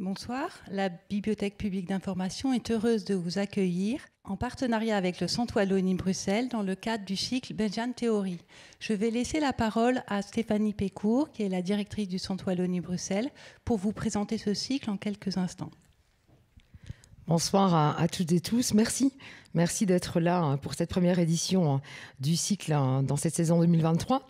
Bonsoir, la Bibliothèque publique d'information est heureuse de vous accueillir en partenariat avec le Centre Wallonie-Bruxelles dans le cadre du cycle Belgian Theory. Je vais laisser la parole à Stéphanie Pécourt, qui est la directrice du Centre Wallonie-Bruxelles, pour vous présenter ce cycle en quelques instants. Bonsoir à, toutes et tous. Merci. Merci d'être là hein, pour cette première édition hein, du cycle hein, dans cette saison 2023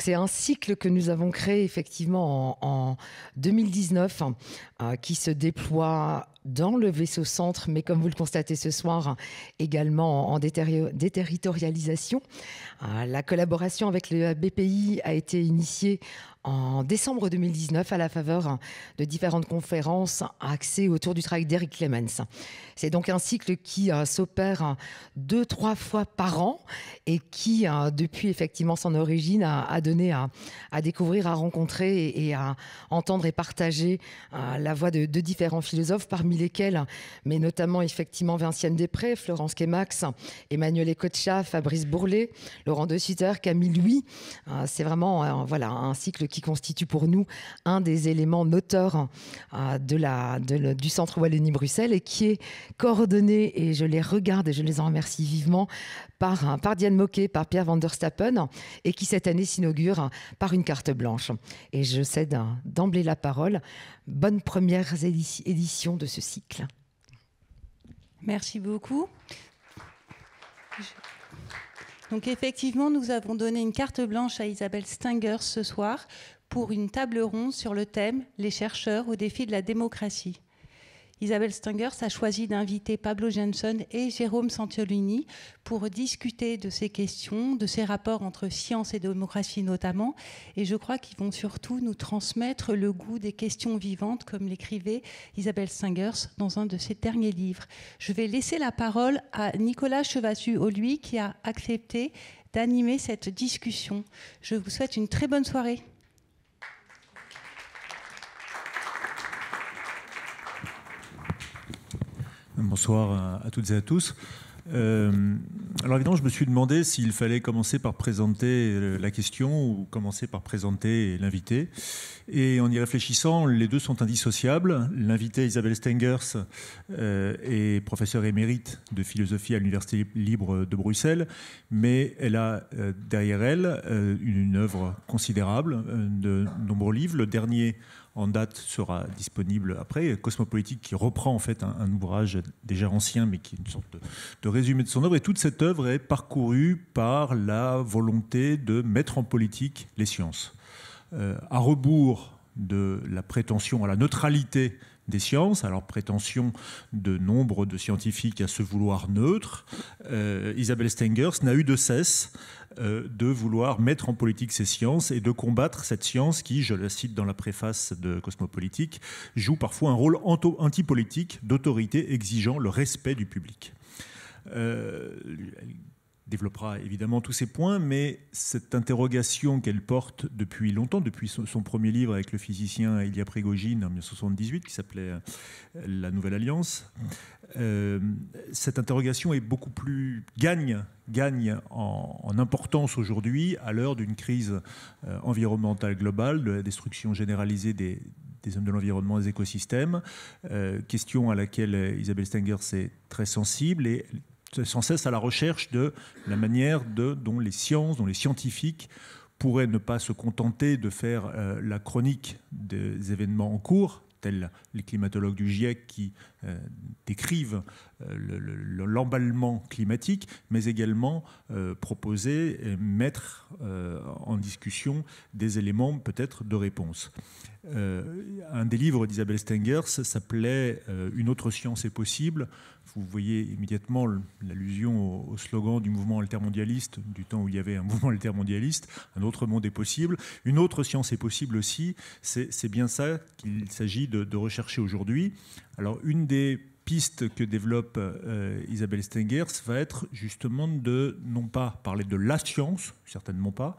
c'est un cycle que nous avons créé effectivement en, 2019 hein, euh, qui se déploie dans le vaisseau centre, mais comme vous le constatez ce soir, également en déterritorialisation. Euh, la collaboration avec le BPI a été initiée en décembre 2019 à la faveur de différentes conférences axées autour du travail d'Eric Clemens. C'est donc un cycle qui euh, s'opère hein, deux, trois fois par an et qui, depuis effectivement son origine, a donné à, découvrir, à rencontrer et, à entendre et partager euh, la voix de, différents philosophes, parmi lesquels, mais notamment effectivement Vinciane Després, Florence Kemax, Emmanuel Ecocha, Fabrice Bourlet, Laurent De Sutter, Camille Louis. Euh, c'est vraiment euh, voilà, un cycle qui constitue pour nous un des éléments moteurs de la, du Centre Wallonie-Bruxelles et qui est coordonné, et je les regarde et je les en remercie vivement, par, Diane Moquet, par Pierre van der Stappen, et qui cette année s'inaugure par une carte blanche. Et je cède hein, d'emblée la parole. Bonne première édition de ce cycle. Merci beaucoup. Donc effectivement, nous avons donné une carte blanche à Isabelle Stinger ce soir pour une table ronde sur le thème Les chercheurs au défi de la démocratie. Isabelle Stengers a choisi d'inviter Pablo Jensen et Jérôme Santiolini pour discuter de ces questions, de ces rapports entre science et démocratie notamment. Et je crois qu'ils vont surtout nous transmettre le goût des questions vivantes, comme l'écrivait Isabelle Stengers dans un de ses derniers livres. Je vais laisser la parole à Nicolas chevassu lui qui a accepté d'animer cette discussion. Je vous souhaite une très bonne soirée. Bonsoir à toutes et à tous. Euh, alors évidemment, je me suis demandé s'il fallait commencer par présenter euh, la question ou commencer par présenter l'invité. Et en y réfléchissant, les deux sont indissociables. L'invité Isabelle Stengers euh, est professeure émérite de philosophie à l'Université libre de Bruxelles, mais elle a derrière elle une, une œuvre considérable, de nombreux livres. Le dernier en date sera disponible après. Cosmopolitique qui reprend en fait un, ouvrage déjà ancien mais qui est une sorte de, résumé de son œuvre. Et toute cette œuvre est parcourue par la volonté de mettre en politique les sciences. Euh, à rebours de la prétention à la neutralité des sciences, alors prétention de nombre de scientifiques à se vouloir neutre, euh, Isabelle Stengers n'a eu de cesse euh, de vouloir mettre en politique ces sciences et de combattre cette science qui, je la cite dans la préface de Cosmopolitique, joue parfois un rôle antipolitique d'autorité exigeant le respect du public. Euh, développera évidemment tous ces points, mais cette interrogation qu'elle porte depuis longtemps, depuis son, premier livre avec le physicien Ilia Prigogine en 1978, qui s'appelait euh, La Nouvelle Alliance, euh, cette interrogation est beaucoup plus gagne, gagne en, importance aujourd'hui à l'heure d'une crise euh, environnementale globale, de la destruction généralisée des, hommes de l'environnement, des écosystèmes, question à laquelle Isabelle Stenger c'est très sensible et sans cesse à la recherche de la manière de, dont les sciences, dont les scientifiques pourraient ne pas se contenter de faire euh, la chronique des événements en cours, tels les climatologues du GIEC qui euh, décrivent euh, l'emballement climatique, mais également euh, proposer et mettre en discussion des éléments peut-être de réponse. un des livres d'Isabelle Stengers s'appelait Une autre science est possible. Vous voyez immédiatement l'allusion au, slogan du mouvement altermondialiste, du temps où il y avait un mouvement altermondialiste, un autre monde est possible. Une autre science est possible aussi, c'est bien ça qu'il s'agit de rechercher aujourd'hui. Alors une des pistes que développe euh, Isabelle Stengers va être justement de, non pas parler de la science, certainement pas,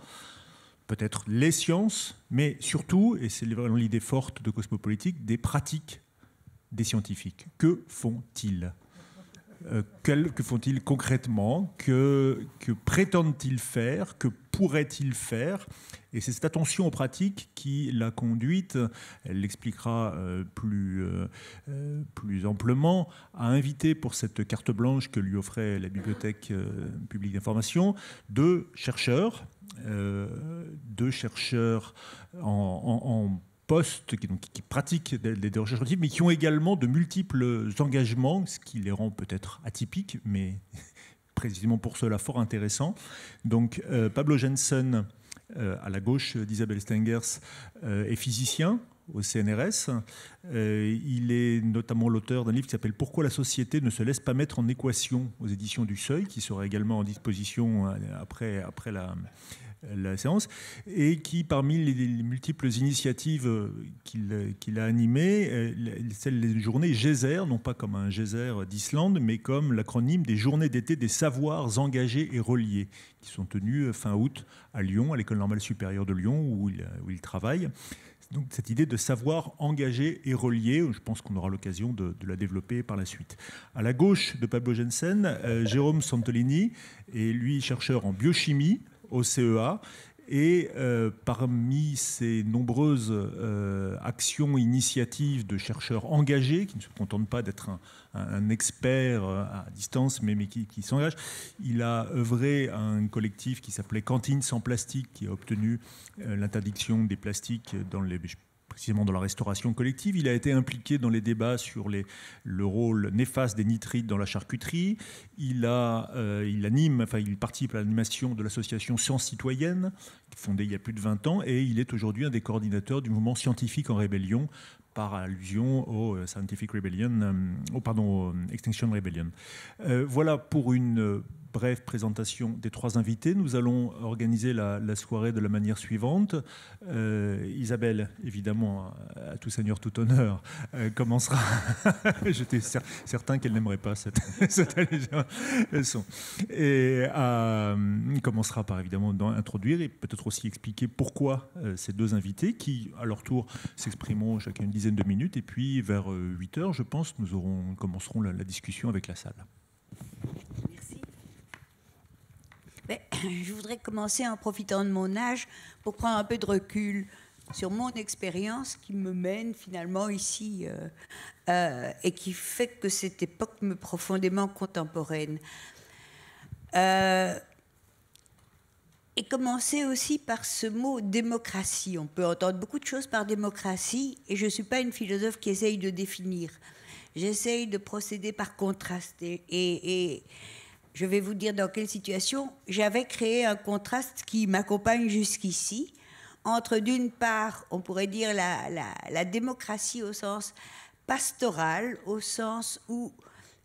peut-être les sciences, mais surtout, et c'est vraiment l'idée forte de Cosmopolitique, des pratiques des scientifiques. Que font-ils euh, que font-ils concrètement que prétendent-ils faire Que pourraient-ils faire et c'est cette attention aux pratiques qui l'a conduite, elle l'expliquera euh, plus, euh, euh, plus amplement, à inviter pour cette carte blanche que lui offrait la Bibliothèque publique d'information deux chercheurs, deux chercheurs en, poste qui, pratiquent des, des recherches scientifiques, mais qui ont également de multiples engagements, ce qui les rend peut-être atypiques, mais précisément pour cela fort intéressant. Donc Pablo Jensen euh, à la gauche d'Isabelle Stengers euh, est physicien au CNRS. Euh, il est notamment l'auteur d'un livre qui s'appelle Pourquoi la société ne se laisse pas mettre en équation aux éditions du Seuil, qui sera également en disposition après, après la, euh, la séance, et qui, parmi les, multiples initiatives euh, euh, qu'il a animées, celle des journées GESER, non pas comme un GESER d'Islande, mais comme l'acronyme des journées d'été des savoirs engagés et reliés, qui sont tenues fin août à Lyon, à l'École normale supérieure de Lyon, où il, où il travaille. Donc cette idée de savoir engagé et relié, je pense qu'on aura l'occasion de, la développer par la suite. À la gauche de Pablo Jensen, Jérôme Santolini est lui chercheur en biochimie, au CEA. Et euh, parmi ces nombreuses euh, actions, initiatives de chercheurs engagés, qui ne se contentent pas d'être un, expert euh, à distance, mais, mais qui, s'engagent, il a œuvré à un collectif qui s'appelait Cantine sans plastique, qui a obtenu l'interdiction des plastiques dans les précisément dans la restauration collective. Il a été impliqué dans les débats sur le rôle néfaste des nitrites dans la charcuterie. Euh, il, anime, enfin, il participe à l'animation de l'association Sciences Citoyenne fondée il y a plus de 20 ans, et il est aujourd'hui un des coordinateurs du mouvement scientifique en rébellion, par allusion au euh, Scientific Rebellion, euh, pardon, Extinction Rebellion. voilà pour une brève présentation des trois invités. Nous allons organiser la, soirée de la manière suivante. Euh, Isabelle, évidemment, à tout seigneur, tout honneur, euh, commencera. J'étais certain qu'elle n'aimerait pas cette, cette leçon. Et euh, commencera par évidemment introduire et peut-être aussi expliquer pourquoi ces deux invités qui, à leur tour, s'exprimeront chacun une dizaine de minutes. Et puis, vers 8 heures, je pense, nous aurons, commencerons la, la discussion avec la salle. je voudrais commencer en profitant de mon âge pour prendre un peu de recul sur mon expérience qui me mène finalement ici euh, euh, et qui fait que cette époque me profondément contemporaine. Euh, et commencer aussi par ce mot démocratie. On peut entendre beaucoup de choses par démocratie et je ne suis pas une philosophe qui essaye de définir. J'essaye de procéder par contraste et je vais vous dire dans quelle situation, j'avais créé un contraste qui m'accompagne jusqu'ici, entre d'une part, on pourrait dire, la, démocratie au sens pastoral, au sens où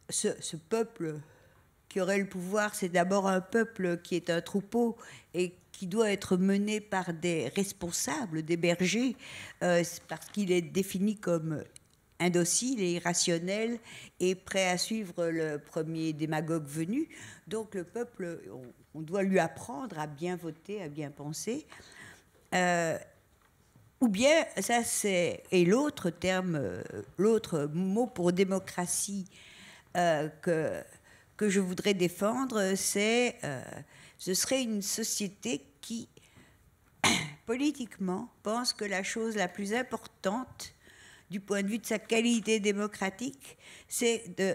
ce, peuple qui aurait le pouvoir, c'est d'abord un peuple qui est un troupeau et qui doit être mené par des responsables, des bergers, euh, parce qu'il est défini comme indocile et irrationnel et prêt à suivre le premier démagogue venu. Donc le peuple, on, doit lui apprendre à bien voter, à bien penser. Euh, ou bien, ça c'est, et l'autre terme, euh, l'autre mot pour démocratie euh, que, que je voudrais défendre, c'est, ce serait une société qui, politiquement, pense que la chose la plus importante, du point de vue de sa qualité démocratique, c'est de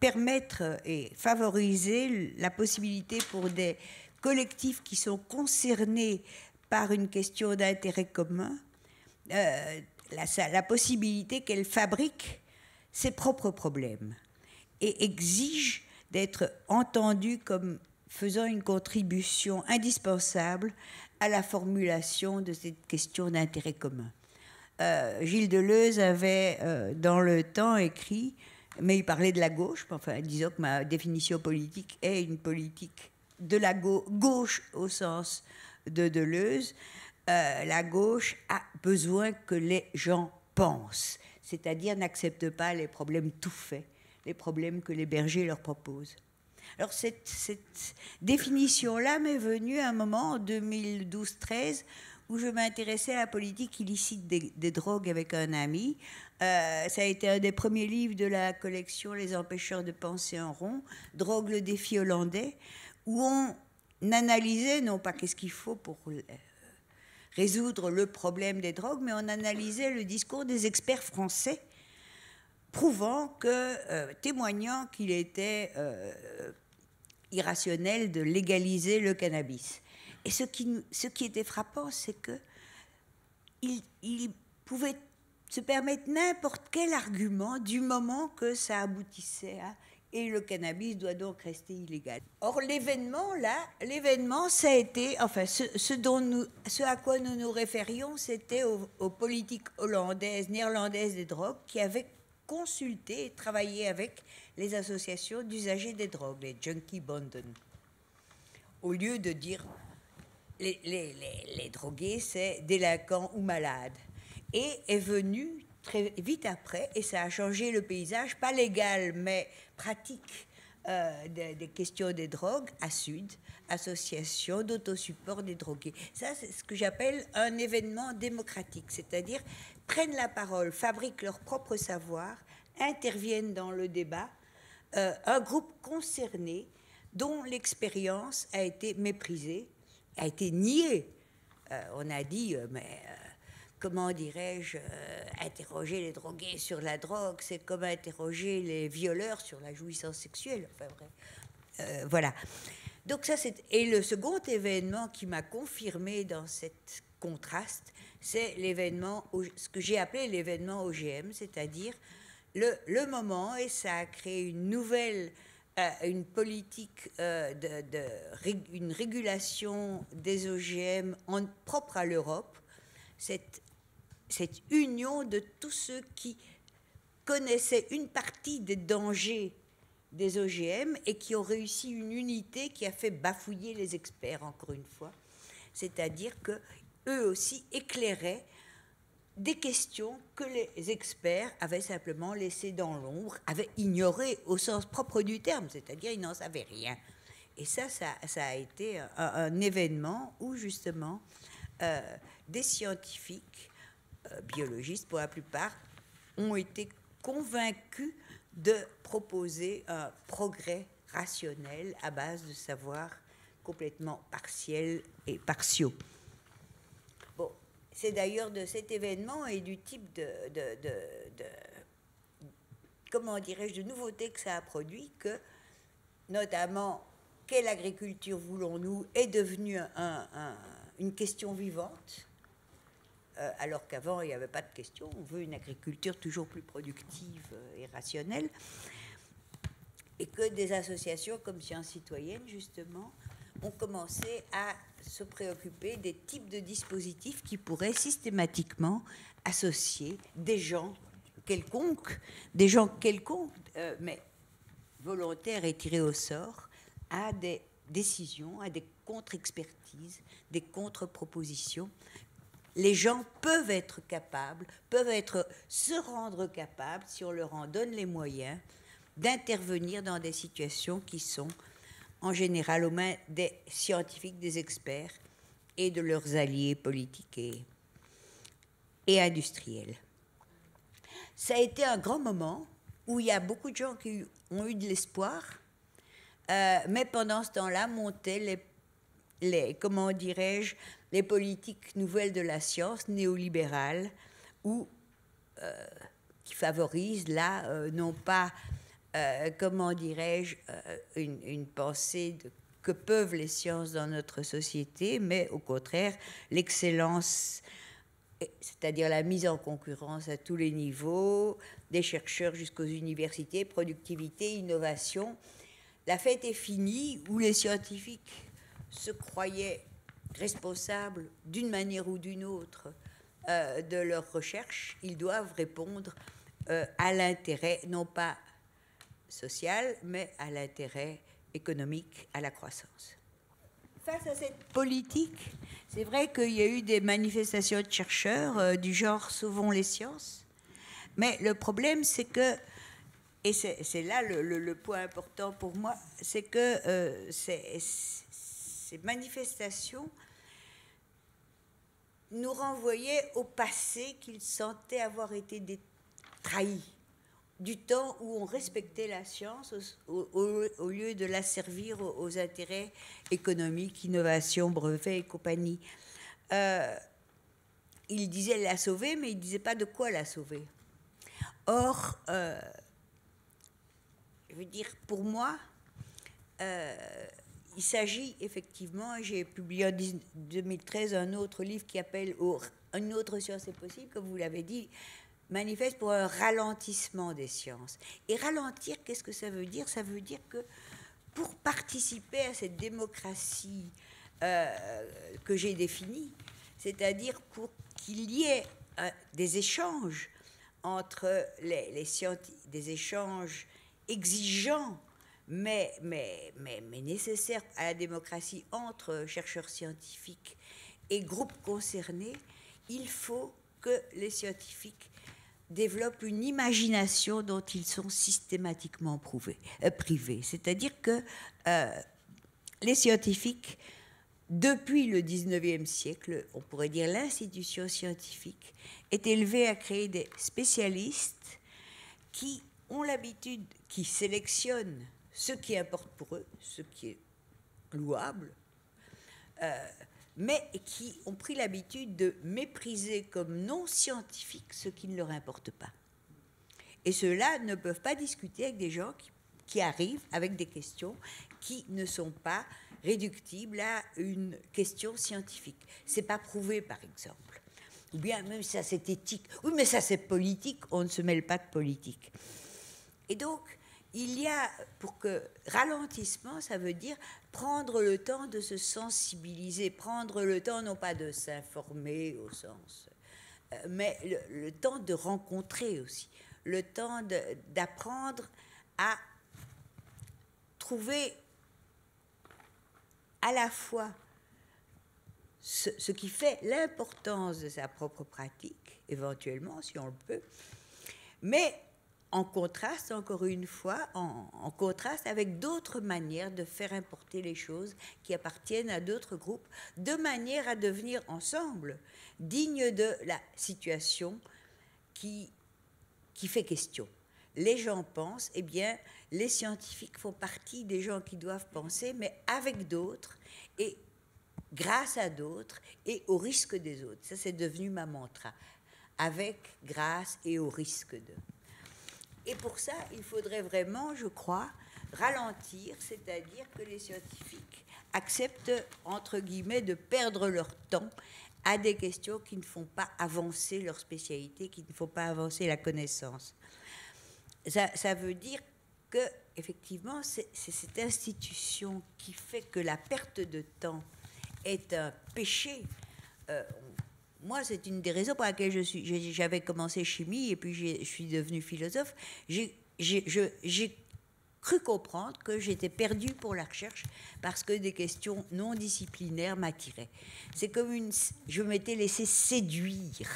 permettre et favoriser la possibilité pour des collectifs qui sont concernés par une question d'intérêt commun, euh, la, la, possibilité qu'elle fabrique ses propres problèmes et exige d'être entendue comme faisant une contribution indispensable à la formulation de cette question d'intérêt commun. Euh, Gilles Deleuze avait, euh, dans le temps, écrit, mais il parlait de la gauche, enfin, disons que ma définition politique est une politique de la gauche au sens de Deleuze. Euh, la gauche a besoin que les gens pensent, c'est-à-dire n'accepte pas les problèmes tout faits, les problèmes que les bergers leur proposent. Alors cette, définition-là m'est venue à un moment en 2012-13 où je m'intéressais à la politique illicite des, drogues avec un ami. Euh, ça a été un des premiers livres de la collection Les empêcheurs de penser en rond, Drogue le défi hollandais, où on analysait, non pas qu'est-ce qu'il faut pour euh, résoudre le problème des drogues, mais on analysait le discours des experts français, prouvant que, euh, témoignant qu'il était irrationnel de légaliser le cannabis. Et ce qui, ce qui était frappant, c'est que il, pouvait se permettre n'importe quel argument du moment que ça aboutissait à et le cannabis doit donc rester illégal. Or l'événement là, l'événement ça a été, enfin ce, dont nous, ce à quoi nous nous référions, c'était aux, aux, politiques hollandaises, néerlandaises des drogues qui avaient consulté et travaillé avec les associations d'usagers des drogues, les junkie bonden, au lieu de dire les, drogués, c'est délinquants ou malades. Et est venu très vite après, et ça a changé le paysage, pas légal, mais pratique euh, des, questions des drogues à Sud, association d'autosupport des drogués. Ça, c'est ce que j'appelle un événement démocratique, c'est-à-dire prennent la parole, fabriquent leur propre savoir, interviennent dans le débat, euh, un groupe concerné dont l'expérience a été méprisée a été nié. Euh, on a dit, euh, mais euh, comment dirais-je, interroger les drogués sur la drogue, c'est comme interroger les violeurs sur la jouissance sexuelle. Enfin, bref. voilà. Donc ça, c'est... Et le second événement qui m'a confirmé dans cette contraste, c'est l'événement, ce que j'ai appelé l'événement OGM, c'est-à-dire le, le, moment, et ça a créé une nouvelle une politique, euh, de, une régulation des OGM propre à l'Europe, cette, cette union de tous ceux qui connaissaient une partie des dangers des OGM et qui ont réussi une unité qui a fait bafouiller les experts, encore une fois. C'est-à-dire que eux aussi éclairaient des questions que les experts avaient simplement laissées dans l'ombre, avaient ignorées au sens propre du terme, c'est-à-dire ils n'en savaient rien. Et ça, ça, a été un, événement où justement euh, des scientifiques, euh, biologistes pour la plupart, ont été convaincus de proposer un progrès rationnel à base de savoirs complètement partiels et partiaux. C'est d'ailleurs de cet événement et du type de, de, comment dirais-je, de nouveauté que ça a produit que, notamment, quelle agriculture voulons-nous est devenue une question vivante, euh, alors qu'avant, il n'y avait pas de question. On veut une agriculture toujours plus productive et rationnelle. Et que des associations comme Sciences Citoyennes, justement, ont commencé à se préoccuper des types de dispositifs qui pourraient systématiquement associer des gens quelconques, des gens quelconques, euh, mais volontaires et tirés au sort, à des décisions, à des contre-expertises, des contre-propositions. Les gens peuvent être capables, peuvent être, se rendre capables, si on leur en donne les moyens, d'intervenir dans des situations qui sont en général aux mains des scientifiques, des experts et de leurs alliés politiques et, industriels. Ça a été un grand moment où il y a beaucoup de gens qui ont eu de l'espoir, euh, mais pendant ce temps-là montaient les, les comment dirais-je, les politiques nouvelles de la science néolibérale, ou euh, qui favorisent là euh, non pas euh, comment dirais-je, euh, une, pensée de que peuvent les sciences dans notre société, mais au contraire, l'excellence, c'est-à-dire la mise en concurrence à tous les niveaux, des chercheurs jusqu'aux universités, productivité, innovation. La fête est finie où les scientifiques se croyaient responsables d'une manière ou d'une autre euh, de leur recherche. Ils doivent répondre à l'intérêt, non pas social, mais à l'intérêt économique, à la croissance. Face à cette politique, c'est vrai qu'il y a eu des manifestations de chercheurs euh, du genre Sauvons les sciences, mais le problème c'est que, et c'est là le, point important pour moi, c'est que euh, ces, ces manifestations nous renvoyaient au passé qu'ils sentaient avoir été trahis du temps où on respectait la science au, lieu de la servir aux, intérêts économiques, innovation, brevets et compagnie. Euh, il disait la sauver, mais il ne disait pas de quoi la sauver. Or, euh, je veux dire, pour moi, euh, il s'agit effectivement, j'ai publié en 2013 un autre livre qui appelle au, Une autre science est possible, comme vous l'avez dit, manifeste pour un ralentissement des sciences. Et ralentir, qu'est-ce que ça veut dire Ça veut dire que pour participer à cette démocratie euh, que j'ai définie, c'est-à-dire pour qu'il y ait euh, des échanges entre les, les scientifiques, des échanges exigeants, mais, mais, mais, mais nécessaires à la démocratie entre chercheurs scientifiques et groupes concernés, il faut que les scientifiques développent une imagination dont ils sont systématiquement euh, privés. C'est-à-dire que euh, les scientifiques, depuis le 19e siècle, on pourrait dire l'institution scientifique, est élevée à créer des spécialistes qui ont l'habitude, qui sélectionnent ce qui importe pour eux, ce qui est louable, euh, mais qui ont pris l'habitude de mépriser comme non scientifique ce qui ne leur importe pas. Et ceux-là ne peuvent pas discuter avec des gens qui, qui, arrivent avec des questions qui ne sont pas réductibles à une question scientifique. C'est pas prouvé, par exemple. Ou bien même ça c'est éthique. Oui, mais ça c'est politique. On ne se mêle pas de politique. Et donc il y a, pour que ralentissement, ça veut dire prendre le temps de se sensibiliser, prendre le temps non pas de s'informer au sens, euh, mais le, temps de rencontrer aussi, le temps d'apprendre à trouver à la fois ce, ce qui fait l'importance de sa propre pratique, éventuellement, si on le peut, mais en contraste, encore une fois, en, contraste avec d'autres manières de faire importer les choses qui appartiennent à d'autres groupes, de manière à devenir ensemble digne de la situation qui, qui fait question. Les gens pensent, eh bien, les scientifiques font partie des gens qui doivent penser, mais avec d'autres et grâce à d'autres et au risque des autres. Ça, c'est devenu ma mantra. Avec, grâce et au risque d'eux. Et pour ça, il faudrait vraiment, je crois, ralentir, c'est-à-dire que les scientifiques acceptent, entre guillemets, de perdre leur temps à des questions qui ne font pas avancer leur spécialité, qui ne font pas avancer la connaissance. Ça, veut dire que, effectivement, c'est cette institution qui fait que la perte de temps est un péché. Euh, moi, c'est une des raisons pour laquelle je suis, j'avais commencé chimie et puis je suis devenue philosophe. J'ai cru comprendre que j'étais perdue pour la recherche parce que des questions non disciplinaires m'attiraient. C'est comme une, je m'étais laissée séduire.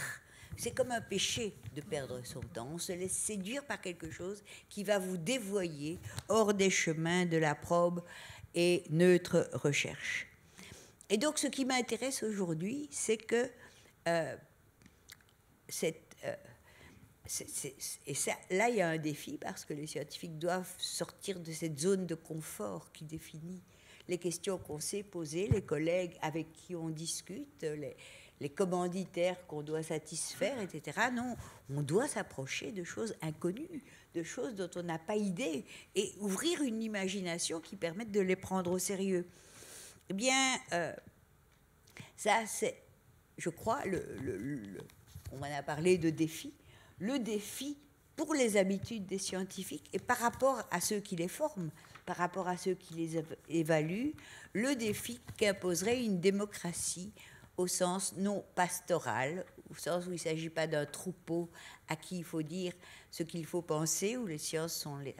C'est comme un péché de perdre son temps. On se laisse séduire par quelque chose qui va vous dévoyer hors des chemins de la probe et neutre recherche. Et donc, ce qui m'intéresse aujourd'hui, c'est que euh, euh, et là, il y a un défi parce que les scientifiques doivent sortir de cette zone de confort qui définit les questions qu'on sait poser, les collègues avec qui on discute, les, les commanditaires qu'on doit satisfaire, etc. Non, on doit s'approcher de choses inconnues, de choses dont on n'a pas idée, et ouvrir une imagination qui permette de les prendre au sérieux. Eh bien, euh, ça, c'est je crois, on en a parlé de défi, le défi pour les habitudes des scientifiques et par rapport à ceux qui les forment, par rapport à ceux qui les évaluent, le défi qu'imposerait une démocratie au sens non pastoral, au sens où il ne s'agit pas d'un troupeau à qui il faut dire ce qu'il faut penser, où les sciences sont le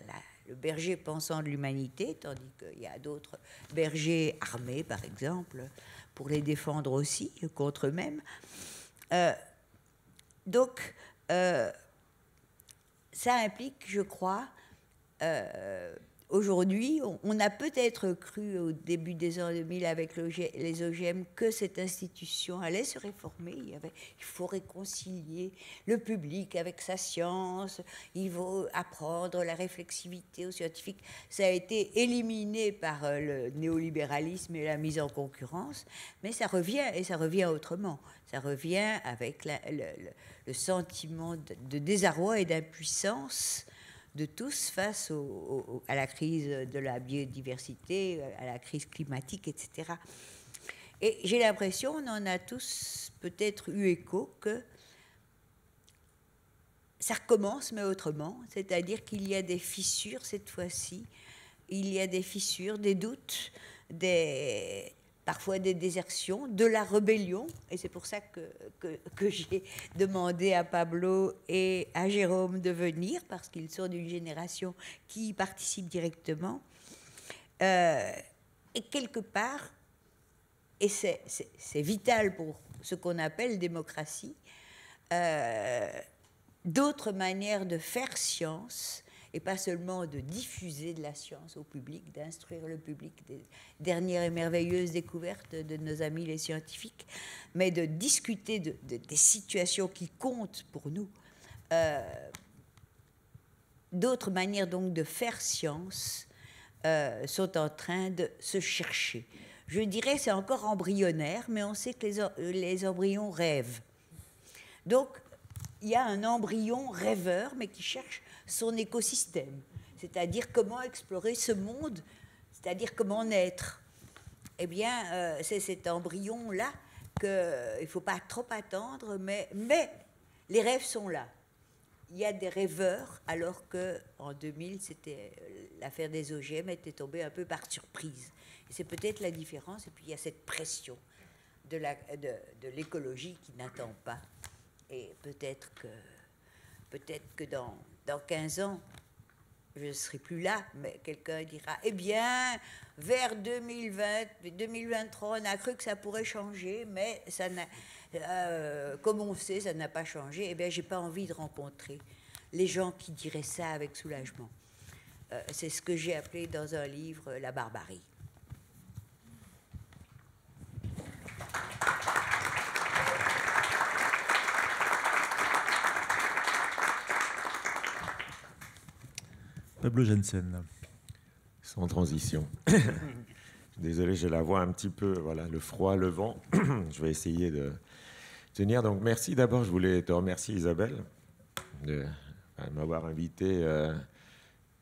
berger pensant de l'humanité, tandis qu'il y a d'autres bergers armés, par exemple, pour les défendre aussi contre eux-mêmes. Euh, donc, euh, ça implique, je crois, euh, Aujourd'hui, on a peut-être cru au début des années 2000 avec les OGM que cette institution allait se réformer. Il, avait, il faut réconcilier le public avec sa science, il faut apprendre la réflexivité aux scientifiques. Ça a été éliminé par euh, le néolibéralisme et la mise en concurrence, mais ça revient et ça revient autrement. Ça revient avec le, sentiment de désarroi et d'impuissance de tous face à la crise de la biodiversité, à la crise climatique, etc. Et j'ai l'impression, on en a tous peut-être eu écho, que ça recommence, mais autrement. C'est-à-dire qu'il y a des fissures cette fois-ci, il y a des fissures, des doutes, des, parfois des désertions, de la rébellion. Et c'est pour ça que, que, j'ai demandé à Pablo et à Jérôme de venir, parce qu'ils sont d'une génération qui y participe directement. Euh, et quelque part, et c'est vital pour ce qu'on appelle démocratie, euh, d'autres manières de faire science et pas seulement de diffuser de la science au public, d'instruire le public des dernières et merveilleuses découvertes de nos amis les scientifiques, mais de discuter de, des situations qui comptent pour nous. Euh, d'autres manières donc de faire science euh, sont en train de se chercher. Je dirais c'est encore embryonnaire, mais on sait que les, les embryons rêvent. Donc, il y a un embryon rêveur, mais qui cherche son écosystème, c'est-à-dire comment explorer ce monde, c'est-à-dire comment naître. Eh bien, euh, c'est cet embryon-là qu'il ne faut pas trop attendre, mais, mais les rêves sont là. Il y a des rêveurs, alors que en 2000, c'était l'affaire des OGM était tombée un peu par surprise. C'est peut-être la différence. Et puis il y a cette pression de, de l'écologie qui n'attend pas. Et peut-être que, peut-être que dans 15 ans, je ne serai plus là, mais quelqu'un dira, eh bien, vers 2020, 2023, on a cru que ça pourrait changer, mais ça n'a, euh, comme on sait, ça n'a pas changé. Eh bien, j'ai pas envie de rencontrer les gens qui diraient ça avec soulagement. Euh, c'est ce que j'ai appelé dans un livre la barbarie. Pablo Jensen. Sans transition. Désolé, j'ai la voix un petit peu, voilà, le froid, le vent. je vais essayer de tenir. Donc merci d'abord, je voulais te remercier Isabelle de euh, m'avoir invité euh,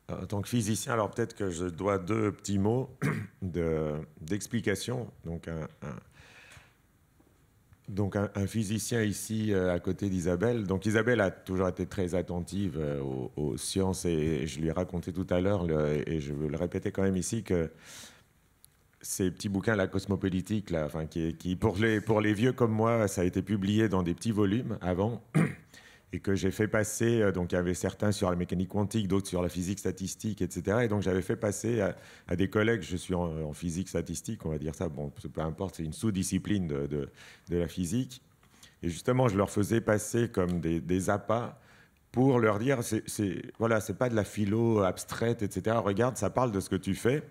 en tant que physicien. Alors peut-être que je dois deux petits mots d'explication. Donc un donc un, physicien ici euh, à côté d'Isabelle. Donc Isabelle a toujours été très attentive euh, aux, sciences et, je lui ai raconté tout à l'heure, et je veux le répéter quand même ici, que ces petits bouquins, la cosmopolitique, là, enfin, qui, qui pour, les, pour les vieux comme moi, ça a été publié dans des petits volumes avant et que j'ai fait passer, euh, donc il y avait certains sur la mécanique quantique, d'autres sur la physique statistique, etc. Et donc j'avais fait passer à, des collègues, je suis en, physique statistique, on va dire ça, bon, peu importe, c'est une sous-discipline de, la physique. Et justement, je leur faisais passer comme des, des appâts pour leur dire, c'est, voilà, c'est pas de la philo abstraite, etc. Regarde, ça parle de ce que tu fais.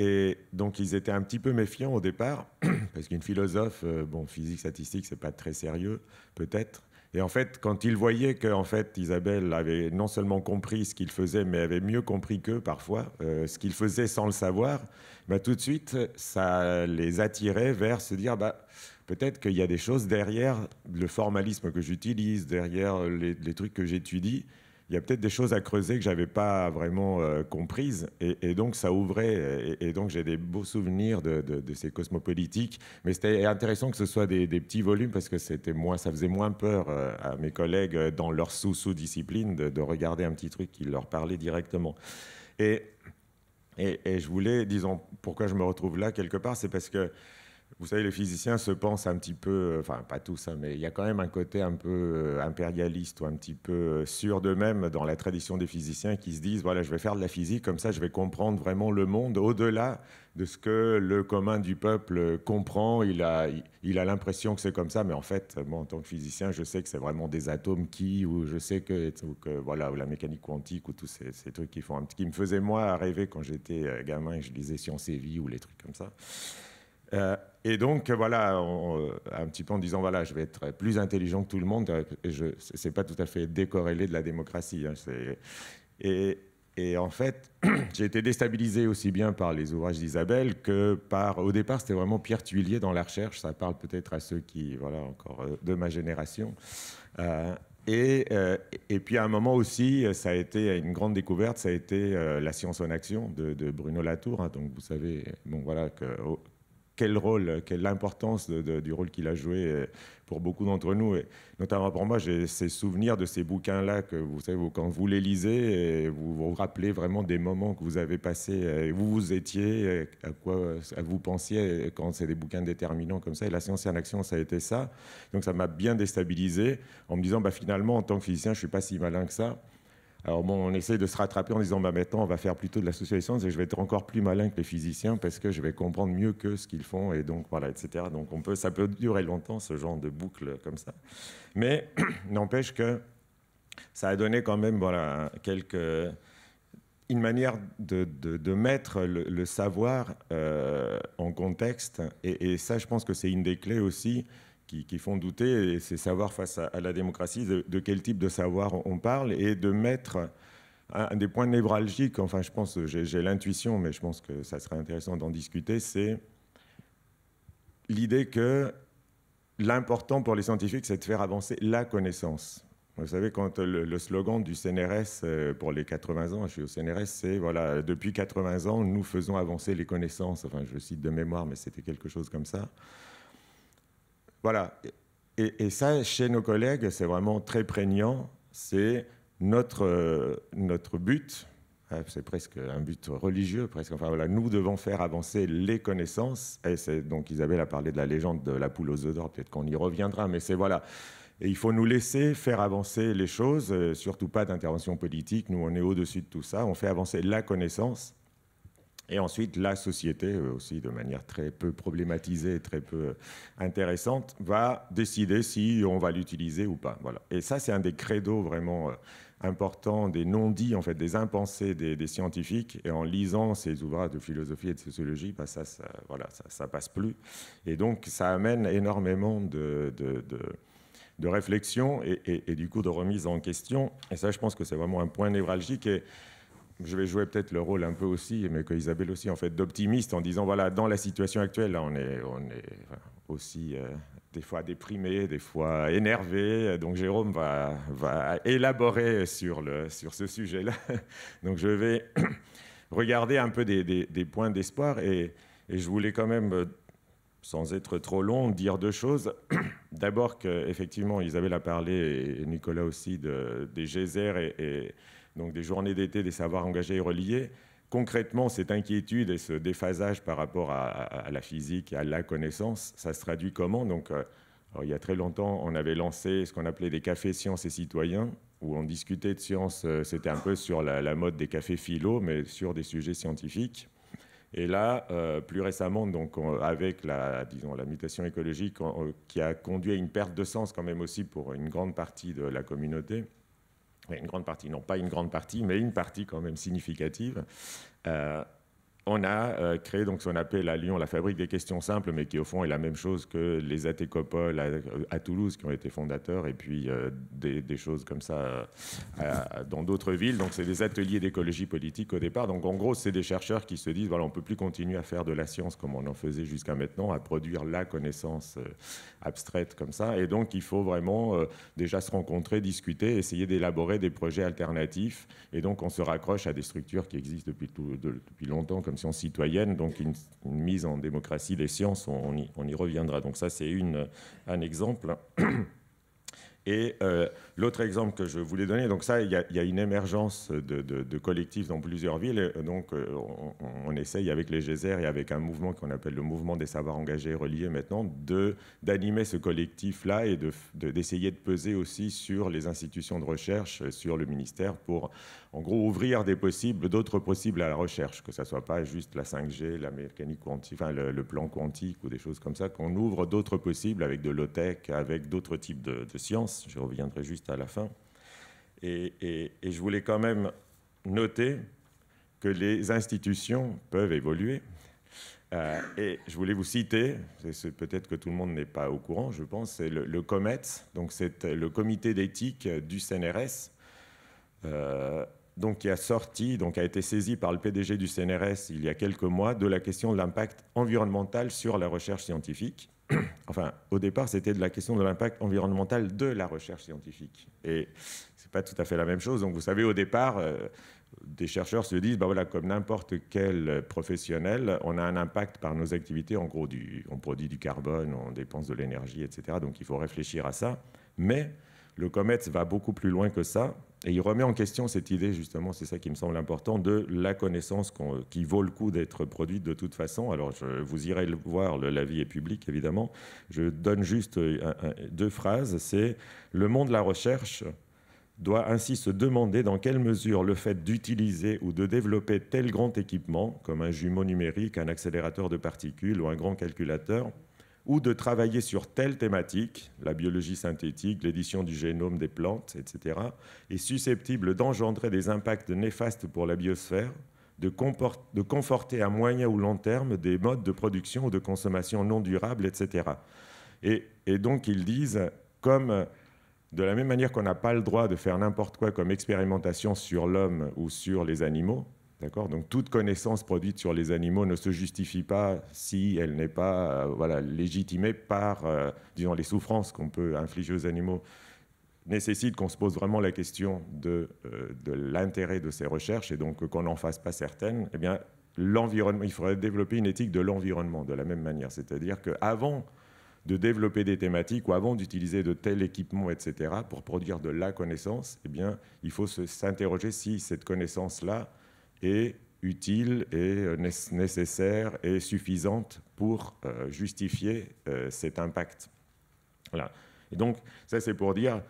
Et donc ils étaient un petit peu méfiants au départ, parce qu'une philosophe, euh, bon, physique statistique, c'est pas très sérieux, peut-être. Et en fait, quand ils voyaient que en fait, Isabelle avait non seulement compris ce qu'il faisait, mais avait mieux compris qu'eux parfois, euh, ce qu'il faisait sans le savoir, bah, tout de suite, ça les attirait vers se dire bah, peut-être qu'il y a des choses derrière le formalisme que j'utilise, derrière les trucs que j'étudie, il y a peut-être des choses à creuser que je j'avais pas vraiment euh, comprises. Et, donc, ça ouvrait. Et, donc, j'ai des beaux souvenirs de, ces cosmopolitiques. Mais c'était intéressant que ce soit des, petits volumes parce que c'était moins, ça faisait moins peur euh, à mes collègues euh, dans leur sous-sous-discipline de, de, regarder un petit truc qui leur parlait directement. Et, et, je voulais, disons, pourquoi je me retrouve là quelque part, c'est parce que vous savez, les physiciens se pensent un petit peu, euh, enfin pas tous, hein, mais il y a quand même un côté un peu euh, impérialiste ou un petit peu euh, sûr d'eux-mêmes dans la tradition des physiciens qui se disent, voilà, je vais faire de la physique, comme ça je vais comprendre vraiment le monde au-delà de ce que le commun du peuple comprend. Il a, il a l'impression que c'est comme ça, mais en fait, moi, en tant que physicien, je sais que c'est vraiment des atomes qui, ou je sais que, que voilà, ou la mécanique quantique, ou tous ces, trucs qui font, qui me faisaient moi rêver quand j'étais gamin et je lisais Science et Vie ou les trucs comme ça. Et donc, voilà, un petit peu en disant, voilà, je vais être plus intelligent que tout le monde, ce n'est pas tout à fait décorrélé de la démocratie. Hein, et, en fait, j'ai été déstabilisé aussi bien par les ouvrages d'Isabelle que par, au départ, c'était vraiment Pierre Tuilier dans la recherche, ça parle peut-être à ceux qui, voilà, encore euh, de ma génération. Euh, et, euh, et, puis à un moment aussi, ça a été une grande découverte, ça a été La science en action de, Bruno Latour. Hein, donc vous savez, bon, voilà, que, quel rôle, quelle importance du rôle qu'il a joué euh, pour beaucoup d'entre nous. Et notamment pour moi, j'ai ces souvenirs de ces bouquins-là que vous savez, quand vous les lisez, vous vous rappelez vraiment des moments que vous avez passés, euh, où vous étiez, euh, à quoi vous pensiez quand c'est des bouquins déterminants comme ça. Et la science en action, ça a été ça. Donc ça m'a bien déstabilisé en me disant, bah, finalement, en tant que physicien, je ne suis pas si malin que ça. Alors bon, on essaie de se rattraper en disant, bah maintenant, on va faire plutôt de la et je vais être encore plus malin que les physiciens parce que je vais comprendre mieux que ce qu'ils font et donc voilà, etc. Donc on peut, ça peut durer longtemps ce genre de boucle comme ça, mais n'empêche que ça a donné quand même voilà quelques une manière de, mettre le, savoir euh, en contexte et ça, je pense que c'est une des clés aussi qui, font douter, et c'est savoir face à, la démocratie de, quel type de savoir on parle et de mettre un des points névralgiques, enfin je pense, j'ai l'intuition, mais je pense que ça serait intéressant d'en discuter, c'est l'idée que l'important pour les scientifiques, c'est de faire avancer la connaissance. Vous savez, quand le, le, slogan du CNRS euh, pour les 80 ans, je suis au CNRS, c'est voilà, depuis 80 ans, nous faisons avancer les connaissances. Enfin, je cite de mémoire, mais c'était quelque chose comme ça. Voilà. Et, ça, chez nos collègues, c'est vraiment très prégnant. C'est notre, euh, but, ah, c'est presque un but religieux, presque. Enfin voilà, nous devons faire avancer les connaissances. Et c'est donc Isabelle a parlé de la légende de la poule aux œufs d'or. Peut-être qu'on y reviendra, mais c'est voilà. Et il faut nous laisser faire avancer les choses, euh, surtout pas d'intervention politique. Nous, on est au-dessus de tout ça. On fait avancer la connaissance et ensuite la société euh, aussi de manière très peu problématisée, très peu euh, intéressante, va décider si on va l'utiliser ou pas. Voilà. Et ça, c'est un des credos vraiment euh, importants, des non-dits, en fait, des impensés des, scientifiques. Et en lisant ces ouvrages de philosophie et de sociologie, bah, ça, ça, voilà, ça, passe plus. Et donc, ça amène énormément de, de, de réflexion et, et, du coup de remise en question. Et ça, je pense que c'est vraiment un point névralgique. Et je vais jouer peut-être le rôle un peu aussi, mais que Isabelle aussi, en fait, d'optimiste en disant voilà, dans la situation actuelle, on est, on est aussi euh, des fois déprimé, des fois énervé. Donc Jérôme va, va élaborer sur, le, sur ce sujet-là. Donc je vais regarder un peu des, des, points d'espoir et, je voulais quand même, euh, sans être trop long, dire deux choses. D'abord qu'effectivement, Isabelle a parlé et Nicolas aussi de, des geysers et donc des journées d'été des savoirs engagés et reliés. Concrètement, cette inquiétude et ce déphasage par rapport à, la physique et à la connaissance, ça se traduit comment Donc, euh, il y a très longtemps, on avait lancé ce qu'on appelait des cafés sciences et citoyens, où on discutait de sciences. Euh, c'était un peu sur la, mode des cafés philo, mais sur des sujets scientifiques. Et là, euh, plus récemment, donc, avec la, disons, la mutation écologique qui a conduit à une perte de sens quand même aussi pour une grande partie de la communauté, une grande partie. Non, pas une grande partie, mais une partie quand même significative. Euh, on a euh, créé donc ce qu'on appelle à Lyon la fabrique des questions simples, mais qui au fond est la même chose que les Atécopoles à, Toulouse qui ont été fondateurs, et puis euh, des, choses comme ça euh, dans d'autres villes. Donc c'est des ateliers d'écologie politique au départ. Donc en gros, c'est des chercheurs qui se disent voilà, on peut plus continuer à faire de la science comme on en faisait jusqu'à maintenant, à produire la connaissance abstraite comme ça. Et donc il faut vraiment déjà se rencontrer, discuter, essayer d'élaborer des projets alternatifs. Et donc on se raccroche à des structures qui existent depuis, depuis longtemps. Comme citoyenne, donc une, mise en démocratie des sciences, on, y, reviendra. Donc ça, c'est un exemple. Et euh, L'autre exemple que je voulais donner, donc ça, il y a, une émergence de, collectifs dans plusieurs villes. Donc, euh, on, essaye avec les geysers et avec un mouvement qu'on appelle le mouvement des savoirs engagés et reliés maintenant, d'animer ce collectif-là et d'essayer de, peser aussi sur les institutions de recherche, sur le ministère, pour en gros ouvrir des possibles, d'autres possibles à la recherche, que ne soit pas juste la 5G, la mécanique quantique, enfin le, plan quantique ou des choses comme ça, qu'on ouvre d'autres possibles avec de low e avec d'autres types de, de sciences. Je reviendrai juste à la fin. Et, je voulais quand même noter que les institutions peuvent évoluer. Euh, et je voulais vous citer, peut-être que tout le monde n'est pas au courant, je pense, c'est le, le, donc c'est le comité d'éthique du CNRS, euh, donc qui a sorti, donc a été saisi par le PDG du CNRS il y a quelques mois de la question de l'impact environnemental sur la recherche scientifique. enfin, au départ, c'était de la question de l'impact environnemental de la recherche scientifique. Et ce n'est pas tout à fait la même chose. Donc, vous savez, au départ, euh, des chercheurs se disent, bah voilà, comme n'importe quel professionnel, on a un impact par nos activités. En gros, on produit du carbone, on dépense de l'énergie, etc. Donc, il faut réfléchir à ça. Mais le comète va beaucoup plus loin que ça. Et il remet en question cette idée, justement, c'est ça qui me semble important, de la connaissance qui vaut le coup d'être produite de toute façon. Alors, je, vous irez le voir, l'avis est publique, évidemment. Je donne juste euh, deux phrases. C'est le monde de la recherche doit ainsi se demander dans quelle mesure le fait d'utiliser ou de développer tel grand équipement, comme un jumeau numérique, un accélérateur de particules ou un grand calculateur, ou de travailler sur telle thématique, la biologie synthétique, l'édition du génome des plantes, etc., est susceptible d'engendrer des impacts néfastes pour la biosphère, de, conforter à moyen ou long terme des modes de production ou de consommation non durables, etc. Et, et donc ils disent, comme de la même manière qu'on n'a pas le droit de faire n'importe quoi comme expérimentation sur l'homme ou sur les animaux, D'accord Donc toute connaissance produite sur les animaux ne se justifie pas si elle n'est pas euh, voilà, légitimée par euh, disons, les souffrances qu'on peut infliger aux animaux. Nécessite qu'on se pose vraiment la question de, euh, de l'intérêt de ces recherches et donc qu'on n'en fasse pas certaines. Eh bien, l'environnement, il faudrait développer une éthique de l'environnement de la même manière. C'est-à-dire qu'avant de développer des thématiques ou avant d'utiliser de tels équipements, etc., pour produire de la connaissance, eh bien, il faut s'interroger si cette connaissance-là est utile et euh, nécessaire et suffisante pour euh, justifier euh, cet impact. Voilà. Et donc, ça, c'est pour dire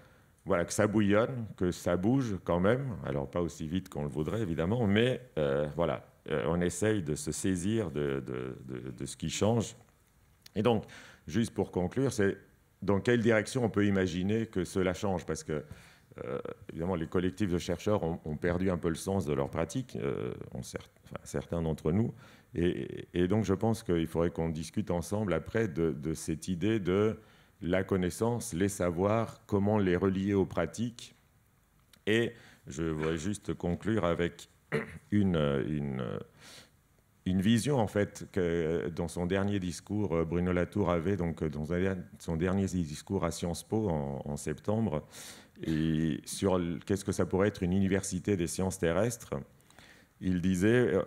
voilà, que ça bouillonne, que ça bouge quand même. Alors, pas aussi vite qu'on le voudrait, évidemment, mais voilà, on essaye de se saisir de, de, de, de, ce qui change. Et donc, juste pour conclure, c'est dans quelle direction on peut imaginer que cela change Parce que euh, évidemment, les collectifs de chercheurs ont, perdu un peu le sens de leur pratique, euh, certains d'entre nous. Et, donc, je pense qu'il faudrait qu'on discute ensemble après de, cette idée de la connaissance, les savoirs, comment les relier aux pratiques. Et je voudrais juste conclure avec une, une, vision, en fait, que dans son dernier discours, euh, Bruno Latour avait, donc dans son dernier discours à Sciences Po en septembre, et sur qu'est-ce que ça pourrait être une université des sciences terrestres, il disait, euh,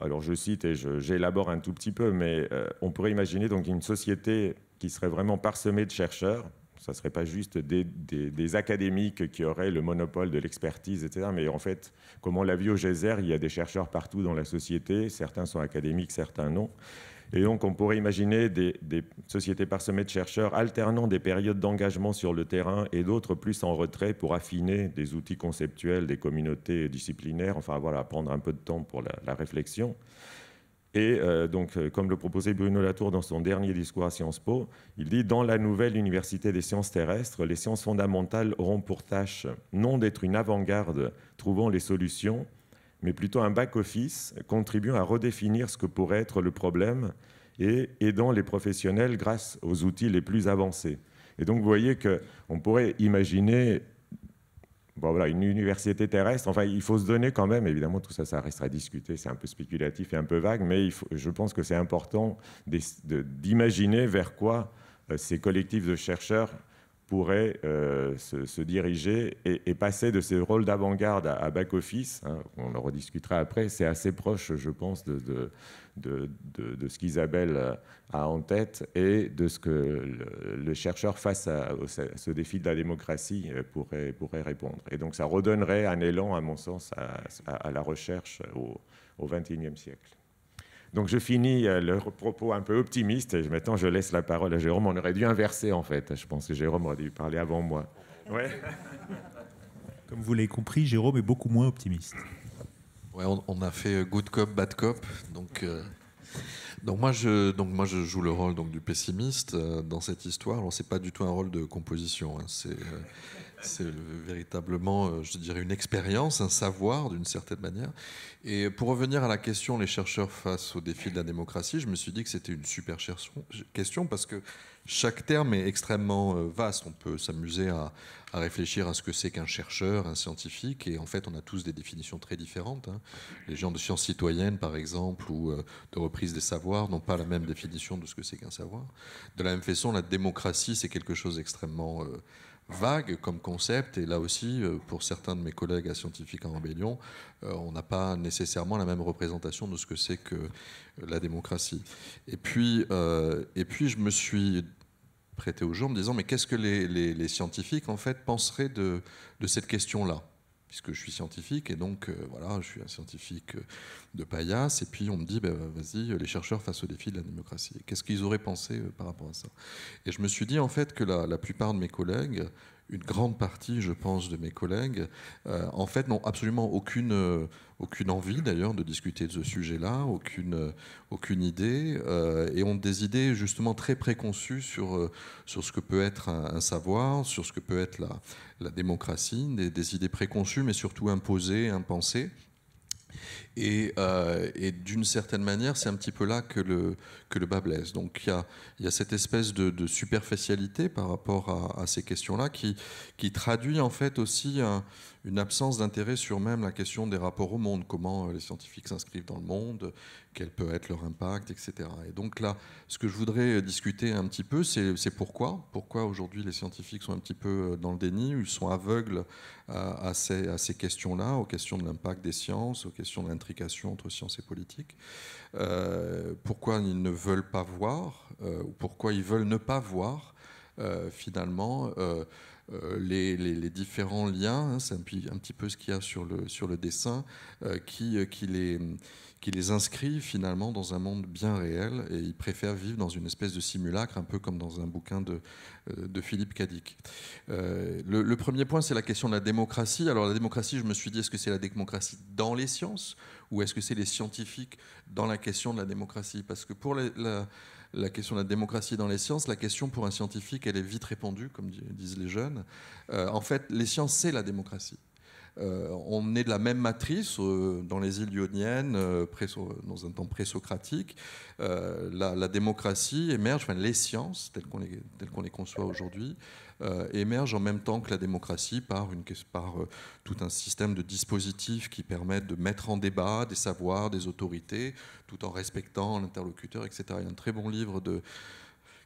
alors je cite et j'élabore un tout petit peu, mais euh, on pourrait imaginer donc une société qui serait vraiment parsemée de chercheurs. Ça ne serait pas juste des, des, académiques qui auraient le monopole de l'expertise, etc. Mais en fait, comme on l'a vu au geyser, il y a des chercheurs partout dans la société. Certains sont académiques, certains non. Et donc, on pourrait imaginer des, sociétés parsemées de chercheurs alternant des périodes d'engagement sur le terrain et d'autres plus en retrait pour affiner des outils conceptuels des communautés disciplinaires, enfin voilà, prendre un peu de temps pour la, réflexion. Et euh, donc, euh, comme le proposait Bruno Latour dans son dernier discours à Sciences Po, il dit Dans la nouvelle université des sciences terrestres, les sciences fondamentales auront pour tâche non d'être une avant-garde trouvant les solutions, mais plutôt un back-office contribuant à redéfinir ce que pourrait être le problème et aidant les professionnels grâce aux outils les plus avancés. Et donc vous voyez qu'on pourrait imaginer voilà, une université terrestre, enfin il faut se donner quand même, évidemment tout ça ça restera discuté, c'est un peu spéculatif et un peu vague, mais je pense que c'est important d'imaginer vers quoi euh, ces collectifs de chercheurs pourrait euh, se, diriger et, passer de ses rôles d'avant-garde à, back-office, hein, on en rediscutera après, c'est assez proche, je pense, de, de, ce qu'Isabelle a en tête et de ce que le, chercheur face à, ce défi de la démocratie euh, pourrait, répondre. Et donc ça redonnerait un élan, à mon sens, à, la recherche au XXIe siècle. Donc je finis euh, le propos un peu optimiste et maintenant je laisse la parole à Jérôme. On aurait dû inverser en fait. Je pense que Jérôme aurait dû parler avant moi. Comme vous l'avez compris, Jérôme est beaucoup moins optimiste. Ouais, on, a fait good cop, bad cop. Donc, euh, donc, moi, je, donc moi je joue le rôle donc, du pessimiste euh, dans cette histoire. Ce n'est pas du tout un rôle de composition. Hein. c'est. C'est véritablement, euh, je dirais, une expérience, un savoir d'une certaine manière. Et pour revenir à la question, les chercheurs face au défi de la démocratie, je me suis dit que c'était une super question parce que chaque terme est extrêmement euh, vaste. On peut s'amuser à, réfléchir à ce que c'est qu'un chercheur, un scientifique, et en fait, on a tous des définitions très différentes. Hein. Les gens de sciences citoyennes, par exemple, ou euh, de reprise des savoirs, n'ont pas la même définition de ce que c'est qu'un savoir. De la même façon, la démocratie, c'est quelque chose d'extrêmement vague comme concept. Et là aussi, euh, pour certains de mes collègues à en Rébellion, euh, on n'a pas nécessairement la même représentation de ce que c'est que la démocratie. Et puis, euh, et puis je me suis prêté au jeu en me disant, mais qu'est-ce que les, scientifiques, en fait, penseraient de cette question-là puisque je suis scientifique, et donc euh, voilà, je suis un scientifique euh, de paillasse, et puis on me dit, ben, vas-y, les chercheurs face au défi de la démocratie. Qu'est-ce qu'ils auraient pensé euh, par rapport à ça Et je me suis dit, en fait, que la plupart de mes collègues une grande partie, je pense, de mes collègues, euh, en fait, n'ont absolument euh, aucune, envie d'ailleurs de discuter de ce sujet-là, aucune, euh, idée, et ont des idées justement très préconçues sur, ce que peut être un, savoir, sur ce que peut être la, démocratie, des idées préconçues, mais surtout imposées, impensées. Euh, et, d'une certaine manière, c'est un petit peu là que le, que le bas blesse. Donc il y a, cette espèce de, superficialité par rapport à, ces questions-là qui, qui traduit en fait aussi une absence d'intérêt sur même la question des rapports au monde, comment euh, les scientifiques s'inscrivent dans le monde, quel peut être leur impact, etc. Et donc là, ce que je voudrais euh, discuter un petit peu, c'est pourquoi, pourquoi aujourd'hui les scientifiques sont un petit peu euh, dans le déni, ils sont aveugles à, ces, questions-là, aux questions de l'impact des sciences, aux questions de l'intrication entre sciences et politique, pourquoi ils ne veulent pas voir, ou pourquoi ils veulent ne pas voir finalement euh, les, différents liens, hein, c'est un, petit peu ce qu'il y a sur le, dessin, euh, euh, qui, les, qui inscrit finalement dans un monde bien réel et ils préfèrent vivre dans une espèce de simulacre, un peu comme dans un bouquin de, Philippe Cadic. le, premier point, c'est la question de la démocratie. Alors la démocratie, je me suis dit, est-ce que c'est la démocratie dans les sciences ou est-ce que c'est les scientifiques dans la question de la démocratie Parce que pour la question de la démocratie dans les sciences, la question pour un scientifique, elle est vite répandue, comme disent les jeunes. Euh, en fait, les sciences, c'est la démocratie. Euh, on est de la même matrice euh, dans les îles ioniennes, dans un temps présocratique. La, la, démocratie émerge, enfin, les sciences, telles qu'on les, conçoit aujourd'hui, euh, émerge en même temps que la démocratie par, euh, tout un système de dispositifs qui permettent de mettre en débat des savoirs, des autorités, tout en respectant l'interlocuteur, etc. Il y a un très bon livre de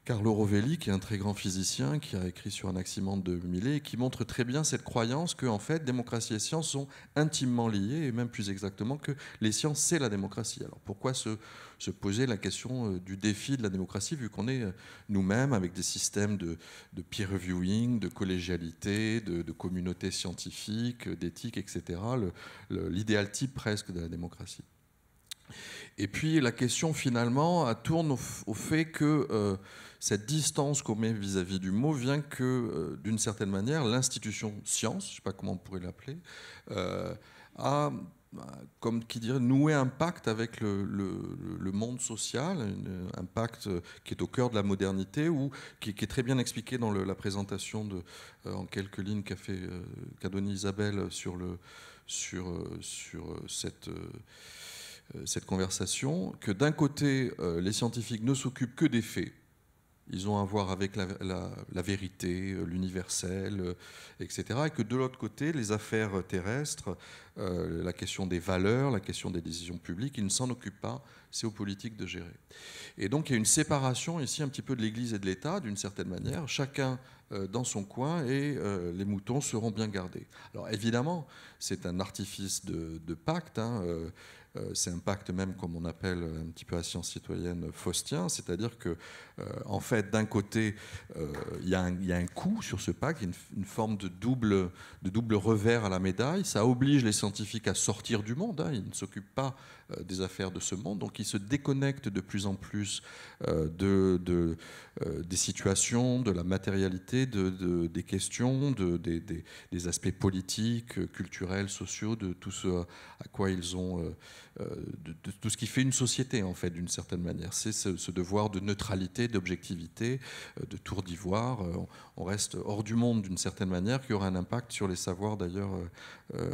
Carlo Rovelli, qui est un très grand physicien, qui a écrit sur un accident de Millet, et qui montre très bien cette croyance que, en fait, démocratie et science sont intimement liées, et même plus exactement que les sciences, c'est la démocratie. Alors pourquoi ce se poser la question euh, du défi de la démocratie, vu qu'on est euh, nous-mêmes avec des systèmes de, peer reviewing, de collégialité, de, de communauté scientifique, euh, d'éthique, etc. L'idéal type presque de la démocratie. Et puis la question finalement tourne au, fait que cette distance qu'on met vis-à-vis du mot vient que, d'une certaine manière, l'institution science, je ne sais pas comment on pourrait l'appeler, a bah, comme qui dirait, nouer un pacte avec le, le, monde social, un pacte qui est au cœur de la modernité ou qui, est très bien expliqué dans la présentation de, euh, en quelques lignes qu'a fait euh, qu'a donnée Isabelle sur, le, sur, euh, sur cette, cette conversation, que d'un côté, les scientifiques ne s'occupent que des faits ils ont à voir avec la, vérité, euh, l'universel, euh, etc. Et que de l'autre côté, les affaires terrestres, euh, la question des valeurs, la question des décisions publiques, ils ne s'en occupent pas, c'est aux politiques de gérer. Et donc il y a une séparation ici un petit peu de l'Église et de l'État, d'une certaine manière, chacun dans son coin et les moutons seront bien gardés. Alors évidemment, c'est un artifice de, pacte. Hein, euh, c'est un pacte même, comme on appelle un petit peu la science citoyenne, faustien, c'est-à-dire que, euh, en fait, d'un côté, euh, il y, a un, coût sur ce pacte, une, forme de double, revers à la médaille, ça oblige les scientifiques à sortir du monde, hein, ils ne s'occupent pas euh, des affaires de ce monde. Donc ils se déconnectent de plus en plus euh, de, euh, des situations, de la matérialité, de, des questions, des, aspects politiques, culturels, sociaux, de tout ce à quoi ils ont euh, de, tout ce qui fait une société, en fait, d'une certaine manière. C'est ce, devoir de neutralité, d'objectivité, euh, de tour d'ivoire. Euh, on, reste hors du monde, d'une certaine manière, qui aura un impact sur les savoirs, d'ailleurs,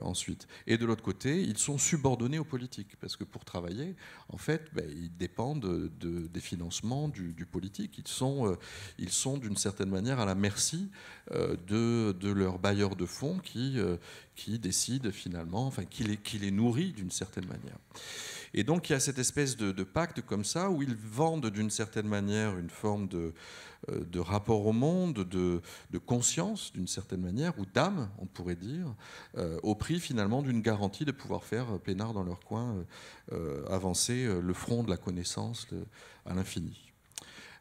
ensuite. Et de l'autre côté, ils sont subordonnés aux politiques, parce que pour travailler, en fait, ben, ils dépendent des financements du, politique. Ils sont, sont d'une certaine manière, à la merci de, de leurs bailleurs de fonds qui, qui décident finalement, enfin, qui qui les nourrit d'une certaine manière. Et donc il y a cette espèce de, pacte comme ça où ils vendent d'une certaine manière une forme de, euh, rapport au monde, de, conscience d'une certaine manière, ou d'âme, on pourrait dire, euh, au prix finalement d'une garantie de pouvoir faire euh, peinard dans leur coin, avancer le front de la connaissance à l'infini.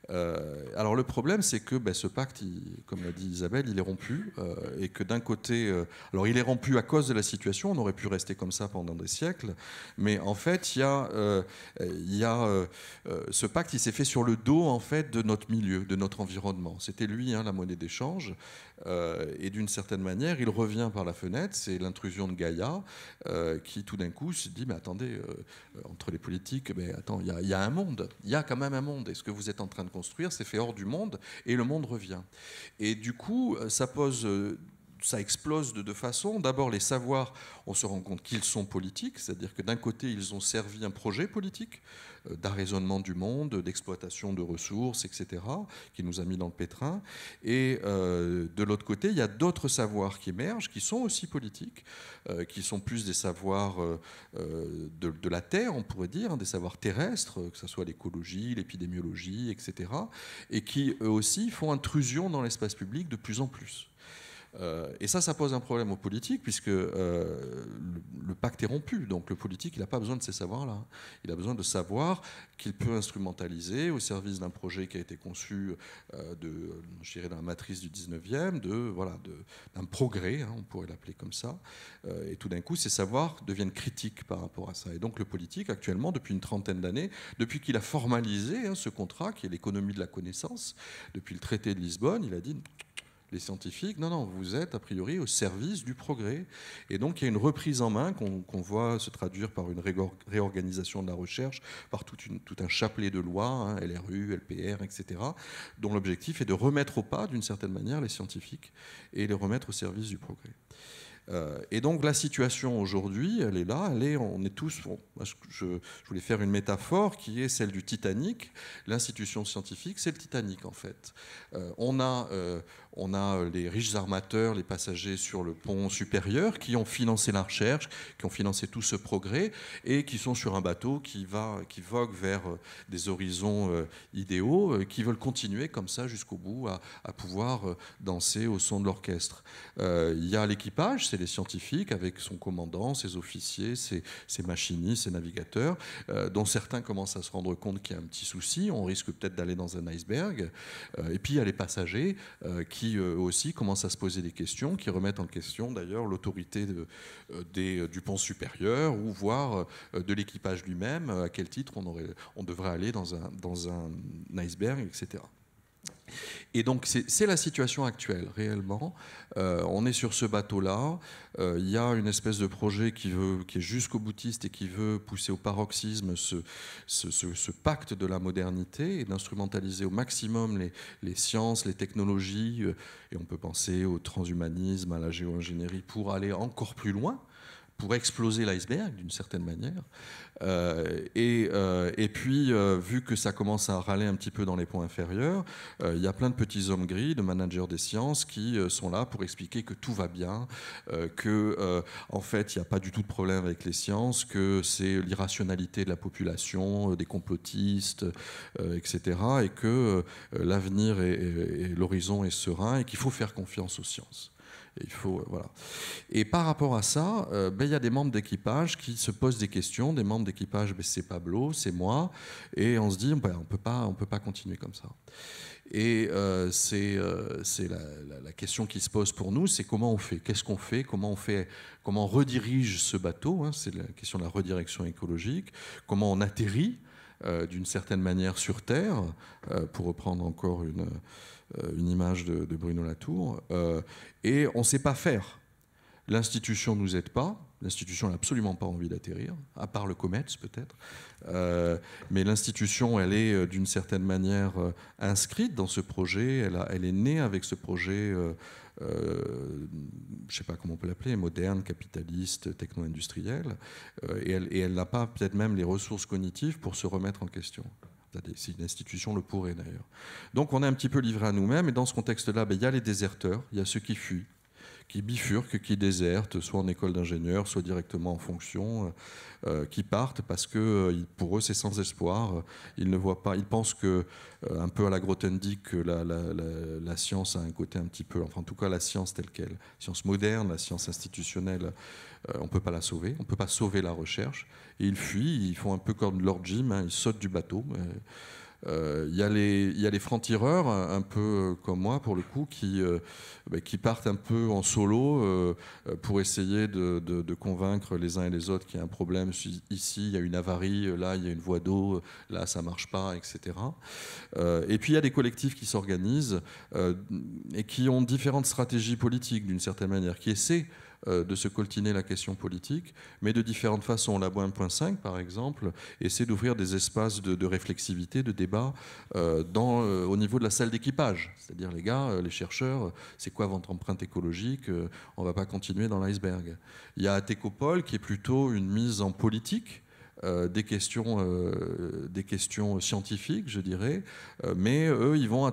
Euh, alors le problème, c'est que ben, ce pacte, comme l'a dit Isabelle, il est rompu euh, et que d'un côté, euh, alors il est rompu à cause de la situation. On aurait pu rester comme ça pendant des siècles, mais en fait, il y a, il a ce pacte, il s'est fait sur le dos en fait de notre milieu, de notre environnement. C'était lui hein, la monnaie d'échange euh, et d'une certaine manière, il revient par la fenêtre, c'est l'intrusion de Gaïa, euh, qui tout d'un coup se dit, mais attendez, euh, entre les politiques, mais attends, il y, y, a un monde, il y a quand même un monde, et ce que vous êtes en train de construire, c'est fait hors du monde, et le monde revient. Et du coup, ça pose ça explose de deux façons. D'abord, les savoirs, on se rend compte qu'ils sont politiques, c'est-à-dire que d'un côté, ils ont servi un projet politique euh, d'arraisonnement du monde, d'exploitation de ressources, etc., qui nous a mis dans le pétrin. Et euh, de l'autre côté, il y a d'autres savoirs qui émergent, qui sont aussi politiques, euh, qui sont plus des savoirs de, la terre, on pourrait dire, hein, des savoirs terrestres, que ce soit l'écologie, l'épidémiologie, etc., et qui eux aussi font intrusion dans l'espace public de plus en plus. Euh, et ça, ça pose un problème aux politiques, puisque euh, le, pacte est rompu. Donc le politique, il n'a pas besoin de ces savoirs-là. Il a besoin de savoir qu'il peut instrumentaliser au service d'un projet qui a été conçu euh, de, dans la matrice du 19e, de, voilà, d'un progrès, hein, on pourrait l'appeler comme ça. et tout d'un coup, ces savoirs deviennent critiques par rapport à ça. Et donc le politique, actuellement, depuis une trentaine d'années, depuis qu'il a formalisé hein, ce contrat, qui est l'économie de la connaissance, depuis le traité de Lisbonne, il a dit les scientifiques. Non, non, vous êtes a priori au service du progrès. Et donc il y a une reprise en main qu'on voit se traduire par une réorganisation de la recherche, par tout, une, tout un chapelet de lois, hein, LRU, LPR, etc., dont l'objectif est de remettre au pas, d'une certaine manière, les scientifiques et les remettre au service du progrès euh, et donc la situation aujourd'hui, elle est là, elle est, on est tous. Bon, je, je, voulais faire une métaphore qui est celle du Titanic. L'institution scientifique, c'est le Titanic en fait. Euh, on a euh, on a euh, les riches armateurs, les passagers sur le pont supérieur qui ont financé la recherche, qui ont financé tout ce progrès et qui sont sur un bateau qui, va, qui vogue vers euh, des horizons euh, idéaux, qui veulent continuer comme ça jusqu'au bout à, pouvoir danser au son de l'orchestre. Il y a l'équipage, c'est les scientifiques avec son commandant, ses officiers, ses, machinistes, ses navigateurs, dont certains commencent à se rendre compte qu'il y a un petit souci, on risque peut-être d'aller dans un iceberg. et puis il y a les passagers qui euh, aussi commencent à se poser des questions, qui remettent en question d'ailleurs l'autorité euh, euh, du pont supérieur ou voire de l'équipage lui-même, à quel titre on, aurait, on devrait aller dans dans un iceberg, etc. Et donc c'est la situation actuelle réellement. Euh, on est sur ce bateau-là. Euh, il y a une espèce de projet qui, est jusqu'au boutiste et qui veut pousser au paroxysme ce, pacte de la modernité et d'instrumentaliser au maximum les, les, sciences, les technologies. Euh, et on peut penser au transhumanisme, à la géo pour aller encore plus loin pour exploser l'iceberg d'une certaine manière. Euh, et, euh, et, puis, euh, vu que ça commence à râler un petit peu dans les points inférieurs, il y a plein de petits hommes gris, de managers des sciences, qui sont là pour expliquer que tout va bien, que en fait il n'y a pas du tout de problème avec les sciences, que c'est l'irrationalité de la population, des complotistes, etc., et que l'avenir et l'horizon est serein et qu'il faut faire confiance aux sciences. Il faut, euh, voilà. Et par rapport à ça, euh, ben, il y a des membres d'équipage qui se posent des questions. Des membres d'équipage, ben, c'est Pablo, c'est moi. Et on se dit, ben, on peut pas, on peut pas continuer comme ça. Et euh, c'est euh, la, question qui se pose pour nous, c'est comment on fait, qu'est-ce qu'on fait, comment on fait, comment redirige ce bateau, hein, c'est la question de la redirection écologique, comment on atterrit d'une certaine manière sur Terre, pour reprendre encore une euh, une image de, Bruno Latour. Euh, et on ne sait pas faire. L'institution ne nous aide pas. L'institution n'a absolument pas envie d'atterrir, à part le comète peut-être. Euh, mais l'institution, elle est d'une certaine manière inscrite dans ce projet. Elle, est née avec ce projet, je ne sais pas comment on peut l'appeler, moderne, capitaliste, techno-industriel. et elle n'a pas peut-être même les ressources cognitives pour se remettre en question. C'est une institution le pourrait d'ailleurs. Donc on est un petit peu livré à nous-mêmes, et dans ce contexte-là, ben, il y a les déserteurs, il y a ceux qui fuient, qui bifurquent, qui désertent, soit en école d'ingénieur, soit directement en fonction, euh, euh, qui partent parce que euh, pour eux c'est sans espoir. Ils ne voient pas, ils pensent que, un peu à la dit que la, la, science a un côté un petit peu, enfin en tout cas la science telle qu'elle, science moderne, la science institutionnelle euh, on peut pas la sauver, on peut pas sauver la recherche. Et ils fuient, ils font un peu comme Lord Jim, hein, ils sautent du bateau. Euh, euh, il y a les, francs-tireurs, un, peu comme moi pour le coup, qui, ben, partent un peu en solo pour essayer de, convaincre les uns et les autres qu'il y a un problème. Ici, il y a une avarie, là, il y a une voie d'eau, là, ça marche pas, etc. et puis, il y a des collectifs qui s'organisent et qui ont différentes stratégies politiques, d'une certaine manière, qui essaient euh, de se coltiner la question politique, mais de différentes façons. La 1.5, par exemple, essaie d'ouvrir des espaces de, réflexivité, de débat euh, euh, au niveau de la salle d'équipage. C'est-à-dire, les gars, les chercheurs, c'est quoi votre empreinte écologique On ne va pas continuer dans l'iceberg. Il y a Atécopole qui est plutôt une mise en politique euh, euh, des, questions, scientifiques, je dirais, euh, mais eux, ils vont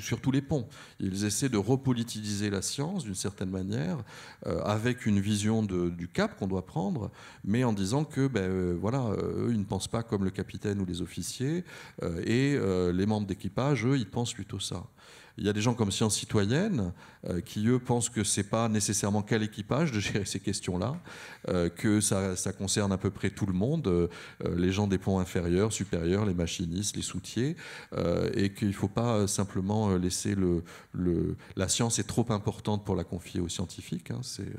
sur tous les ponts. Ils essaient de repolitiser la science d'une certaine manière, avec une vision du cap qu'on doit prendre, mais en disant que, ben, voilà, eux, ils ne pensent pas comme le capitaine ou les officiers, et les membres d'équipage, eux, ils pensent plutôt ça. Il y a des gens comme Sciences Citoyennes euh, qui, eux, pensent que ce n'est pas nécessairement qu'à l'équipage de gérer ces questions-là, euh, que ça, ça, concerne à peu près tout le monde, euh, les gens des ponts inférieurs, supérieurs, les machinistes, les soutiers, et qu'il ne faut pas simplement laisser le, le, La science est trop importante pour la confier aux scientifiques. Hein, c'est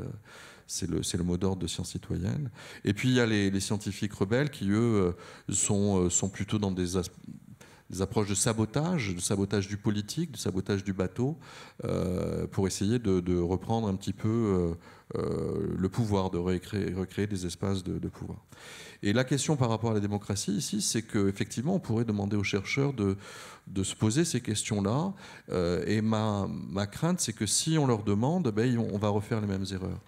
c'est le, le, mot d'ordre de Sciences citoyennes. Et puis il y a les, les scientifiques rebelles qui, eux, sont, sont plutôt dans des, des approches de sabotage, de sabotage du politique, de sabotage du bateau, euh, pour essayer de, reprendre un petit peu euh, euh, le pouvoir, de recréer, des espaces de, pouvoir. Et la question par rapport à la démocratie ici, c'est qu'effectivement, on pourrait demander aux chercheurs de, se poser ces questions-là. et ma, crainte, c'est que si on leur demande, ben, on va refaire les mêmes erreurs.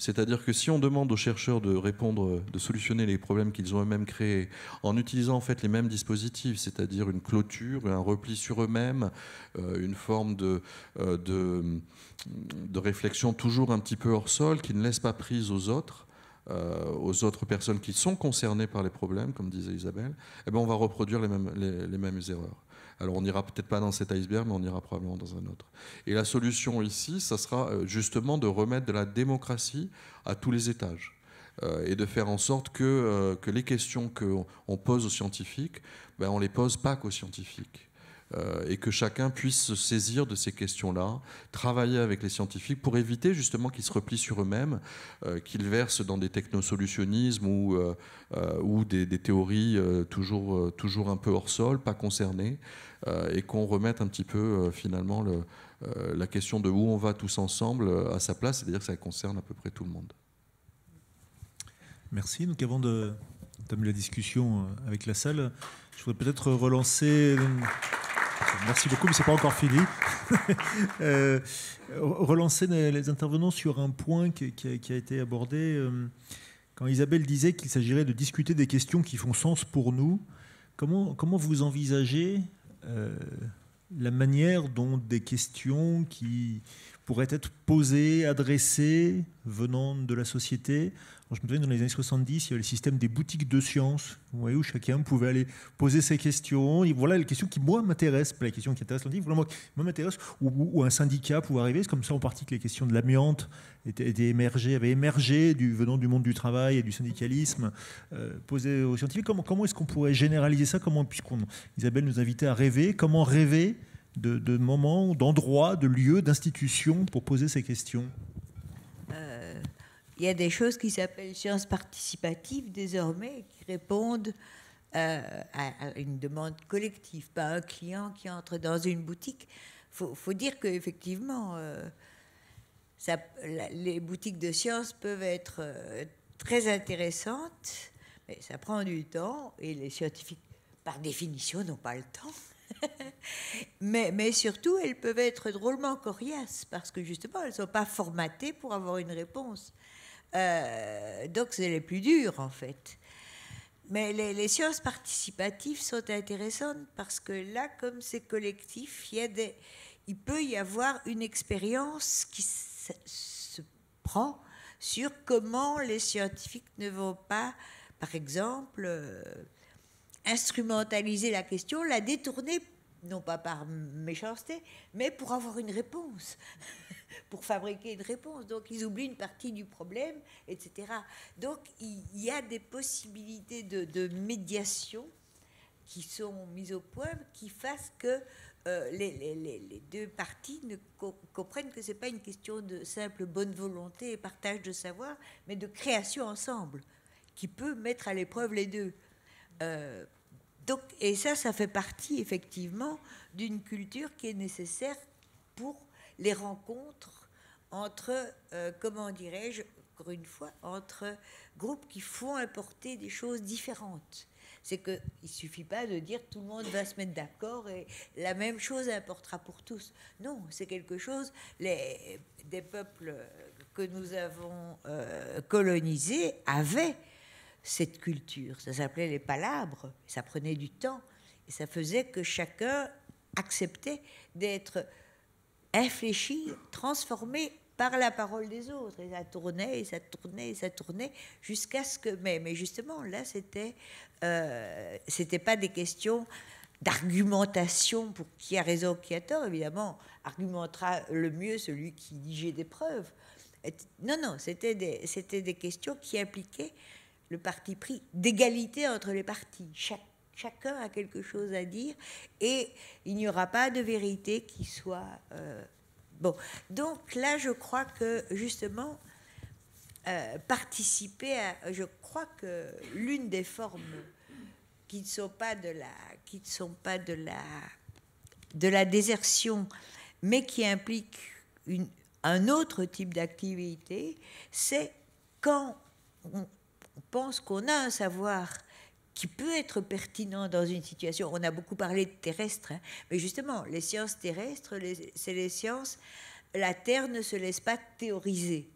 C'est-à-dire que si on demande aux chercheurs de répondre, de solutionner les problèmes qu'ils ont eux-mêmes créés en utilisant en fait les mêmes dispositifs, c'est-à-dire une clôture, un repli sur eux-mêmes, euh, une forme euh, de, de, réflexion toujours un petit peu hors sol qui ne laisse pas prise aux autres, euh, aux autres personnes qui sont concernées par les problèmes, comme disait Isabelle, eh ben, on va reproduire les mêmes, les mêmes erreurs. Alors on n'ira peut-être pas dans cet iceberg, mais on ira probablement dans un autre. Et la solution ici, ça sera euh, justement de remettre de la démocratie à tous les étages euh, et de faire en sorte que, euh, que les questions qu'on pose aux scientifiques, ben, on ne les pose pas qu'aux scientifiques. Euh, et que chacun puisse se saisir de ces questions-là, travailler avec les scientifiques pour éviter justement qu'ils se replient sur eux-mêmes, euh, qu'ils versent dans des technosolutionnismes ou, euh, ou des, théories toujours, toujours un peu hors sol, pas concernées, et qu'on remette un petit peu finalement la question de où on va tous ensemble à sa place, c'est-à-dire que ça concerne à peu près tout le monde. Merci. Donc avant de terminer la discussion avec la salle, je voudrais peut-être relancer. Euh, merci beaucoup, mais ce n'est pas encore fini. Euh, relancer les intervenants sur un point qui, a, été abordé. Euh, quand Isabelle disait qu'il s'agirait de discuter des questions qui font sens pour nous, comment, comment vous envisagez la manière dont des questions qui pourraient être posées, adressées, venant de la société, je me souviens, dans les années 70, il y avait le système des boutiques de sciences, où chacun pouvait aller poser ses questions. voilà les questions qui, moi, m'intéressent, pas les questions qui intéressent les moi, moi m'intéresse, ou, un syndicat pouvait arriver. C'est comme ça, en partie, que les questions de l'amiante étaient, émergées, avaient émergé venant du monde du travail et du syndicalisme, euh, posées posé aux scientifiques. Comment, est-ce qu'on pourrait généraliser ça Comment, puisqu'on Isabelle nous invitait à rêver, comment rêver de, de moments, d'endroits, de lieux, d'institutions pour poser ces questions il y a des choses qui s'appellent sciences participatives désormais, qui répondent euh, à une demande collective, pas un client qui entre dans une boutique. Il faut, dire qu'effectivement, euh, les boutiques de sciences peuvent être euh, très intéressantes, mais ça prend du temps et les scientifiques, par définition, n'ont pas le temps. mais, surtout, elles peuvent être drôlement coriaces parce que justement, elles ne sont pas formatées pour avoir une réponse. Euh, donc c'est les plus durs en fait. Mais les, sciences participatives sont intéressantes parce que là, comme c'est collectif, il, y a des, il peut y avoir une expérience qui se, prend sur comment les scientifiques ne vont pas, par exemple, euh, instrumentaliser la question, la détourner, non pas par méchanceté, mais pour avoir une réponse pour fabriquer une réponse. Donc ils oublient une partie du problème, etc. Donc il y a des possibilités de, médiation qui sont mises au point, qui fassent que euh, les, deux parties ne comprennent que ce n'est pas une question de simple bonne volonté et partage de savoir, mais de création ensemble, qui peut mettre à l'épreuve les deux. Euh, donc, et ça, ça fait partie effectivement d'une culture qui est nécessaire pour les rencontres entre, euh, comment dirais-je, encore une fois, entre groupes qui font importer des choses différentes. C'est qu'il ne suffit pas de dire tout le monde va se mettre d'accord et la même chose importera pour tous. Non, c'est quelque chose, les, des peuples que nous avons euh, colonisés avaient cette culture. Ça s'appelait les palabres, ça prenait du temps et ça faisait que chacun acceptait d'être infléchi, transformé par la parole des autres. Et ça tournait, et ça tournait, et ça tournait, jusqu'à ce que... Mais, justement, là, c'était... Euh, c'était pas des questions d'argumentation pour qui a raison, qui a tort. Évidemment, argumentera le mieux celui qui dit j'ai des preuves. Non, non, c'était des, c'était des questions qui impliquaient le parti pris d'égalité entre les partis. Chaque Chacun a quelque chose à dire et il n'y aura pas de vérité qui soit... Euh, bon, donc là, je crois que justement, euh, participer à... Je crois que l'une des formes qui ne sont pas de la... qui ne sont pas de la... de la désertion, mais qui implique un autre type d'activité, c'est quand on pense qu'on a un savoir qui peut être pertinent dans une situation. On a beaucoup parlé de terrestre, hein. mais justement, les sciences terrestres, c'est les sciences, la Terre ne se laisse pas théoriser.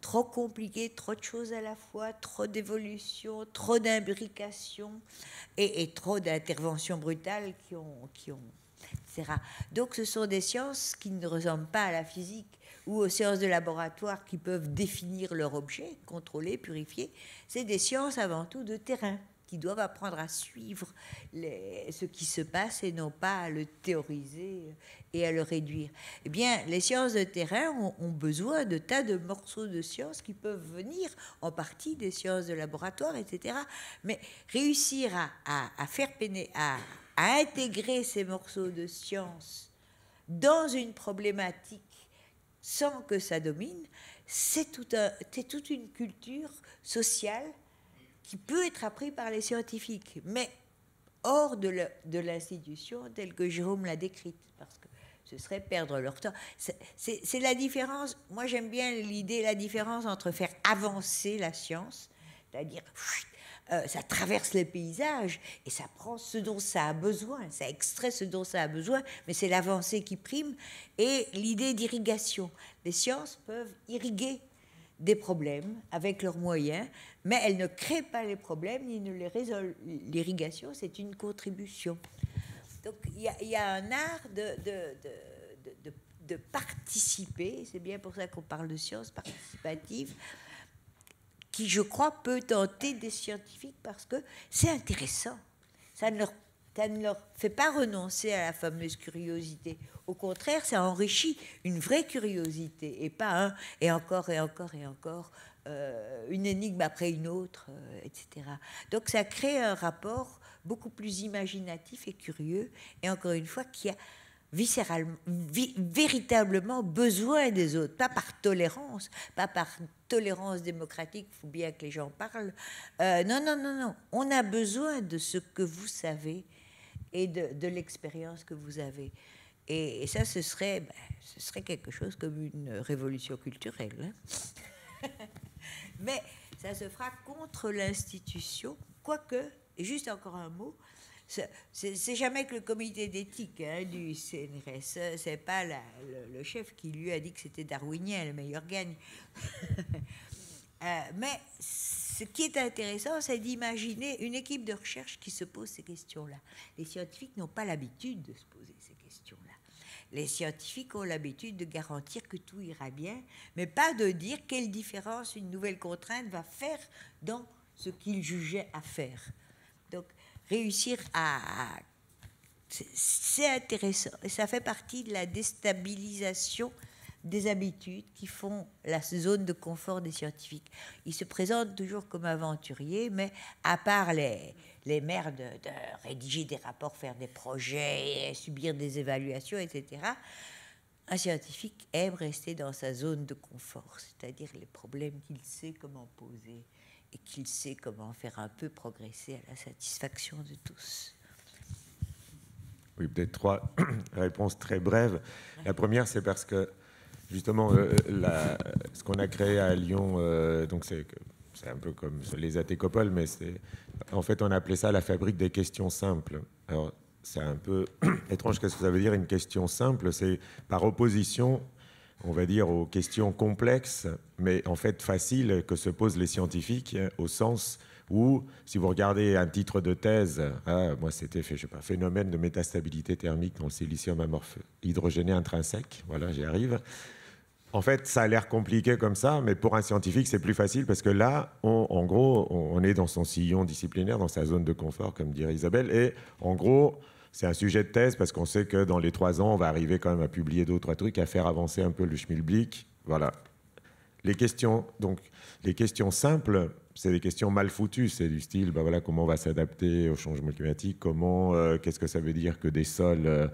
Trop compliqué, trop de choses à la fois, trop d'évolution, trop d'imbrication et, trop d'interventions brutales qui ont, qui ont, Donc ce sont des sciences qui ne ressemblent pas à la physique ou aux sciences de laboratoire qui peuvent définir leur objet, contrôler, purifier. C'est des sciences avant tout de terrain qui doivent apprendre à suivre les, ce qui se passe et non pas à le théoriser et à le réduire. Eh bien, les sciences de terrain ont, besoin de tas de morceaux de sciences qui peuvent venir en partie des sciences de laboratoire, etc. Mais réussir à, faire à, intégrer ces morceaux de sciences dans une problématique sans que ça domine, c'est tout un, toute une culture sociale qui peut être appris par les scientifiques, mais hors de l'institution telle que Jérôme l'a décrite, parce que ce serait perdre leur temps. C'est la différence, moi j'aime bien l'idée, la différence entre faire avancer la science, c'est-à-dire euh, ça traverse les paysages et ça prend ce dont ça a besoin, ça extrait ce dont ça a besoin, mais c'est l'avancée qui prime, et l'idée d'irrigation. Les sciences peuvent irriguer des problèmes avec leurs moyens, mais elle ne crée pas les problèmes ni ne les résolvent. L'irrigation, c'est une contribution. Donc il y, a un art de, de, de, de, de participer, c'est bien pour ça qu'on parle de science participative, qui je crois peut tenter des scientifiques parce que c'est intéressant. Ça ne leur ça ne leur fait pas renoncer à la fameuse curiosité. Au contraire, ça enrichit une vraie curiosité et pas un et encore et encore et encore euh, une énigme après une autre, euh, etc. Donc ça crée un rapport beaucoup plus imaginatif et curieux et encore une fois qui a viscéralement, véritablement besoin des autres, pas par tolérance, pas par tolérance démocratique, il faut bien que les gens parlent. Euh, non, non, non, non, on a besoin de ce que vous savez et de, l'expérience que vous avez. Et, ça, ce serait, ben, ce serait quelque chose comme une révolution culturelle. Hein. Mais ça se fera contre l'institution, quoique, juste encore un mot, c'est jamais que le comité d'éthique hein, du CNRS, c'est pas le, chef qui lui a dit que c'était darwinien le meilleur gagne. Euh, mais mais ce qui est intéressant, c'est d'imaginer une équipe de recherche qui se pose ces questions-là. Les scientifiques n'ont pas l'habitude de se poser ces questions-là. Les scientifiques ont l'habitude de garantir que tout ira bien, mais pas de dire quelle différence une nouvelle contrainte va faire dans ce qu'ils jugeaient à faire. Donc, réussir à... C'est intéressant, et ça fait partie de la déstabilisation des habitudes qui font la zone de confort des scientifiques. Ils se présentent toujours comme aventuriers, mais à part les, les de, de rédiger des rapports, faire des projets, subir des évaluations, etc., un scientifique aime rester dans sa zone de confort, c'est-à-dire les problèmes qu'il sait comment poser et qu'il sait comment faire un peu progresser à la satisfaction de tous. Oui, peut-être trois réponses très brèves. La première, c'est parce que justement, euh, ce qu'on a créé à Lyon, euh, donc c'est un peu comme les atécopoles, mais en fait on appelait ça la fabrique des questions simples. Alors c'est un peu étrange, qu'est-ce que ça veut dire une question simple C'est par opposition, on va dire, aux questions complexes, mais en fait faciles que se posent les scientifiques au sens où, si vous regardez un titre de thèse, ah, moi c'était je sais pas, phénomène de métastabilité thermique dans le silicium amorphe hydrogéné intrinsèque, voilà, j'y arrive. En fait, ça a l'air compliqué comme ça, mais pour un scientifique, c'est plus facile parce que là, en gros, on, est dans son sillon disciplinaire, dans sa zone de confort, comme dirait Isabelle. Et en gros, c'est un sujet de thèse parce qu'on sait que dans les trois ans, on va arriver quand même à publier d'autres trucs, à faire avancer un peu le schmilblick. Voilà. Les questions, donc, les questions simples, c'est des questions mal foutues. C'est du style, bah voilà, comment on va s'adapter au changement climatique Comment, euh, qu'est-ce que ça veut dire que des sols euh,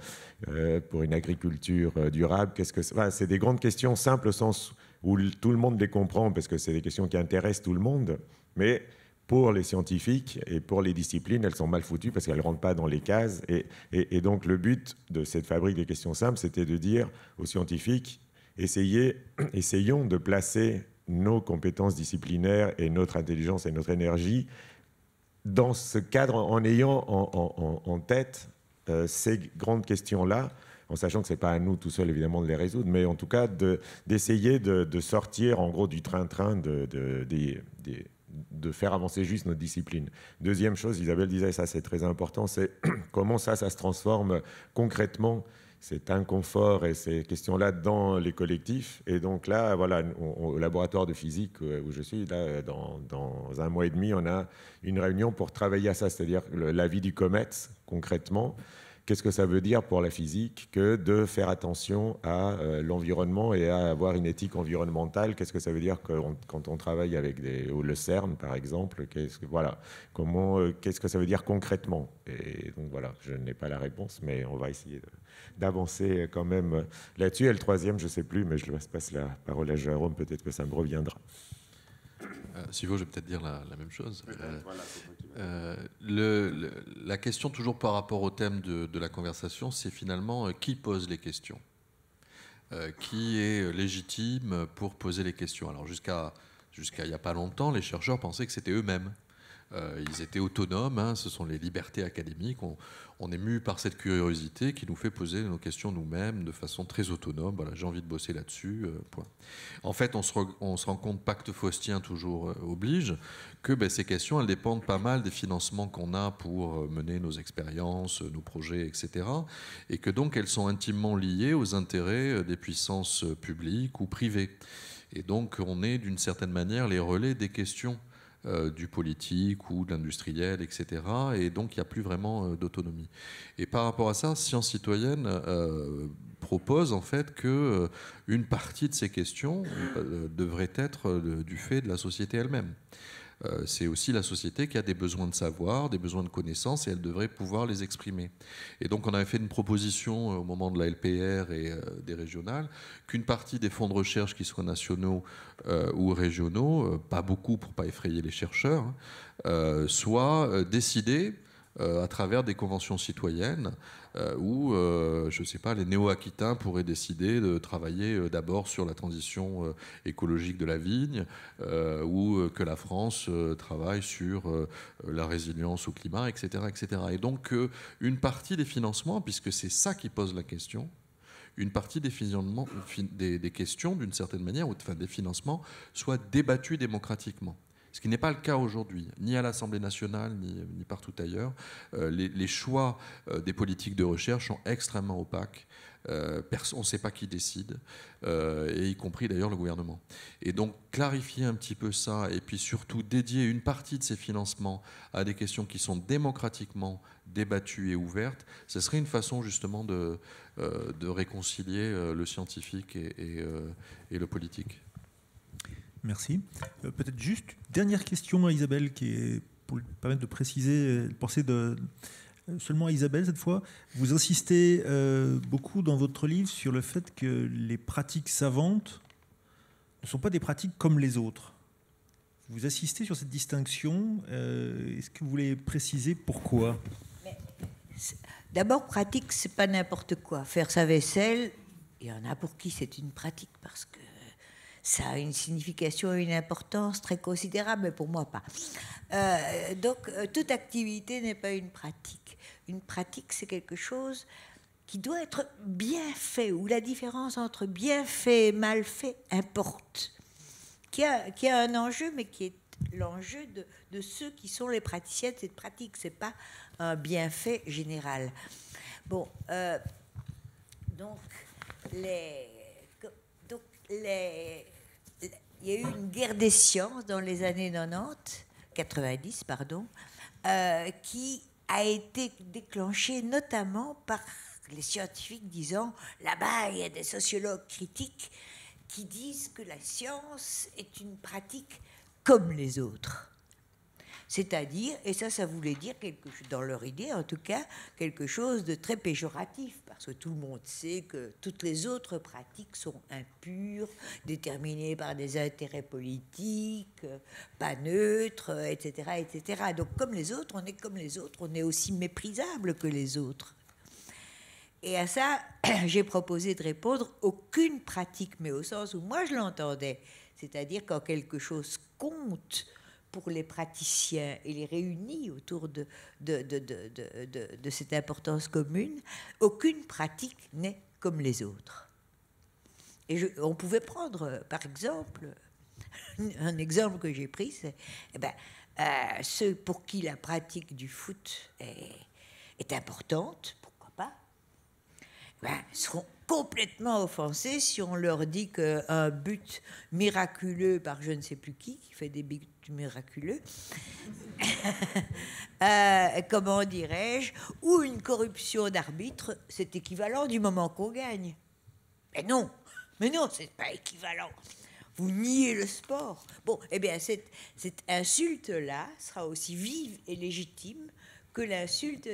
euh, pour une agriculture durable Qu'est-ce que c'est des grandes questions simples au sens où tout le monde les comprend parce que c'est des questions qui intéressent tout le monde, mais pour les scientifiques et pour les disciplines, elles sont mal foutues parce qu'elles ne rentrent pas dans les cases. Et, donc le but de cette fabrique des questions simples, c'était de dire aux scientifiques, essayez, essayons de placer nos compétences disciplinaires et notre intelligence et notre énergie dans ce cadre en ayant en, tête euh, ces grandes questions-là, en sachant que ce n'est pas à nous tout seuls évidemment de les résoudre, mais en tout cas d'essayer de, sortir en gros du train-train de, de, faire avancer juste notre discipline. Deuxième chose, Isabelle disait, ça c'est très important, c'est comment ça, ça se transforme concrètement cet inconfort et ces questions-là dans les collectifs. Et donc là, voilà, au laboratoire de physique euh, où je suis, là, dans, un mois et demi, on a une réunion pour travailler à ça, c'est-à-dire la vie du comète, concrètement. Qu'est-ce que ça veut dire pour la physique que de faire attention à euh, l'environnement et à avoir une éthique environnementale Qu'est-ce que ça veut dire quand on travaille avec des, le CERN, par exemple ce que voilà Comment euh, Qu'est-ce que ça veut dire concrètement Et donc voilà, je n'ai pas la réponse, mais on va essayer de d'avancer euh, quand même euh, là-dessus. Et le troisième, je ne sais plus, mais je passe la parole à Jérôme, peut-être que ça me reviendra. Euh, vous je vais peut-être dire la, même chose. Euh, le, la question, toujours par rapport au thème de, la conversation, c'est finalement qui pose les questions Qui est légitime pour poser les questions Alors, jusqu'à jusqu'à il n'y a pas longtemps, les chercheurs pensaient que c'était eux-mêmes. ils étaient autonomes, hein, ce sont les libertés académiques. On, on est mu par cette curiosité qui nous fait poser nos questions nous-mêmes de façon très autonome. Voilà, j'ai envie de bosser là-dessus. Euh, en fait, on se, rend compte, pacte faustien toujours euh, oblige, que ben, ces questions, elles dépendent pas mal des financements qu'on a pour euh, mener nos expériences, nos projets, etc. Et que donc, elles sont intimement liées aux intérêts des puissances publiques ou privées. Et donc, on est d'une certaine manière les relais des questions euh, du politique ou de l'industriel, etc. Et donc, il n'y a plus vraiment euh, d'autonomie. Et par rapport à ça, Science Citoyenne euh, propose en fait que une partie de ces questions devrait être du fait de la société elle-même. Euh, c'est aussi la société qui a des besoins de savoir, des besoins de connaissances, et elle devrait pouvoir les exprimer. Et donc on avait fait une proposition euh, au moment de la LPR et euh, des régionales qu'une partie des fonds de recherche, qui soient nationaux ou régionaux, pas beaucoup pour pas effrayer les chercheurs, hein, soit décidée à travers des conventions citoyennes euh, où, euh, je ne sais pas, les néo-aquitains pourraient décider de travailler euh, d'abord sur la transition écologique de la vigne, ou que la France travaille sur la résilience au climat, etc. etc. Et donc, une partie des financements, puisque c'est ça qui pose la question, une partie des, questions, d'une certaine manière, ou enfin, des financements, soient débattue démocratiquement ce qui n'est pas le cas aujourd'hui, ni à l'Assemblée nationale, ni, partout ailleurs. Euh, les, choix euh, des politiques de recherche sont extrêmement opaques. Euh, on ne sait pas qui décide, y compris d'ailleurs le gouvernement. Et donc clarifier un petit peu ça, et puis surtout dédier une partie de ces financements à des questions qui sont démocratiquement débattues et ouvertes, ce serait une façon justement de, réconcilier le scientifique et le politique. Merci. Euh, peut-être juste une dernière question à Isabelle, qui est pour permettre de préciser, euh, de penser de, euh, seulement à Isabelle cette fois. Vous insistez beaucoup dans votre livre sur le fait que les pratiques savantes ne sont pas des pratiques comme les autres. Vous assistez sur cette distinction. Est-ce que vous voulez préciser pourquoi D'abord, pratique, c'est pas n'importe quoi. Faire sa vaisselle, il y en a pour qui c'est une pratique parce que ça a une signification et une importance très considérable, mais pour moi pas. Euh, donc, euh, toute activité n'est pas une pratique. Une pratique, c'est quelque chose qui doit être bien fait, où la différence entre bien fait et mal fait importe, qui a, qui a un enjeu, mais qui est l'enjeu de, de, ceux qui sont les praticiens de cette pratique. Ce n'est pas un bien fait général. Bon, euh, donc, les, donc les, il y a eu une guerre des sciences dans les années 90, 90 pardon, euh, qui a été déclenchée notamment par les scientifiques disant là-bas il y a des sociologues critiques qui disent que la science est une pratique comme les autres. C'est-à-dire, et ça, ça voulait dire, quelque, dans leur idée en tout cas, quelque chose de très péjoratif, parce que tout le monde sait que toutes les autres pratiques sont impures, déterminées par des intérêts politiques, pas neutres, etc., etc. Donc, comme les autres, on est comme les autres, on est aussi méprisable que les autres. Et à ça, j'ai proposé de répondre aucune pratique, mais au sens où moi je l'entendais. C'est-à-dire quand quelque chose compte pour les praticiens et les réunis autour de, de, cette importance commune, aucune pratique n'est comme les autres. Et on pouvait prendre, euh, par exemple, un exemple que j'ai pris, c'est eh ben, euh, ceux pour qui la pratique du foot est, est importante, pourquoi pas, eh ben, seront complètement offensés si on leur dit qu'un but miraculeux par je ne sais plus qui, qui fait des buts miraculeux, euh, comment dirais-je, ou une corruption d'arbitre, c'est équivalent du moment qu'on gagne. Mais non, mais non, c'est pas équivalent. Vous niez le sport. Bon, eh bien, cette, cette insulte-là sera aussi vive et légitime que l'insulte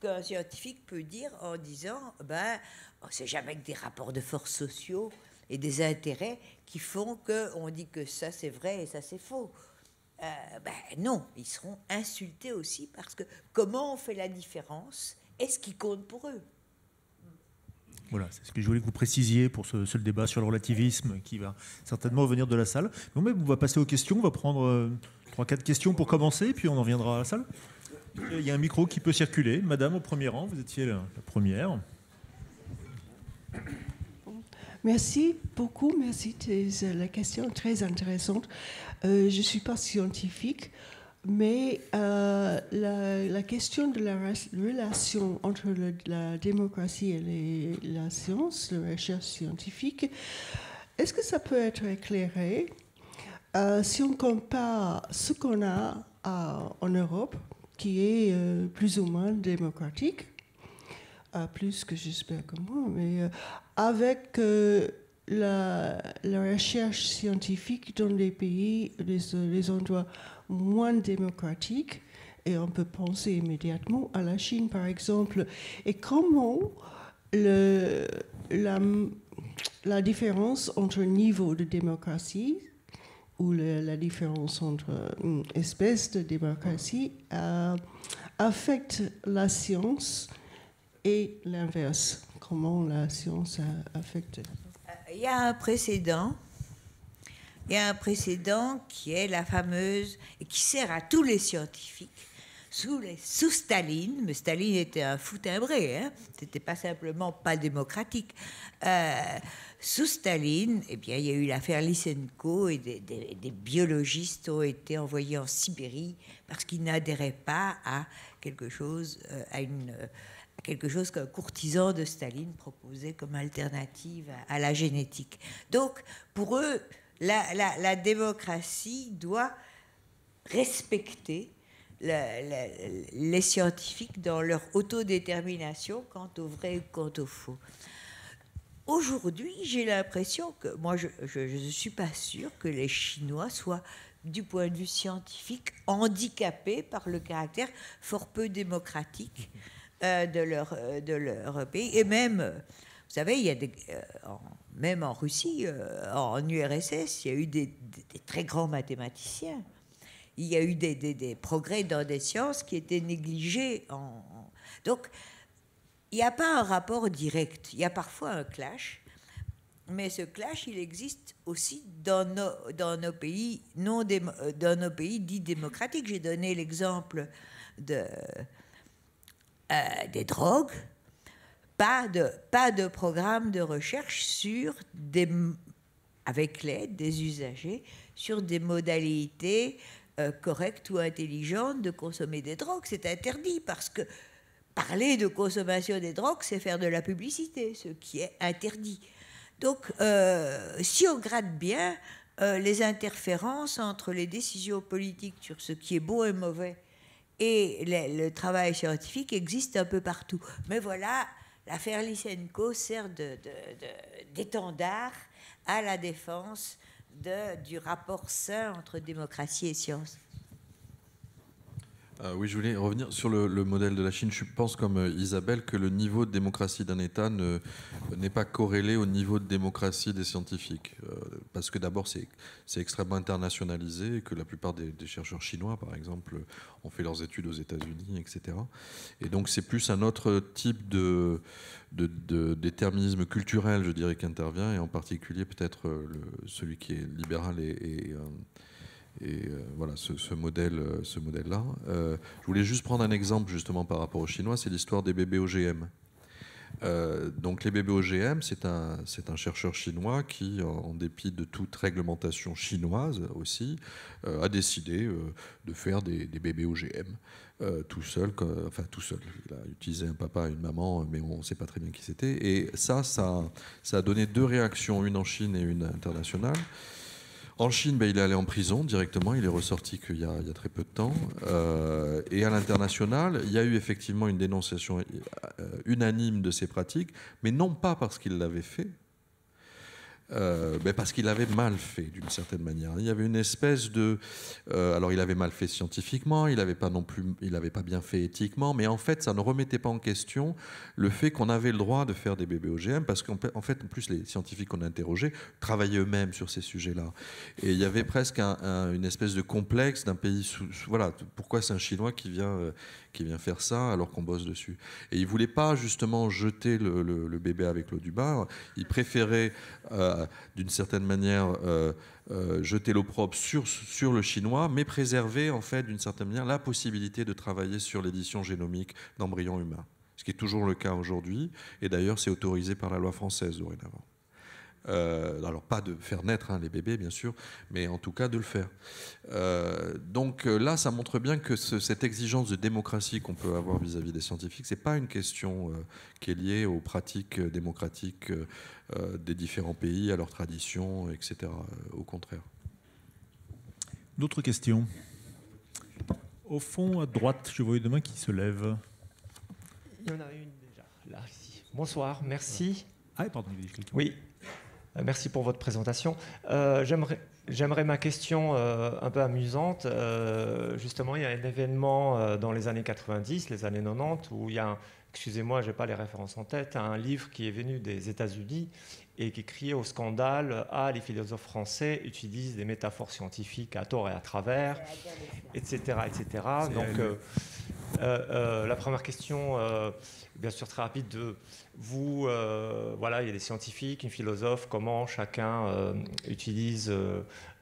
qu'un scientifique peut dire en disant, ben, on sait jamais que des rapports de force sociaux et des intérêts qui font qu'on dit que ça c'est vrai et ça c'est faux. Euh, ben non, ils seront insultés aussi parce que comment on fait la différence est ce qui compte pour eux voilà, c'est ce que je voulais que vous précisiez pour ce, débat sur le relativisme qui va certainement venir de la salle. mais on va passer aux questions, on va prendre euh, trois, 4 quatre questions pour commencer, puis on en viendra à la salle. Euh, il y a un micro qui peut circuler. Madame, au premier rang, vous étiez la, la première. Merci beaucoup, merci. C'est la question très intéressante. Euh, je ne suis pas scientifique, mais euh, la, question de la relation entre la démocratie et la science, la recherche scientifique, est-ce que ça peut être éclairé euh, si on compare ce qu'on a en Europe, qui est plus ou moins démocratique, plus que j'espère que moi, mais euh, avec euh, la, recherche scientifique dans les pays, euh, les, endroits moins démocratiques, et on peut penser immédiatement à la Chine, par exemple, et comment le, la, différence entre niveau de démocratie ou la différence entre espèces de démocratie affecte la science et l'inverse, comment la science a affecté. Il euh, y a un précédent. Il y a un précédent qui est la fameuse, et qui sert à tous les scientifiques, sous, les, sous Staline, mais Staline était un fou timbré, hein, c'était pas simplement pas démocratique. Euh, sous Staline, et eh bien, il y a eu l'affaire Lysenko et des, biologistes ont été envoyés en Sibérie parce qu'ils n'adhéraient pas à quelque chose, euh, à une quelque chose qu'un courtisan de Staline proposait comme alternative à, la génétique. Donc, pour eux, la, démocratie doit respecter les scientifiques dans leur autodétermination quant au vrai et quant au faux. Aujourd'hui, j'ai l'impression que, moi, je ne suis pas sûre que les Chinois soient du point de vue scientifique, handicapés par le caractère fort peu démocratique euh, de, leur, euh, de leur pays. Et même, euh, vous savez, il y a même en Russie, en URSS, il y a eu des, très grands mathématiciens. Il y a eu des, progrès dans des sciences qui étaient négligés. Donc, il n'y a pas un rapport direct. Il y a parfois un clash, mais ce clash, il existe aussi dans nos, dans nos pays non dans nos pays dits démocratiques. J'ai donné l'exemple de euh, des drogues, pas de, pas de programme de recherche sur des, avec l'aide des usagers sur des modalités euh, correctes ou intelligentes de consommer des drogues. C'est interdit parce que parler de consommation des drogues, c'est faire de la publicité, ce qui est interdit. Donc, euh, si on gratte bien, les interférences entre les décisions politiques sur ce qui est beau et mauvais et le, travail scientifique existe un peu partout. Mais voilà, l'affaire Lysenko sert d'étendard à la défense du rapport sain entre démocratie et science. Euh, oui, je voulais revenir sur le, modèle de la Chine. Je pense, comme euh, Isabelle, que le niveau de démocratie d'un État n'est pas corrélé au niveau de démocratie des scientifiques. Euh, parce que d'abord, c'est extrêmement internationalisé, et que la plupart des, chercheurs chinois, par exemple, ont fait leurs études aux États-Unis, etc. Et donc, c'est plus un autre type de, de, déterminisme culturel, je dirais, qui intervient, et en particulier peut-être celui qui est libéral et et euh, voilà ce, ce, modèle euh, ce modèle là euh, je voulais juste prendre un exemple justement par rapport aux chinois c'est l'histoire des bébés OGM donc les bébés OGM, c'est un, un, chercheur chinois qui, en dépit de toute réglementation chinoise aussi, a décidé de faire des, bébés OGM tout seul, enfin tout seul. Il a utilisé un papa et une maman, mais on ne sait pas très bien qui c'était. Et ça, ça, ça, a donné deux réactions, une en Chine et une internationale. En Chine, bah, il est allé en prison directement, il est ressorti qu'il y, a très peu de temps. Euh, et à l'international, il y a eu effectivement une dénonciation euh, unanime de ces pratiques, mais non pas parce qu'il l'avait fait, euh, parce qu'il avait mal fait d'une certaine manière. Il y avait une espèce de, euh, alors il avait mal fait scientifiquement, il n'avait pas non plus, il avait pas bien fait éthiquement, mais en fait ça ne remettait pas en question le fait qu'on avait le droit de faire des bébés OGM parce qu'en fait en plus les scientifiques qu'on a interrogés travaillaient eux-mêmes sur ces sujets-là et il y avait presque une espèce de complexe d'un pays voilà pourquoi c'est un chinois qui vient euh, qui vient faire ça alors qu'on bosse dessus et il voulait pas justement jeter le, bébé avec l'eau du bar, il préférait euh, d'une certaine manière, euh, euh, jeter l'opprobre sur, le chinois, mais préserver en fait, d'une certaine manière, la possibilité de travailler sur l'édition génomique d'embryons humains, ce qui est toujours le cas aujourd'hui, et d'ailleurs c'est autorisé par la loi française dorénavant. Euh, alors pas de faire naître hein, les bébés, bien sûr, mais en tout cas de le faire. Euh, donc euh, là, ça montre bien que cette exigence de démocratie qu'on peut avoir vis-à-vis des scientifiques, c'est pas une question qui est liée aux pratiques démocratiques des différents pays, à leurs traditions, etc. Au contraire. D'autres questions Au fond, à droite, je vois une main qui se lève. Il y en a une déjà, là, ici. Bonsoir, merci. Ah, pardon, il y Oui, Merci pour votre présentation. J'aimerais ma question un peu amusante. justement, il y a un événement dans les années 90, les années 90, où il y a, excusez-moi, je n'ai pas les références en tête, un livre qui est venu des États-Unis et qui criait au scandale Ah, les philosophes français utilisent des métaphores scientifiques à tort et à travers, etc. etc. Donc, euh, euh, euh, la première question, bien sûr, très rapide de vous, voilà, il y a des scientifiques, une philosophe, comment chacun utilise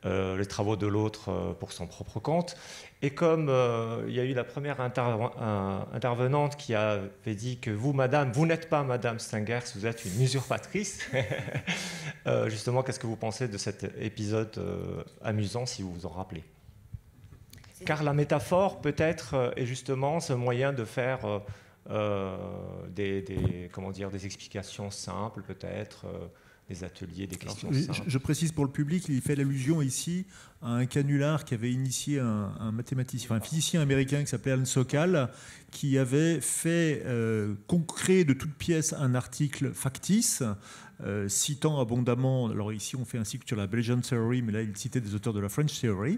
euh, les travaux de l'autre euh, pour son propre compte. Et comme euh, il y a eu la première intervenante qui avait dit que vous, madame, vous n'êtes pas madame Stengers, vous êtes une usurpatrice, justement, qu'est-ce que vous pensez de cet épisode amusant, si vous vous en rappelez Car la métaphore, peut-être, est justement ce moyen de faire des, comment dire, des explications simples, peut-être des ateliers, Je, précise pour le public, il fait l'allusion ici à un canular qui avait initié un, mathématicien, un physicien américain qui s'appelait Alan Sokal, qui avait fait euh, concret de toute pièce un article factice euh, citant abondamment, alors ici on fait un cycle sur la Belgian Theory, mais là il citait des auteurs de la French Theory,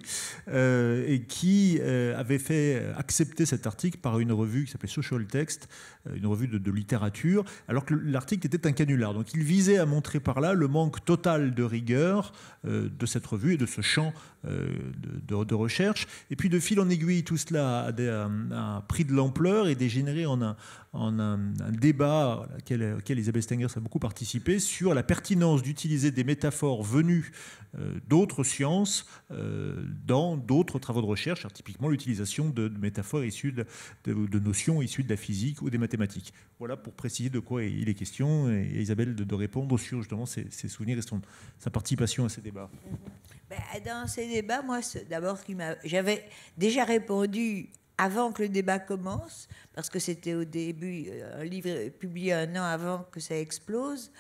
euh, et qui euh, avait fait accepter cet article par une revue qui s'appelait Social Text, une revue de, littérature, alors que l'article était un canular. Donc il visait à montrer par là le manque total de rigueur de cette revue et de ce champ de, recherche. Et puis de fil en aiguille, tout cela a pris de l'ampleur et dégénéré en un, en un, débat auquel, Isabelle Stenger Stengers a beaucoup participé sur la pertinence d'utiliser des métaphores venues euh, d'autres sciences euh, dans d'autres travaux de recherche, typiquement l'utilisation de, métaphores issues de, notions issues de la physique ou des mathématiques. Voilà pour préciser de quoi il est question et, Isabelle de, répondre sur justement ses, souvenirs et son, sa participation à ces débats. Ben, dans ces débats, moi, d'abord, j'avais déjà répondu avant que le débat commence, parce que c'était au début euh, un livre publié un an avant que ça explose,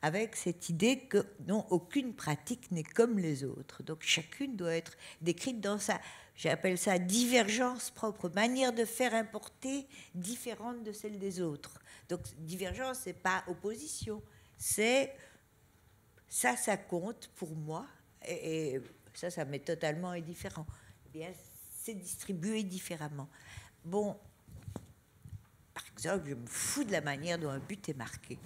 avec cette idée que non, aucune pratique n'est comme les autres. Donc chacune doit être décrite dans sa, j'appelle ça divergence propre, manière de faire importer différente de celle des autres. Donc divergence, c'est pas opposition, c'est ça, ça compte pour moi, et, ça, ça m'est totalement indifférent. bien, c'est différemment. Bon, par exemple, je me fous de la manière dont un but est marqué.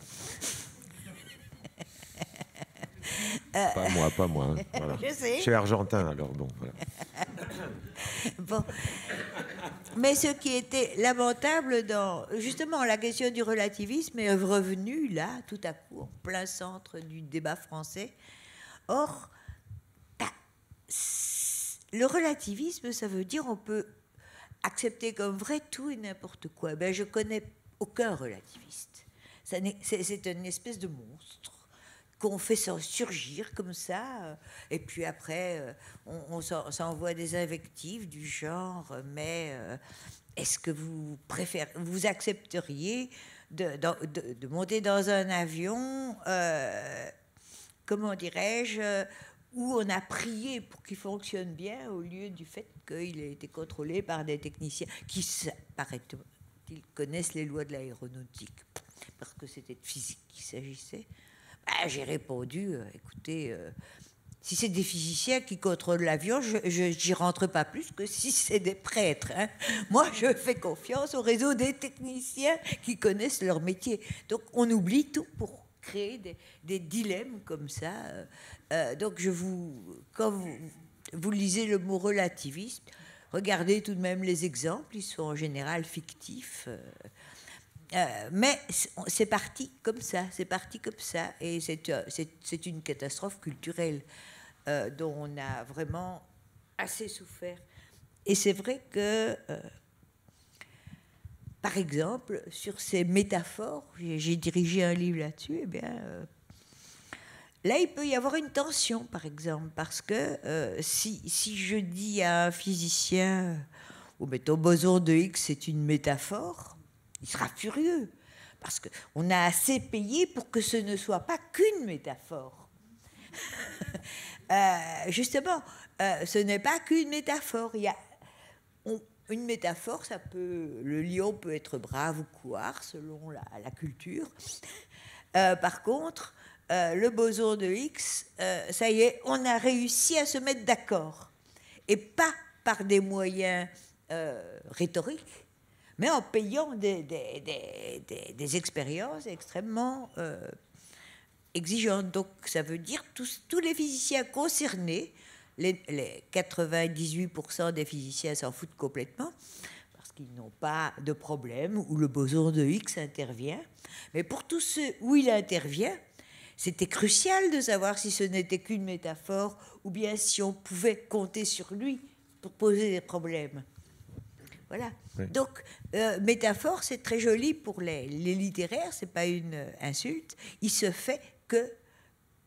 pas moi, pas moi. Hein, je sais. Chez Argentin, alors bon. bon. Mais ce qui était lamentable dans justement la question du relativisme est revenu là, tout à coup, en plein centre du débat français. Or, le relativisme, ça veut dire on peut accepter comme vrai tout et n'importe quoi. Ben, je connais aucun relativiste. C'est une espèce de monstre qu'on fait surgir comme ça, euh, et puis après, euh, on, s'envoie des invectives du genre, euh, mais est-ce que vous, préférez, vous accepteriez de, monter dans un avion, comment dirais-je, où on a prié pour qu'il fonctionne bien au lieu du fait qu'il ait été contrôlé par des techniciens qui, paraît connaissent les lois de l'aéronautique, parce que c'était de physique qu'il s'agissait. Bah, j'ai répondu, euh, écoutez, euh, si c'est des physiciens qui contrôlent l'avion, je n'y rentre pas plus que si c'est des prêtres. Hein. Moi, je fais confiance au réseau des techniciens qui connaissent leur métier. Donc, on oublie tout pour créer des, dilemmes comme ça. Euh, euh, donc je vous, quand vous, lisez le mot relativiste, regardez tout de même les exemples, ils sont en général fictifs. Euh, mais c'est parti comme ça, c'est parti comme ça, et c'est une catastrophe culturelle dont on a vraiment assez souffert. Et c'est vrai que par exemple, sur ces métaphores, j'ai dirigé un livre là-dessus, et eh bien, euh, là, il peut y avoir une tension, par exemple, parce que euh, si, si, je dis à un physicien, ou oh, mettons, boson de X c'est une métaphore, il sera furieux, parce qu'on a assez payé pour que ce ne soit pas qu'une métaphore. Euh, justement, ce n'est pas qu'une métaphore, il y a une métaphore, ça peut. Le lion peut être brave ou couard, selon la, culture. Euh, par contre, euh, le boson de X, euh, ça y est, on a réussi à se mettre d'accord. Et pas par des moyens rhétoriques, mais en payant des, expériences extrêmement exigeantes. Donc, ça veut dire tous, tous les physiciens concernés les, les 98% des physiciens s'en foutent complètement parce qu'ils n'ont pas de problème où le boson de Higgs intervient. Mais pour tous ceux où il intervient, c'était crucial de savoir si ce n'était qu'une métaphore ou bien si on pouvait compter sur lui pour poser des problèmes. Voilà. Donc, euh, métaphore, c'est très joli pour les, les littéraires, c'est pas une insulte. Il se fait que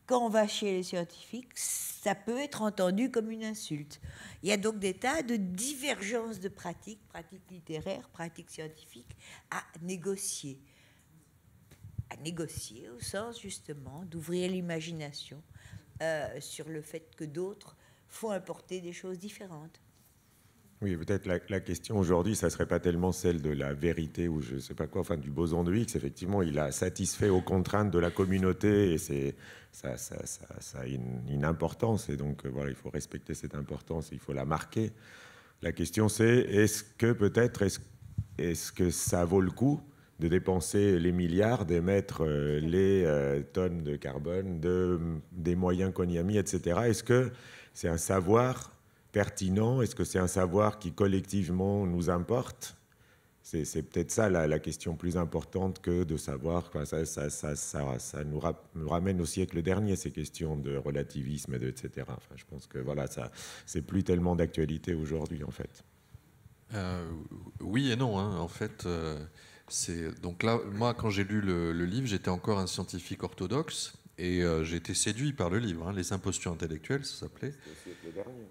quand on va chez les scientifiques, ça peut être entendu comme une insulte. Il y a donc des tas de divergences de pratiques, pratiques littéraires, pratiques scientifiques, à négocier. À négocier au sens justement d'ouvrir l'imagination euh, sur le fait que d'autres font importer des choses différentes. Oui, peut-être la, question aujourd'hui, ça ne serait pas tellement celle de la vérité ou je ne sais pas quoi, enfin du boson de Higgs. Effectivement, il a satisfait aux contraintes de la communauté et c'est, ça, a une, importance. Et donc, euh, voilà, il faut respecter cette importance, il faut la marquer. La question, c'est est-ce que peut-être, est-ce, que ça vaut le coup de dépenser les milliards, d'émettre euh, les euh, tonnes de carbone, de, des moyens qu'on y a mis, etc. Est-ce que c'est un savoir pertinent Est-ce que c'est un savoir qui collectivement nous importe c'est, peut-être ça la, question plus importante que de savoir. ça, ça, nous, ramène au siècle dernier, ces questions de relativisme, de, etc. Enfin, je pense que voilà, ça, c'est plus tellement d'actualité aujourd'hui, en fait. Euh, oui et non. Hein. En fait, euh, c'est donc là, moi, quand j'ai lu le, livre, j'étais encore un scientifique orthodoxe et euh, j'ai été séduit par le livre, hein. Les impostures intellectuelles, ça s'appelait. le siècle dernier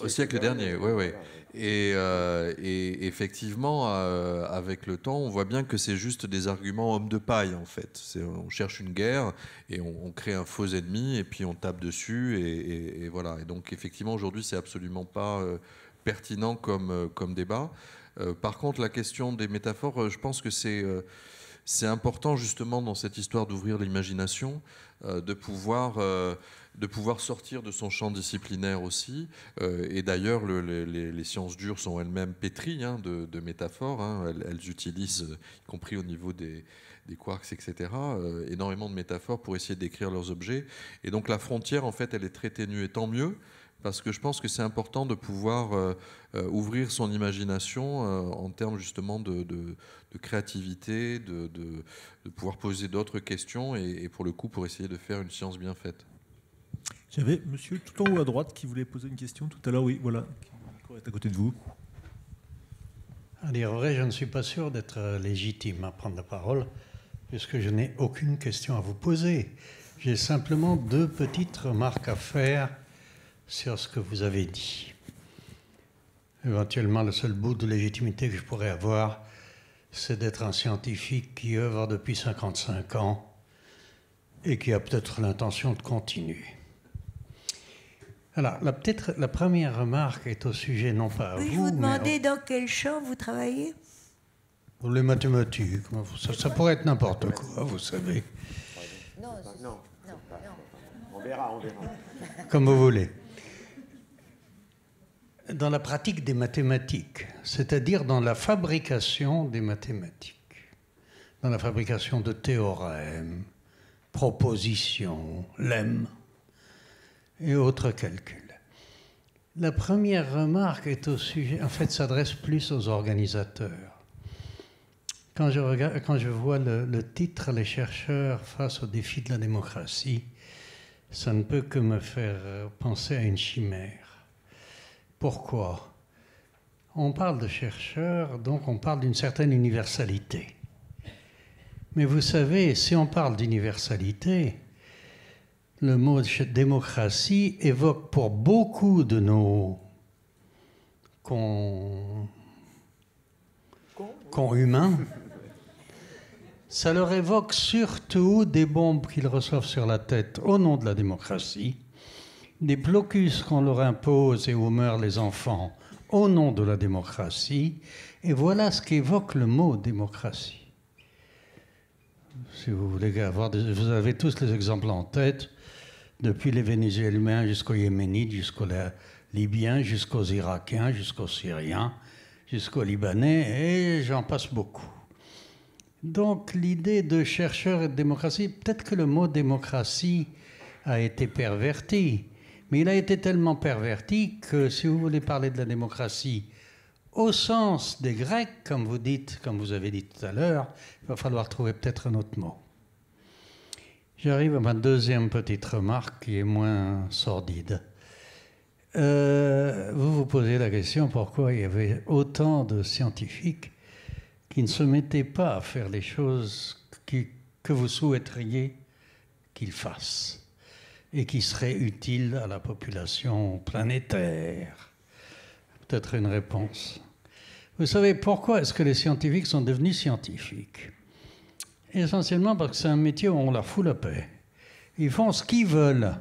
au siècle, dernier, oui, oui. Euh, et, effectivement, euh, avec le temps, on voit bien que c'est juste des arguments hommes de paille, en fait. on cherche une guerre et on, crée un faux ennemi et puis on tape dessus et, voilà. Et donc, effectivement, aujourd'hui, c'est absolument pas euh, pertinent comme, comme débat. par contre, la question des métaphores, je pense que c'est c'est important justement dans cette histoire d'ouvrir l'imagination, de pouvoir de pouvoir sortir de son champ disciplinaire aussi. Euh, et d'ailleurs, les, sciences dures sont elles-mêmes pétries hein, de, métaphores. Hein. Elles, utilisent, y compris au niveau des, quarks, etc., euh, énormément de métaphores pour essayer décrire leurs objets. Et donc la frontière, en fait, elle est très ténue, et tant mieux parce que je pense que c'est important de pouvoir euh, ouvrir son imagination en termes justement de, créativité, de, pouvoir poser d'autres questions et pour le coup pour essayer de faire une science bien faite. J'avais monsieur tout en haut à droite qui voulait poser une question tout à l'heure, oui, voilà, qui est à côté de vous. À dire vrai, je ne suis pas sûr d'être légitime à prendre la parole, puisque je n'ai aucune question à vous poser. J'ai simplement deux petites remarques à faire sur ce que vous avez dit. Éventuellement, le seul bout de légitimité que je pourrais avoir, c'est d'être un scientifique qui œuvre depuis 55 ans et qui a peut-être l'intention de continuer. Alors, peut-être la première remarque est au sujet, non pas à vous. Je vous demander dans quel champ vous travaillez Les mathématiques. Ça, pourrait être n'importe quoi, vous savez. Non, non, non, non. On verra, on verra. Comme vous voulez. Dans la pratique des mathématiques, c'est-à-dire dans la fabrication des mathématiques, dans la fabrication de théorèmes, propositions, lemmes et autres calculs. La première remarque est au sujet, en fait, s'adresse plus aux organisateurs. Quand je, regarde, quand je vois le, le, titre Les chercheurs face au défi de la démocratie, ça ne peut que me faire euh, penser à une chimère. Pourquoi On parle de chercheurs, donc on parle d'une certaine universalité. Mais vous savez, si on parle d'universalité, le mot démocratie évoque pour beaucoup de nos con... humains, ça leur évoque surtout des bombes qu'ils reçoivent sur la tête au nom de la démocratie, des blocus qu'on leur impose et où meurent les enfants au nom de la démocratie, et voilà ce qu'évoque le mot démocratie. Si vous voulez avoir vous avez tous les exemples en tête, depuis les Vénézuéliens jusqu'aux Yéménites, jusqu'aux Libyens, jusqu'aux Irakiens, jusqu'aux Syriens, jusqu'aux Libanais, et j'en passe beaucoup. Donc l'idée de chercheur et de démocratie, peut-être que le mot démocratie a été perverti, mais il a été tellement perverti que si vous voulez parler de la démocratie au sens des Grecs, comme vous dites, comme vous avez dit tout à l'heure, il va falloir trouver peut-être un autre mot. J'arrive à ma deuxième petite remarque qui est moins sordide. Euh, vous vous posez la question pourquoi il y avait autant de scientifiques qui ne se mettaient pas à faire les choses que vous souhaiteriez qu'ils fassent et qui seraient utiles à la population planétaire. Peut-être une réponse. Vous savez pourquoi est-ce que les scientifiques sont devenus scientifiques essentiellement parce que c'est un métier où on leur fout la paix. Ils font ce qu'ils veulent.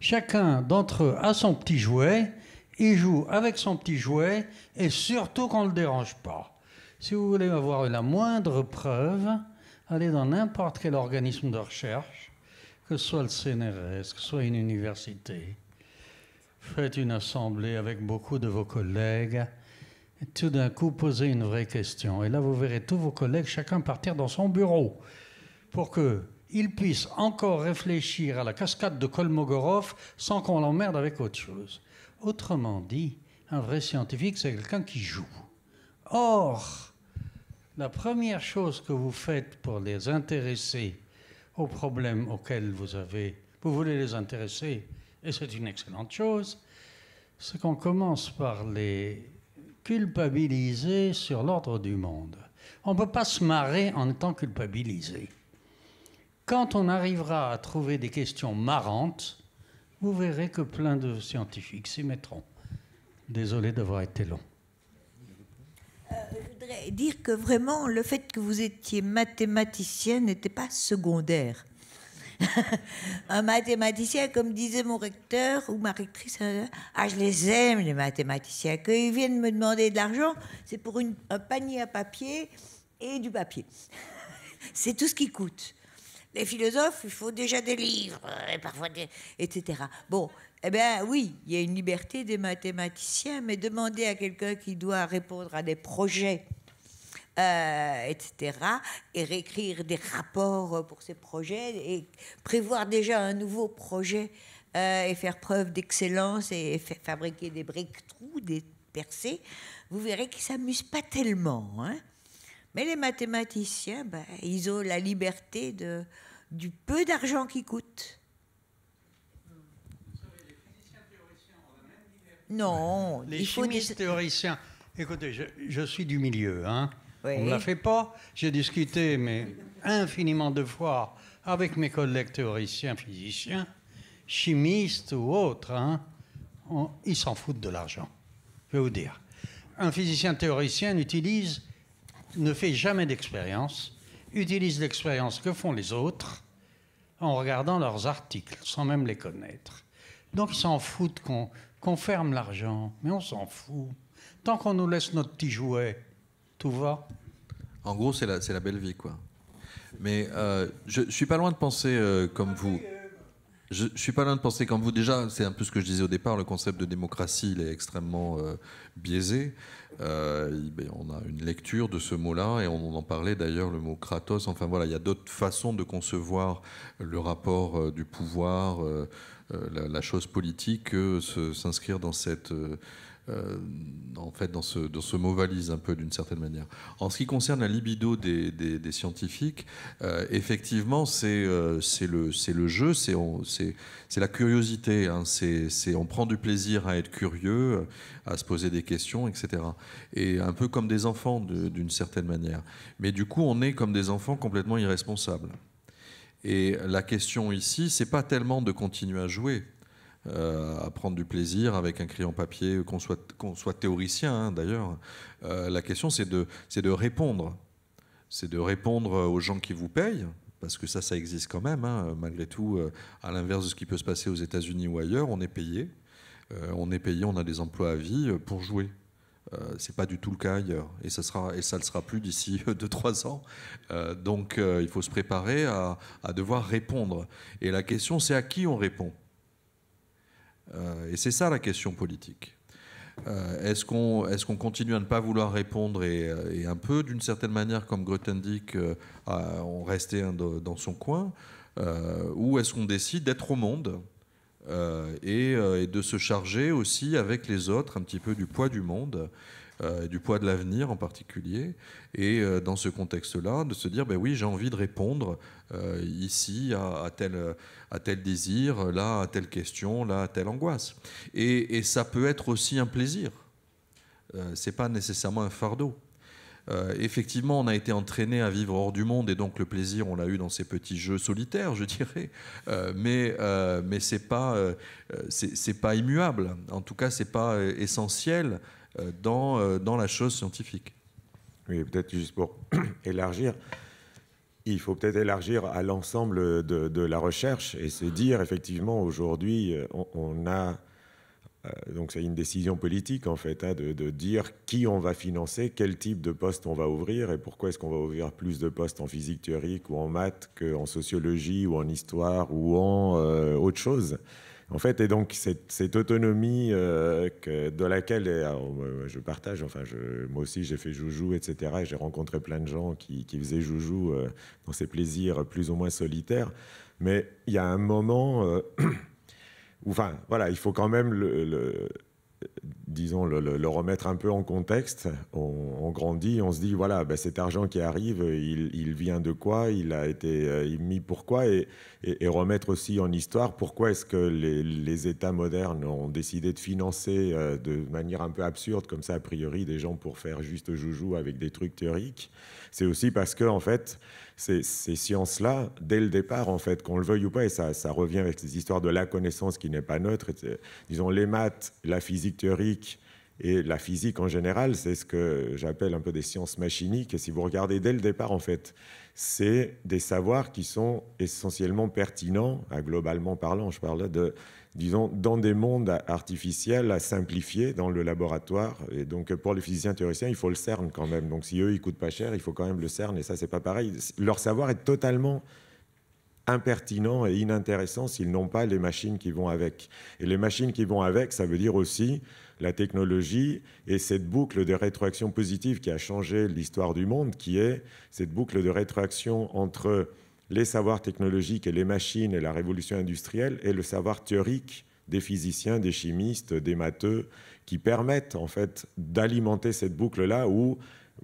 Chacun d'entre eux a son petit jouet, il joue avec son petit jouet, et surtout qu'on ne le dérange pas. Si vous voulez avoir la moindre preuve, allez dans n'importe quel organisme de recherche, que ce soit le CNRS, que ce soit une université. Faites une assemblée avec beaucoup de vos collègues tout d'un coup, poser une vraie question. Et là, vous verrez tous vos collègues, chacun partir dans son bureau, pour qu'ils puissent encore réfléchir à la cascade de Kolmogorov sans qu'on l'emmerde avec autre chose. Autrement dit, un vrai scientifique, c'est quelqu'un qui joue. Or, la première chose que vous faites pour les intéresser aux problèmes auxquels vous avez, vous voulez les intéresser, et c'est une excellente chose, c'est qu'on commence par les culpabiliser sur l'ordre du monde. On ne peut pas se marrer en étant culpabilisé. Quand on arrivera à trouver des questions marrantes, vous verrez que plein de scientifiques s'y mettront. Désolé d'avoir été long. Euh, je voudrais dire que vraiment, le fait que vous étiez mathématicien n'était pas secondaire. un mathématicien, comme disait mon recteur ou ma rectrice, euh, ah, je les aime, les mathématiciens. Qu'ils viennent me demander de l'argent, c'est pour un panier à papier et du papier. c'est tout ce qui coûte. Les philosophes, il faut déjà des livres, euh, et parfois des, etc. Bon, eh bien oui, il y a une liberté des mathématiciens, mais demander à quelqu'un qui doit répondre à des projets euh, etc. Et réécrire des rapports euh, pour ces projets et prévoir déjà un nouveau projet euh, et faire preuve d'excellence et fabriquer des briques-trous, des percées, vous verrez qu'ils ne s'amusent pas tellement. Hein. Mais les mathématiciens, ben, ils ont la liberté de, du peu d'argent qui coûte. Non, les chimistes théoriciens. Écoutez, je, suis du milieu. Hein. On ne la fait pas. J'ai discuté, mais infiniment de fois, avec mes collègues théoriciens, physiciens, chimistes ou autres. Hein. ils s'en foutent de l'argent. Je vais vous dire. Un physicien théoricien utilise, ne fait jamais d'expérience, utilise l'expérience que font les autres en regardant leurs articles, sans même les connaître. Donc ils s'en foutent qu'on confirme ferme l'argent, mais on s'en fout. Tant qu'on nous laisse notre petit jouet, tout va. En gros, c'est la, belle vie, quoi. Mais euh, je, suis pas loin de penser euh, comme vous. Je, suis pas loin de penser comme vous. Déjà, c'est un peu ce que je disais au départ. Le concept de démocratie, il est extrêmement euh, biaisé. Ben, on a une lecture de ce mot-là, et on en parlait d'ailleurs, le mot Kratos. Enfin voilà, il y a d'autres façons de concevoir le rapport du pouvoir, la, la, chose politique, que s'inscrire dans cette euh, en fait, dans ce, mot valise un peu d'une certaine manière. En ce qui concerne la libido des, scientifiques, euh, effectivement, euh, c'est le, jeu, c'est la curiosité, hein. c'est on prend du plaisir à être curieux, à se poser des questions, etc. Et un peu comme des enfants d'une certaine manière. Mais du coup, on est comme des enfants complètement irresponsables. Et la question ici, c'est pas tellement de continuer à jouer, euh, à prendre du plaisir avec un crayon papier, qu'on soit, qu'on soit théoricien hein, d'ailleurs. Euh, la question, c'est de, c'est de répondre. C'est de répondre aux gens qui vous payent, parce que ça, ça existe quand même. Hein. malgré tout, euh, à l'inverse de ce qui peut se passer aux États-Unis ou ailleurs, on est payé. on est payé, on a des emplois à vie pour jouer. Euh, c'est pas du tout le cas ailleurs. Et ça, sera, et ça ne sera plus d'ici 2-3 ans. donc il faut se préparer à, à devoir répondre. Et la question, c'est à qui on répond euh, et c'est ça la question politique. Euh, est-ce qu'on est continue à ne pas vouloir répondre et, euh, un peu, d'une certaine manière, comme Grothendieck, on rester dans son coin Ou est-ce qu'on décide d'être au monde et, de se charger aussi avec les autres un petit peu du poids du monde euh, du poids de l'avenir en particulier. Et euh, dans ce contexte-là, de se dire, ben oui, j'ai envie de répondre euh, ici à, tel, désir, là à telle question, là à telle angoisse. Et, et ça peut être aussi un plaisir. c'est pas nécessairement un fardeau. Euh, effectivement, on a été entraîné à vivre hors du monde et donc le plaisir, on l'a eu dans ces petits jeux solitaires, je dirais. Euh, mais euh, mais c'est pas c'est pas immuable. En tout cas, c'est pas essentiel dans dans la chose scientifique. Oui, peut-être juste pour élargir. Il faut peut-être élargir à l'ensemble de, la recherche et se dire effectivement aujourd'hui on a euh, donc c'est une décision politique en fait, hein, de, dire qui on va financer, quel type de poste on va ouvrir et pourquoi est-ce qu'on va ouvrir plus de postes en physique théorique ou en maths qu'en sociologie ou en histoire ou en euh, autre chose. En fait, et donc cette, autonomie euh, que, de laquelle ah, je partage, enfin moi aussi j'ai fait joujou, etc. j'ai rencontré plein de gens qui, faisaient joujou dans ces plaisirs plus ou moins solitaires. Mais il y a un moment... enfin, voilà, il faut quand même le, disons, le, remettre un peu en contexte. On, grandit, on se dit, voilà, ben cet argent qui arrive, il, vient de quoi Il a été euh, mis pourquoi et, et, remettre aussi en histoire pourquoi est-ce que les, les, États modernes ont décidé de financer euh, de manière un peu absurde, comme ça, a priori, des gens pour faire juste joujou avec des trucs théoriques. C'est aussi parce que, en fait, ces, sciences-là dès le départ, en fait, qu'on le veuille ou pas, et ça, revient avec ces histoires de la connaissance qui n'est pas neutre. Disons, les maths, la physique théorique, et la physique en général, c'est ce que j'appelle un peu des sciences machiniques. Et si vous regardez dès le départ, en fait, c'est des savoirs qui sont essentiellement pertinents, à globalement parlant, je parle de disons, dans des mondes artificiels à simplifier dans le laboratoire. Et donc, pour les physiciens théoriciens, il faut le CERN quand même. Donc, si eux, ils coûtent pas cher, il faut quand même le CERN. Et ça, c'est pas pareil. Leur savoir est totalement impertinent et inintéressant s'ils n'ont pas les machines qui vont avec. Et les machines qui vont avec, ça veut dire aussi la technologie et cette boucle de rétroaction positive qui a changé l'histoire du monde, qui est cette boucle de rétroaction entre les savoirs technologiques et les machines et la révolution industrielle et le savoir théorique des physiciens, des chimistes, des matheux, qui permettent en fait d'alimenter cette boucle-là où,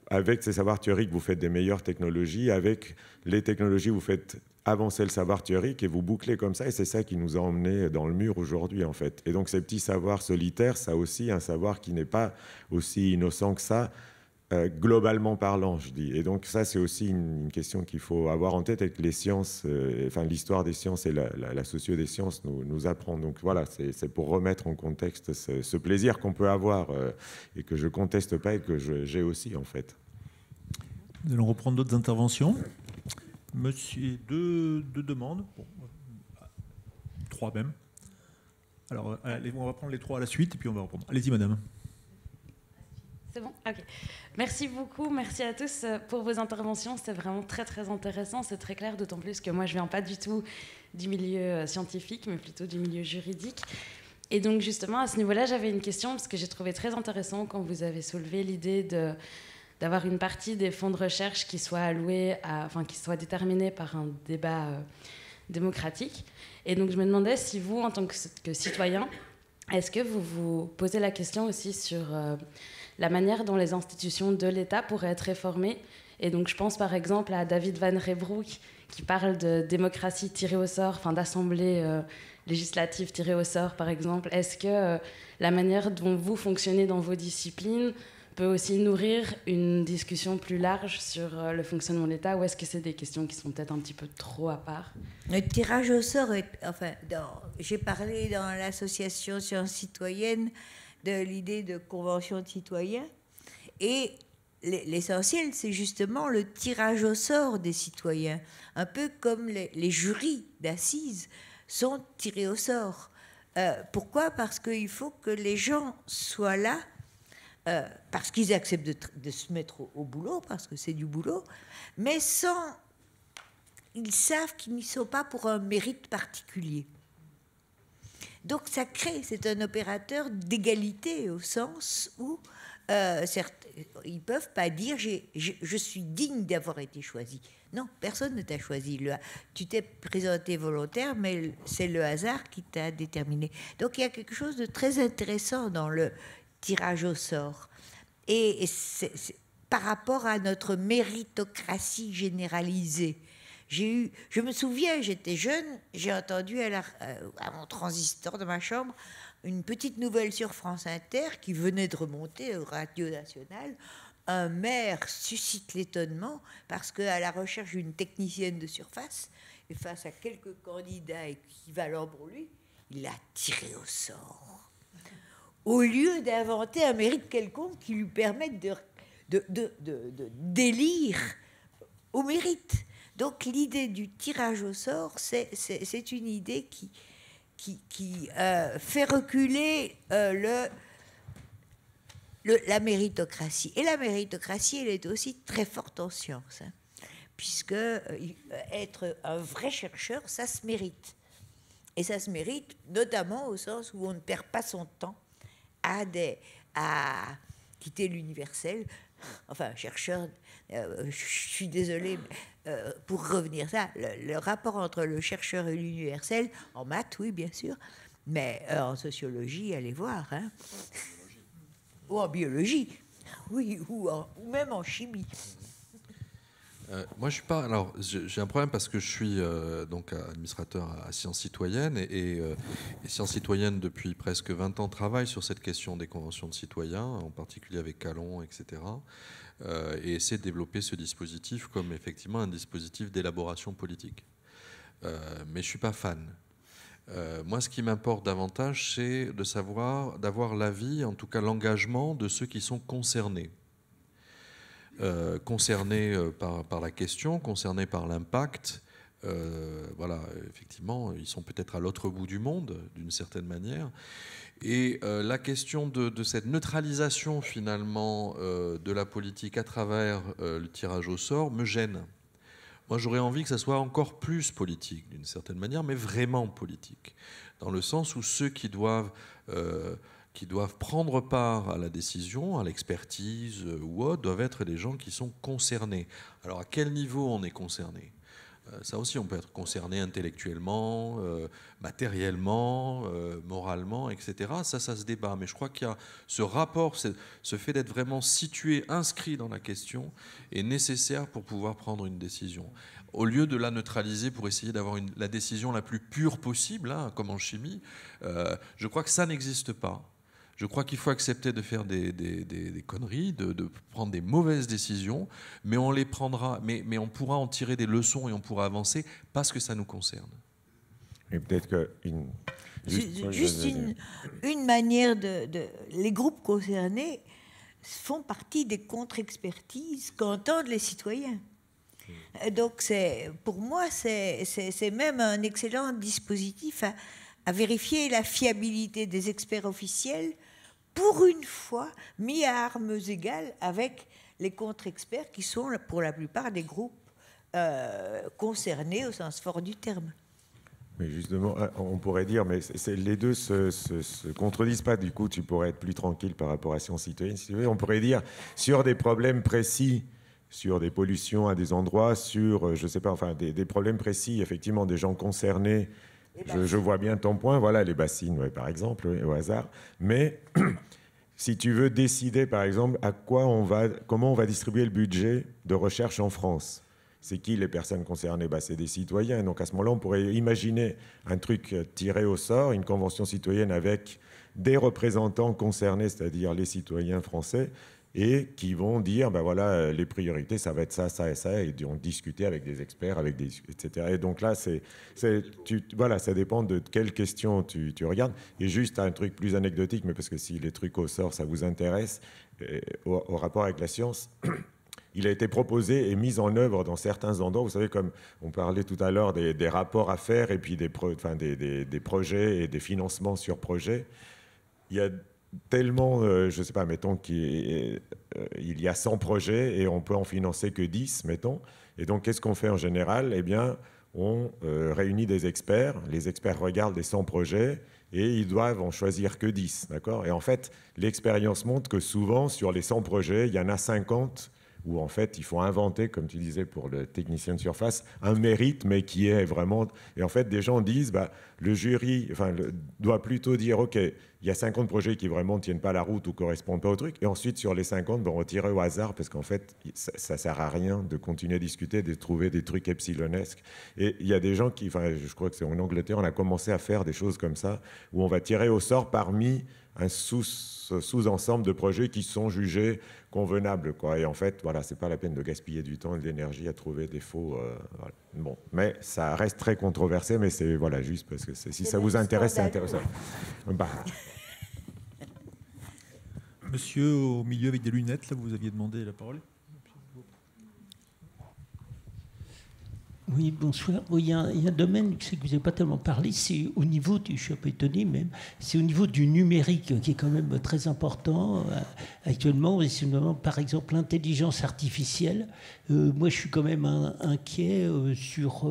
avec ces savoirs théoriques, vous faites des meilleures technologies, avec les technologies, vous faites avancer le savoir théorique et vous bouclez comme ça. Et c'est ça qui nous a emmenés dans le mur aujourd'hui, en fait. Et donc, ces petits savoirs solitaires, ça aussi, un savoir qui n'est pas aussi innocent que ça, euh, globalement parlant, je dis. Et donc ça, c'est aussi une, question qu'il faut avoir en tête avec les sciences, euh, enfin l'histoire des sciences et la, la, des sciences nous, nous apprend. Donc voilà, c'est pour remettre en contexte ce, plaisir qu'on peut avoir euh, et que je conteste pas et que j'ai aussi en fait. Nous allons reprendre d'autres interventions. Monsieur, deux, demandes, trois même. Alors, on va prendre les trois à la suite et puis on va reprendre. Allez-y, madame. C'est bon Ok. Merci beaucoup, merci à tous euh, pour vos interventions. C'était vraiment très très intéressant, c'est très clair, d'autant plus que moi je viens pas du tout du milieu euh, scientifique, mais plutôt du milieu juridique. Et donc justement, à ce niveau-là, j'avais une question, parce que j'ai trouvé très intéressant quand vous avez soulevé l'idée de d'avoir une partie des fonds de recherche qui soit allouée, enfin qui soit déterminée par un débat euh, démocratique. Et donc je me demandais si vous, en tant que, citoyen, est-ce que vous vous posez la question aussi sur la manière dont les institutions de l'État pourraient être réformées. Et donc je pense par exemple à David Van Rebroek qui parle de démocratie tirée au sort, enfin d'assemblée euh, législative tirée au sort par exemple. Est-ce que euh, la manière dont vous fonctionnez dans vos disciplines peut aussi nourrir une discussion plus large sur euh, le fonctionnement de l'État ou est-ce que c'est des questions qui sont peut-être un petit peu trop à part Le tirage au sort, enfin, j'ai parlé dans l'association Sciences Citoyennes de l'idée de convention de citoyens. Et l'essentiel, c'est justement le tirage au sort des citoyens, un peu comme les, jurys d'assises sont tirés au sort. Euh, pourquoi Parce qu'il faut que les gens soient là, euh, parce qu'ils acceptent de, se mettre au, au boulot, parce que c'est du boulot, mais sans... Ils savent qu'ils n'y sont pas pour un mérite particulier. Donc ça crée, c'est un opérateur d'égalité au sens où euh, certes, ils ne peuvent pas dire je suis digne d'avoir été choisi. Non, personne ne t'a choisi. tu t'es présenté volontaire, mais c'est le hasard qui t'a déterminé. Donc il y a quelque chose de très intéressant dans le tirage au sort. Et, par rapport à notre méritocratie généralisée, je me souviens, j'étais jeune, j'ai entendu euh, à, mon transistor de ma chambre une petite nouvelle sur France Inter qui venait de remonter au Radio Nationale. Un maire suscite l'étonnement parce qu'à la recherche d'une technicienne de surface et face à quelques candidats équivalents pour lui, il a tiré au sort. Au lieu d'inventer un mérite quelconque qui lui permette de délire au mérite. Donc l'idée du tirage au sort, c'est une idée qui, qui, euh, fait reculer euh, le, la méritocratie. Et la méritocratie, elle est aussi très forte en science, hein, puisque euh, être un vrai chercheur, ça se mérite. Et ça se mérite notamment au sens où on ne perd pas son temps à, des, à quitter l'universel. Enfin, chercheur, je suis désolée, mais euh, pour revenir ça, le, rapport entre le chercheur et l'universel, en maths, oui, bien sûr, mais euh, en sociologie, allez voir, hein. ou en biologie, oui, ou, même en chimie. Euh, moi, je suis pas. Alors, j'ai un problème parce que je suis donc administrateur à Sciences Citoyennes et, et, Sciences Citoyennes depuis presque 20 ans travaille sur cette question des conventions de citoyens, en particulier avec Calon, etc. Euh, et essayer de développer ce dispositif comme effectivement un dispositif d'élaboration politique. Euh, mais je ne suis pas fan. Euh, moi, ce qui m'importe davantage, c'est de savoir, d'avoir l'avis, en tout cas l'engagement de ceux qui sont concernés. concernés par, la question, concernés par l'impact, voilà, effectivement, ils sont peut-être à l'autre bout du monde, d'une certaine manière, et euh, la question de, cette neutralisation finalement euh, de la politique à travers euh, le tirage au sort me gêne. Moi, j'aurais envie que ça soit encore plus politique, d'une certaine manière, mais vraiment politique, dans le sens où ceux qui doivent, qui doivent prendre part à la décision, à l'expertise ou autre, doivent être des gens qui sont concernés. Alors, à quel niveau on est concerné euh, ça aussi, on peut être concerné intellectuellement, euh, matériellement, euh, moralement, etc. Ça, ça se débat. Mais je crois qu'il y a ce rapport, ce fait d'être vraiment situé, inscrit dans la question, est nécessaire pour pouvoir prendre une décision. Au lieu de la neutraliser pour essayer d'avoir la décision la plus pure possible, hein, comme en chimie, je crois que ça n'existe pas. Je crois qu'il faut accepter de faire des, conneries, de, prendre des mauvaises décisions, mais on les prendra, mais, on pourra en tirer des leçons et on pourra avancer parce que ça nous concerne. Et peut-être que une, juste, une, manière de, les groupes concernés font partie des contre-expertises qu'entendent les citoyens. Hmm. Donc c'est pour moi c'est même un excellent dispositif à vérifier la fiabilité des experts officiels pour une fois, mis à armes égales avec les contre-experts qui sont pour la plupart des groupes euh, concernés au sens fort du terme. Mais justement, euh, on pourrait dire, mais les deux se, se, contredisent pas. Du coup, tu pourrais être plus tranquille par rapport à son citoyenne On pourrait dire, sur des problèmes précis, sur des pollutions à des endroits, sur, euh, je ne sais pas, enfin, des problèmes précis, effectivement, des gens concernés je, vois bien ton point, voilà, les bassines, par exemple, au hasard. Mais si tu veux décider, par exemple, à quoi on va, comment on va distribuer le budget de recherche en France, c'est qui les personnes concernées bah, C'est des citoyens. Donc à ce moment-là, on pourrait imaginer un truc tiré au sort, une convention citoyenne avec des représentants concernés, c'est-à-dire les citoyens français, et qui vont dire, ben voilà, euh, les priorités, ça va être ça, ça et ça, et on discuter avec des experts, avec des, etc. Et donc là, c'est, voilà, ça dépend de quelles questions tu, tu, regardes. Et juste un truc plus anecdotique, mais parce que si les trucs au sort, ça vous intéresse, euh, au, rapport avec la science. il a été proposé et mis en œuvre dans certains endroits. Vous savez, comme on parlait tout à l'heure des, des, rapports à faire et puis des, enfin des, des, projets et des financements sur projets, il y a tellement, euh, je ne sais pas, mettons qu'il y euh, a 100 projets et on peut en financer que 10, mettons. Et donc, qu'est-ce qu'on fait en général Eh bien, on euh, réunit des experts. Les experts regardent les 100 projets et ils doivent en choisir que 10, d'accord Et en fait, l'expérience montre que souvent, sur les 100 projets, il y en a 50 où en fait il faut inventer, comme tu disais pour le technicien de surface, un mérite, mais qui est vraiment... Et en fait, des gens disent, bah, le jury doit plutôt dire, OK, il y a 50 projets qui vraiment ne tiennent pas la route ou correspondent pas au truc, et ensuite sur les 50, bah, ben, on retirer au hasard, parce qu'en fait, ça, ne sert à rien de continuer à discuter, de trouver des trucs epsilonesques. Et il y a des gens qui, enfin, je crois que c'est en Angleterre, on a commencé à faire des choses comme ça, où on va tirer au sort parmi un sous-ensemble de projets qui sont jugés convenable. Quoi. Et en fait, voilà, c'est pas la peine de gaspiller du temps et de l'énergie à trouver des faux. Euh, bon, mais ça reste très controversé, mais c'est voilà juste parce que si ça vous intéresse, c'est intéressant. Bah. Monsieur au milieu avec des lunettes, là, vous aviez demandé la parole. Oui, bonsoir. Il y, a un domaine que, vous n'avez pas tellement parlé, c'est au niveau du, je suis étonné même, c'est au niveau du numérique qui est quand même très important euh, actuellement. Et par exemple, l'intelligence artificielle. Euh, moi, je suis quand même inquiet euh, sur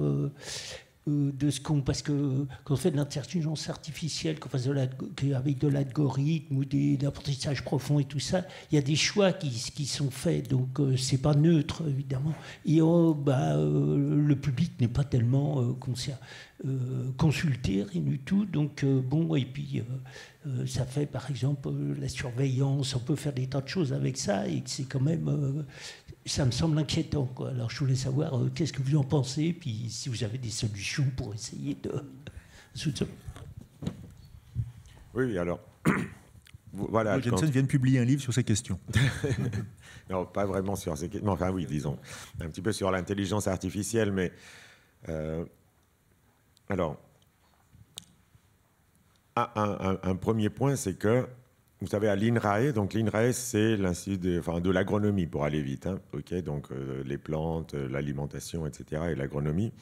euh, de ce qu'on parce que on fait de l'intelligence artificielle qu'on fasse de avec de l'algorithme ou des d'apprentissage profond et tout ça il y a des choix qui, qui sont faits donc euh, c'est pas neutre évidemment et oh, bah, euh, le public n'est pas tellement euh, rien du tout. Donc, bon, et puis, ça fait par exemple la surveillance, on peut faire des tas de choses avec ça, et c'est quand même, ça me semble inquiétant. Quoi. Alors je voulais savoir euh, qu'est-ce que vous en pensez, puis si vous avez des solutions pour essayer de Oui, alors. voilà. Jensen vient de publier un livre sur ces questions. non, pas vraiment sur ces questions. Enfin, oui, disons. Un petit peu sur l'intelligence artificielle, mais. Euh, alors. un premier point, c'est que vous savez, à l'INRAE, donc l'INRAE, c'est l'Institut de, l'agronomie, pour aller vite, hein. ok donc euh, les plantes, euh, l'alimentation, etc., et l'agronomie.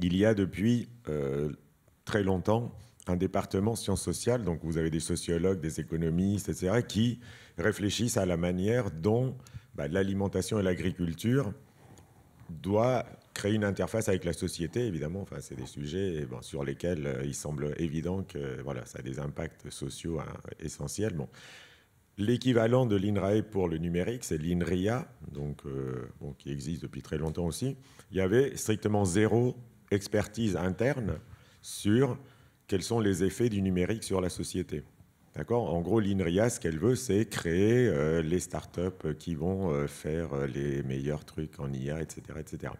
Il y a depuis euh, très longtemps un département sciences sociales, donc vous avez des sociologues, des économistes, etc., qui réfléchissent à la manière dont bah, l'alimentation et l'agriculture doit créer une interface avec la société, évidemment. Enfin, c'est des sujets sur lesquels euh, il semble évident que voilà, ça a des impacts sociaux hein, essentiels. L'équivalent de l'INRAE pour le numérique, c'est l'INRIA, donc, euh, qui existe depuis très longtemps aussi. Il y avait strictement zéro expertise interne sur quels sont les effets du numérique sur la société. D'accord En gros, l'INRIA, ce qu'elle veut, c'est créer les euh, les startups qui vont faire les meilleurs trucs en IA, etc. etc.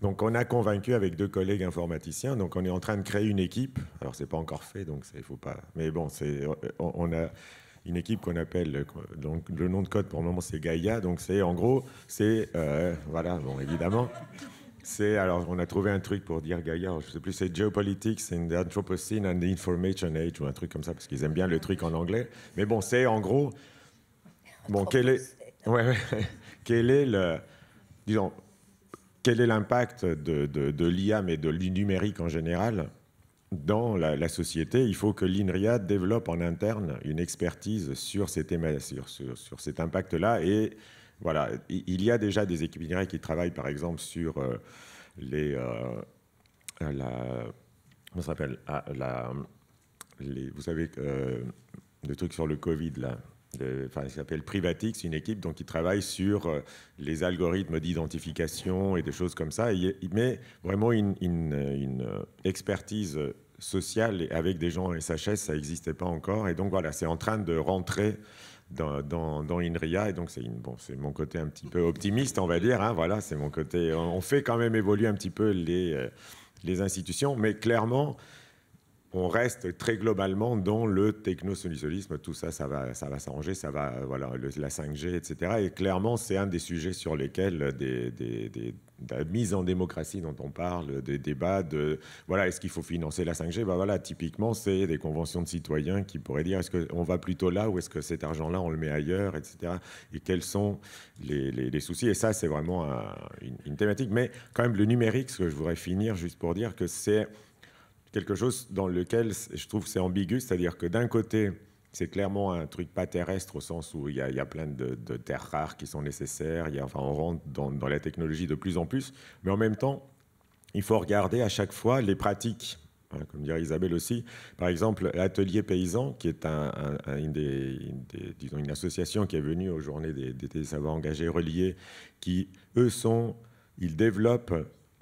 Donc on a convaincu avec deux collègues informaticiens. Donc on est en train de créer une équipe. Alors c'est pas encore fait, donc il faut pas. Mais bon, c'est on, a une équipe qu'on appelle donc le nom de code pour le moment c'est Gaïa. Donc c'est en gros c'est euh, voilà bon évidemment. C'est alors on a trouvé un truc pour dire Gaïa, je sais plus, c'est Geopolitics in the Anthropocene and the Information Age ou un truc comme ça parce qu'ils aiment bien le truc en anglais. Mais bon, c'est en gros bon quel est ouais, quel est le disons quel est l'impact de, de l'IA, mais de numérique en général, dans la, société, il faut que l'INRIA développe en interne une expertise sur, sur, cet impact-là. Et voilà, il y a déjà des équipes INRIA qui travaillent par exemple sur euh, les, euh, la, s'appelle, ah, vous savez, euh, le sur le Covid là. Il enfin, s'appelle Privatix, une équipe donc, qui travaille sur euh, les algorithmes d'identification et des choses comme ça, mais vraiment une, euh, expertise sociale avec des gens en SHS, ça n'existait pas encore. Et donc voilà, c'est en train de rentrer dans, INRIA. Et donc c'est bon, mon côté un petit peu optimiste, on va dire. Hein, voilà, c'est mon côté. On fait quand même évoluer un petit peu les euh, institutions, mais clairement, on reste très globalement dans le technosolutionnisme. Tout ça, ça va, ça va s'arranger, ça va, euh, voilà, la 5G, etc. Et clairement, c'est un des sujets sur lesquels des, des, la mise en démocratie dont on parle, des débats de, voilà, est-ce qu'il faut financer la 5G bah, voilà, typiquement, c'est des conventions de citoyens qui pourraient dire, est-ce qu'on va plutôt là ou est-ce que cet argent-là, on le met ailleurs, etc. Et quels sont les, soucis Et ça, c'est vraiment une, une thématique. Mais quand même, le numérique, ce que je voudrais finir, juste pour dire que c'est quelque chose dans lequel je trouve que c'est ambigu, c'est-à-dire que d'un côté, c'est clairement un truc pas terrestre au sens où il y a, il y a plein de, terres rares qui sont nécessaires, il y a, enfin, on rentre dans, la technologie de plus en plus, mais en même temps, il faut regarder à chaque fois les pratiques hein, comme dirait Isabelle aussi. Par exemple, l'Atelier Paysan, qui est un, une, des, disons association qui est venue aux journées des, des, savoirs engagés reliés, qui, eux, sont, ils développent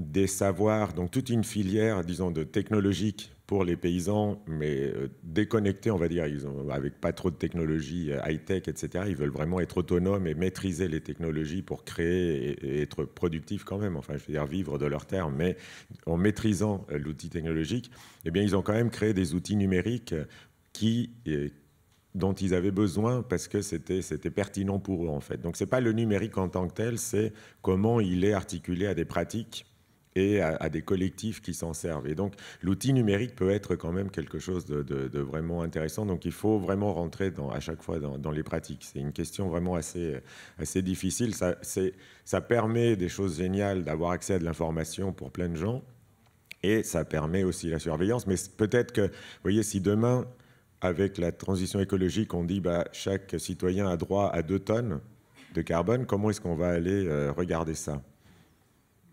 des savoirs, donc toute une filière, disons, de technologique pour les paysans, mais euh, déconnectés, on va dire, avec pas trop de technologie euh, high-tech, etc. Ils veulent vraiment être autonomes et maîtriser les technologies pour créer et, être productifs quand même, enfin, je veux dire, vivre de leur terre, mais en maîtrisant euh, l'outil technologique, eh bien, ils ont quand même créé des outils numériques qui, dont ils avaient besoin parce que c'était pertinent pour eux en fait. Donc ce c'est pas le numérique en tant que tel, c'est comment il est articulé à des pratiques et à, des collectifs qui s'en servent. Et donc l'outil numérique peut être quand même quelque chose de, vraiment intéressant. Donc il faut vraiment rentrer à chaque fois dans, les pratiques. C'est une question vraiment assez, difficile. Ça, permet des choses géniales d'avoir accès à de l'information pour plein de gens. Et ça permet aussi la surveillance. Mais peut-être que, vous voyez, si demain, avec la transition écologique, on dit bah, chaque citoyen a droit à deux tonnes de carbone, comment est-ce qu'on va aller euh, regarder ça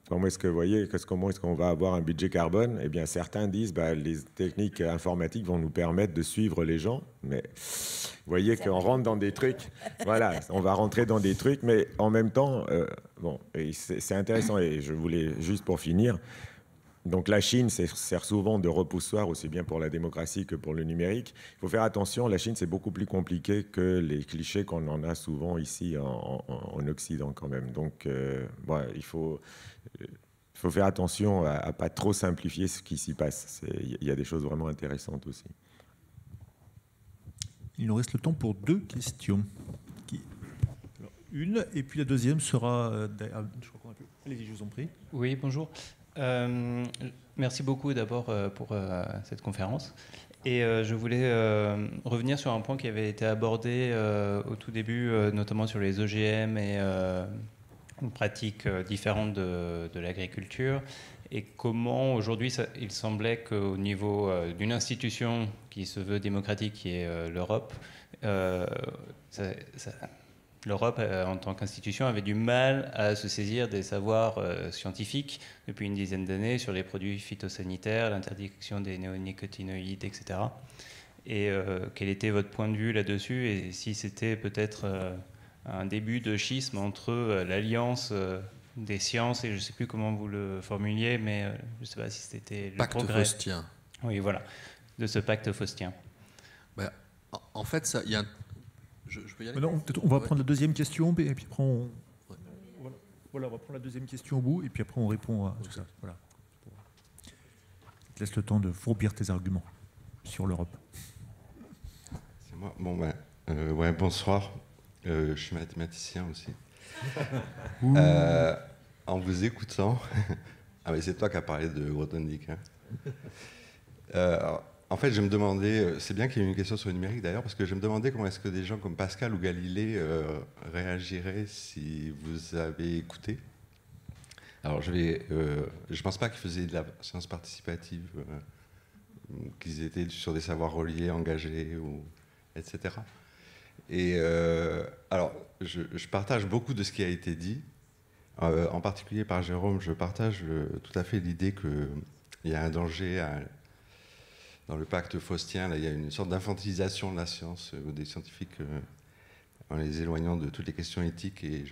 Comment est-ce que vous voyez, comment est-ce qu'on va avoir un budget carbone Eh bien, certains disent que bah, les techniques informatiques vont nous permettre de suivre les gens, mais vous voyez qu'on rentre dans des trucs. voilà, on va rentrer dans des trucs, mais en même temps, euh, bon, c'est intéressant. Et je voulais juste pour finir. Donc la Chine sert souvent de repoussoir aussi bien pour la démocratie que pour le numérique. Il faut faire attention, la Chine c'est beaucoup plus compliqué que les clichés qu'on en a souvent ici en, Occident quand même. Donc euh, il faut, il faut faire attention à ne pas trop simplifier ce qui s'y passe. Il y a des choses vraiment intéressantes aussi. Il nous reste le temps pour deux questions. une, et puis la deuxième sera... Euh, ah, Allez-y, je vous en prie. Oui, bonjour. Euh, merci beaucoup d'abord euh, pour cette conférence. Et je voulais revenir sur un point qui avait été abordé au tout début, notamment sur les OGM e et une pratique euh, différente de, l'agriculture et comment aujourd'hui il semblait qu'au niveau euh, d'une institution qui se veut démocratique, qui est euh, l'Europe, l'Europe en tant qu'institution avait du mal à se saisir des savoirs scientifiques depuis une dizaine d'années sur les produits phytosanitaires, l'interdiction des néonicotinoïdes, etc. Et quel était votre point de vue là-dessus et si c'était peut-être un début de schisme entre euh, l'alliance euh, des sciences et je ne sais plus comment vous le formuliez, mais euh, je ne sais pas si c'était le pacte faustien. Oui, voilà, de ce pacte faustien. Bah, en fait, ça, y a non, on va prendre la deuxième question, et puis après on... Voilà. on va prendre la deuxième question au bout, et puis après on répond à tout ça. Voilà. Je te laisse le temps de fourbir tes arguments sur l'Europe. C'est moi. Bon, ben, ouais, bonsoir. Euh, je suis mathématicien aussi. Euh, en vous écoutant, ah mais c'est toi qui as parlé de Grothendieck. Euh, en fait, je me demandais, c'est bien qu'il y ait une question sur le numérique d'ailleurs, parce que je me demandais comment est-ce que des gens comme Pascal ou Galilée réagiraient si vous avez écouté. Alors, je ne pense pas qu'ils faisaient de la science participative, qu'ils étaient sur des savoirs reliés, engagés, etc. Et euh, alors, je, partage beaucoup de ce qui a été dit. Euh, en particulier par Jérôme, je partage euh, tout à fait l'idée qu'il y a un danger dans le pacte faustien. Là, il y a une sorte d'infantilisation de la science ou des scientifiques en les éloignant de toutes les questions éthiques. et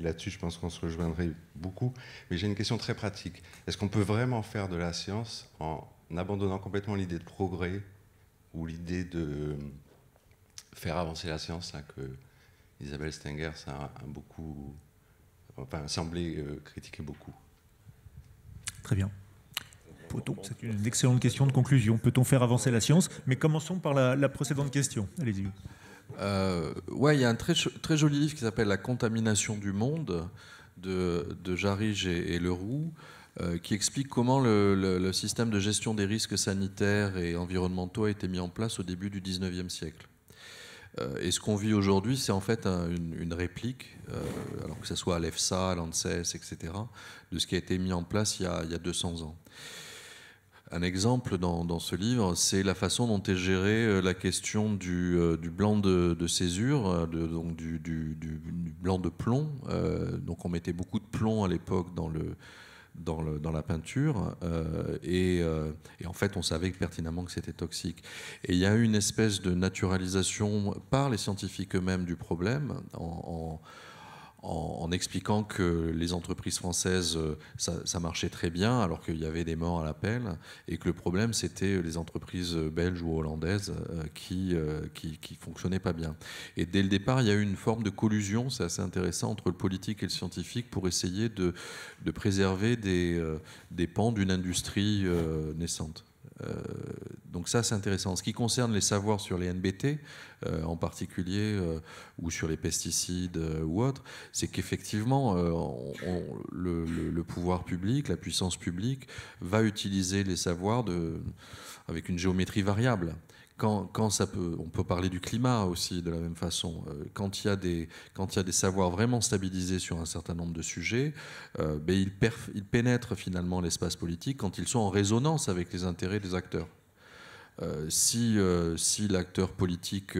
là-dessus, je pense qu'on se rejoindrait beaucoup. Mais j'ai une question très pratique. Est-ce qu'on peut vraiment faire de la science en abandonnant complètement l'idée de progrès ou l'idée de faire avancer la science, hein, que Isabelle Stenger ça a beaucoup, enfin, semblé euh, critiquer beaucoup. Très bien. C'est une excellente question de conclusion. Peut-on faire avancer la science Mais commençons par la, précédente question. Allez-y. Euh, ouais, il y a un très, très joli livre qui s'appelle La contamination du monde de, Jarige et, Leroux, euh, qui explique comment le, le, système de gestion des risques sanitaires et environnementaux a été mis en place au début du 19e siècle. Euh, et ce qu'on vit aujourd'hui, c'est en fait une, réplique, euh, alors que ce soit à l'EFSA, à l'ANSES, etc., de ce qui a été mis en place il y a, 200 ans. Un exemple dans, ce livre, c'est la façon dont est gérée euh, la question du, blanc de, césure, donc du, blanc de plomb. donc on mettait beaucoup de plomb à l'époque dans le, dans, la peinture. Euh, euh, et, en fait, on savait pertinemment que c'était toxique. Et il y a eu une espèce de naturalisation par les scientifiques eux-mêmes du problème en en, expliquant que les entreprises françaises, euh, ça, marchait très bien, alors qu'il y avait des morts à l'appel, et que le problème, c'était les entreprises belges ou hollandaises euh, euh, qui, qui, fonctionnaient pas bien. Et dès le départ, il y a eu une forme de collusion, c'est assez intéressant, entre le politique et le scientifique pour essayer de, préserver des, des pans d'une industrie naissante. Euh, donc ça, c'est intéressant. ce qui concerne les savoirs sur les NBT, euh, en particulier, euh, ou sur les pesticides ou autres, c'est qu'effectivement, le, le, pouvoir public, la puissance publique, va utiliser les savoirs de, avec une géométrie variable quand, on peut parler du climat aussi de la même façon. Euh, quand il y a des, savoirs vraiment stabilisés sur un certain nombre de sujets, euh, ben, ils, pénètrent finalement l'espace politique quand ils sont en résonance avec les intérêts des acteurs. Euh, si, si l'acteur politique,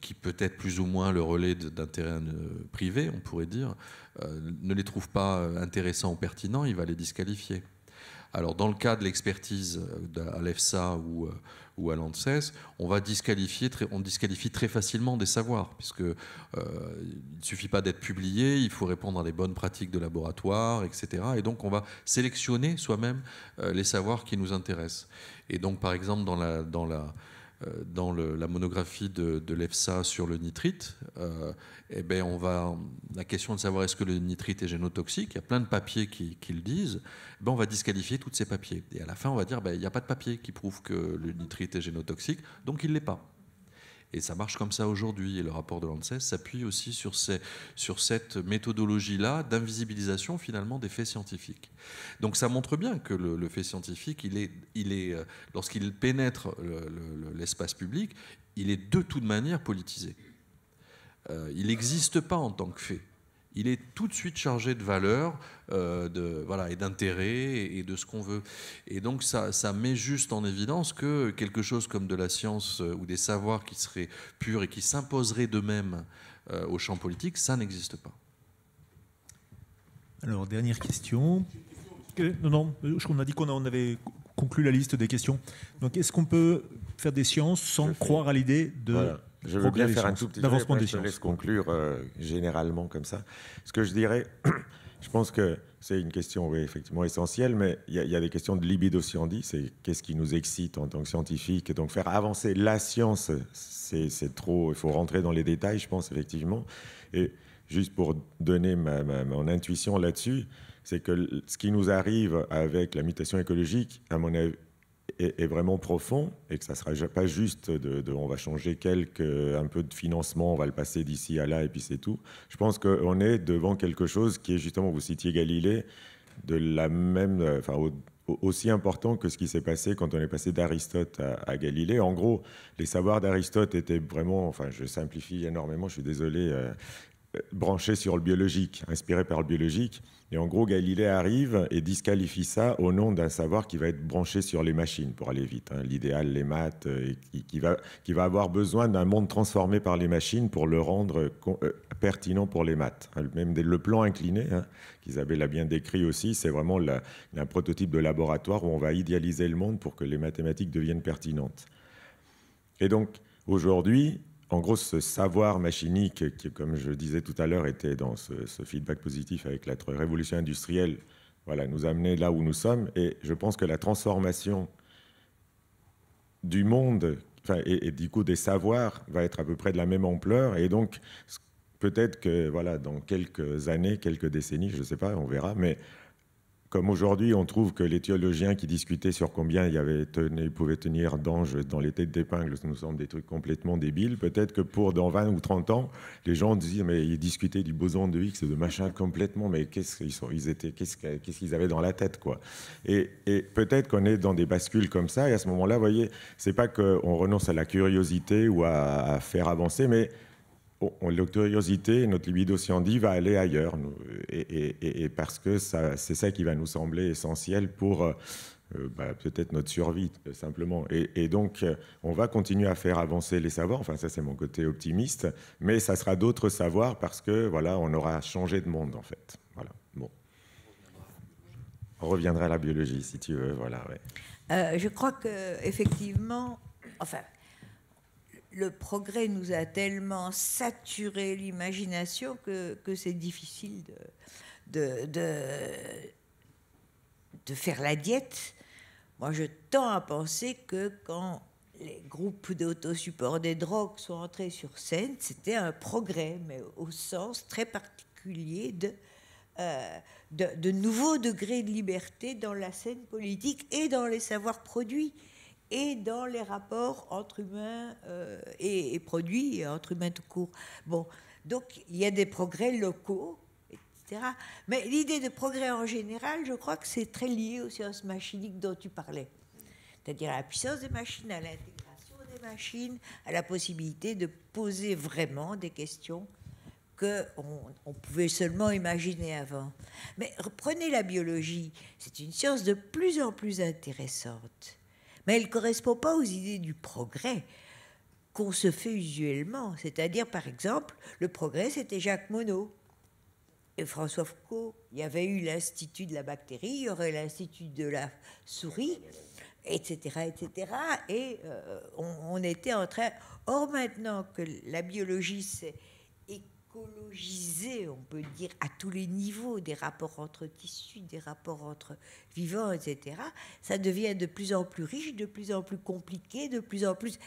qui peut être plus ou moins le relais d'intérêts privés, on pourrait dire, ne les trouve pas intéressants ou pertinents, il va les disqualifier. Alors dans le cas de l'expertise à l'EFSA ou ou à l'ANSES, on va disqualifier, on disqualifie très facilement des savoirs, puisque euh, il ne suffit pas d'être publié, il faut répondre à des bonnes pratiques de laboratoire, etc. Et donc on va sélectionner soi-même euh, les savoirs qui nous intéressent. Et donc par exemple dans la euh, dans la monographie de, l'EFSA sur le nitrite, euh, eh ben, on va, la question de savoir est-ce que le nitrite est génotoxique, il y a plein de papiers qui, le disent, eh ben on va disqualifier tous ces papiers. Et à la fin, on va dire, ben, il n'y a pas de papier qui prouve que le nitrite est génotoxique, donc il ne l'est pas. Et ça marche comme ça aujourd'hui. Et le rapport de l'ANSES s'appuie aussi sur, cette méthodologie-là d'invisibilisation finalement des faits scientifiques. Donc ça montre bien que le, fait scientifique, il est, euh, lorsqu'il pénètre l'espace public, il est de toute manière politisé. Euh, il n'existe pas en tant que fait il est tout de suite chargé de valeur euh, de, voilà, et d'intérêt et, de ce qu'on veut. Et donc ça, met juste en évidence que quelque chose comme de la science euh, ou des savoirs qui seraient purs et qui s'imposeraient d'eux-mêmes euh, au champ politique, ça n'existe pas. Alors, dernière question. Non, non, a dit qu'on avait conclu la liste des questions. Donc, est-ce qu'on peut faire des sciences sans croire à l'idée de... Je veux bien faire un tout petit d'avancement des Je laisse conclure euh, généralement comme ça. Ce que je dirais, je pense que c'est une question effectivement essentielle, mais il y, a des questions de libido scienti, c'est qu'est-ce qui nous excite en tant que scientifique. Et donc faire avancer la science, c'est trop, il faut rentrer dans les détails, je pense, effectivement. Et juste pour donner mon intuition là-dessus, c'est que ce qui nous arrive avec la mutation écologique, à mon avis, est, vraiment profond et que ça ne sera pas juste de, on va changer quelques, un peu de financement, on va le passer d'ici à là et puis c'est tout. Je pense qu'on est devant quelque chose qui est justement, vous citiez Galilée, de la même, enfin, aussi important que ce qui s'est passé quand on est passé d'Aristote à, Galilée. En gros, les savoirs d'Aristote étaient vraiment, enfin je simplifie énormément, je suis désolé, euh, branché sur le biologique, inspiré par le biologique. Et en gros, Galilée arrive et disqualifie ça au nom d'un savoir qui va être branché sur les machines pour aller vite, hein. l'idéal, les maths, euh, qui, va, qui va avoir besoin d'un monde transformé par les machines pour le rendre euh, pertinent pour les maths. Hein. Même le plan incliné, hein, qu'Isabelle a bien décrit aussi, c'est vraiment un prototype de laboratoire où on va idéaliser le monde pour que les mathématiques deviennent pertinentes. Et donc, aujourd'hui, en gros, ce savoir machinique qui, comme je disais tout à l'heure, était dans ce, feedback positif avec la révolution industrielle, voilà, nous amené là où nous sommes. Et je pense que la transformation du monde et, et, du coup des savoirs va être à peu près de la même ampleur. Et donc, peut-être que voilà, dans quelques années, quelques décennies, je ne sais pas, on verra, mais comme aujourd'hui, on trouve que les théologiens qui discutaient sur combien il, y avait tenir d'anges dans les têtes d'épingle, ça nous semble des trucs complètement débiles. Peut-être que pour dans 20 ou 30 ans, les gens disaient mais ils discutaient du boson de Higgs, de machin complètement, mais qu'est-ce qu'ils étaient, qu'est-ce, qu'ils avaient dans la tête quoi. Et, peut-être qu'on est dans des bascules comme ça. Et à ce moment-là, vous voyez, c'est pas qu'on renonce à la curiosité ou à faire avancer, mais on, curiosité, notre libido, si dit, va aller ailleurs. et, parce que c'est ça qui va nous sembler essentiel pour euh, euh, bah, peut-être notre survie, simplement. Et, donc, euh, on va continuer à faire avancer les savoirs. Enfin, ça, c'est mon côté optimiste. Mais ça sera d'autres savoirs parce que, voilà, on aura changé de monde, en fait. Voilà. Bon. On reviendra à la biologie, si tu veux. Voilà, je crois qu'effectivement, enfin, le progrès nous a tellement saturé l'imagination que, c'est difficile de, faire la diète. Moi, je tends à penser que quand les groupes d'autosupport des drogues sont entrés sur scène, c'était un progrès, mais au sens très particulier de, euh, de nouveaux degrés de liberté dans la scène politique et dans les savoirs produits et dans les rapports entre humains euh, et, produits, entre humains tout court. Bon, donc il y a des progrès locaux, etc. Mais l'idée de progrès en général, je crois que c'est très lié aux sciences machiniques dont tu parlais, c'est-à-dire à la puissance des machines, à l'intégration des machines, à la possibilité de poser vraiment des questions qu'on on pouvait seulement imaginer avant. Mais reprenez la biologie, c'est une science de plus en plus intéressante mais elle ne correspond pas aux idées du progrès qu'on se fait usuellement. C'est-à-dire, par exemple, le progrès, c'était Jacques Monod. Et François Foucault, il y avait eu l'Institut de la bactérie, il y aurait l'Institut de la souris, etc. etc. et euh, on, on était en train... Or, maintenant que la biologie s'est on peut dire, à tous les niveaux, des rapports entre tissus, des rapports entre vivants, etc., ça devient de plus en plus riche, de plus en plus compliqué, de plus en plus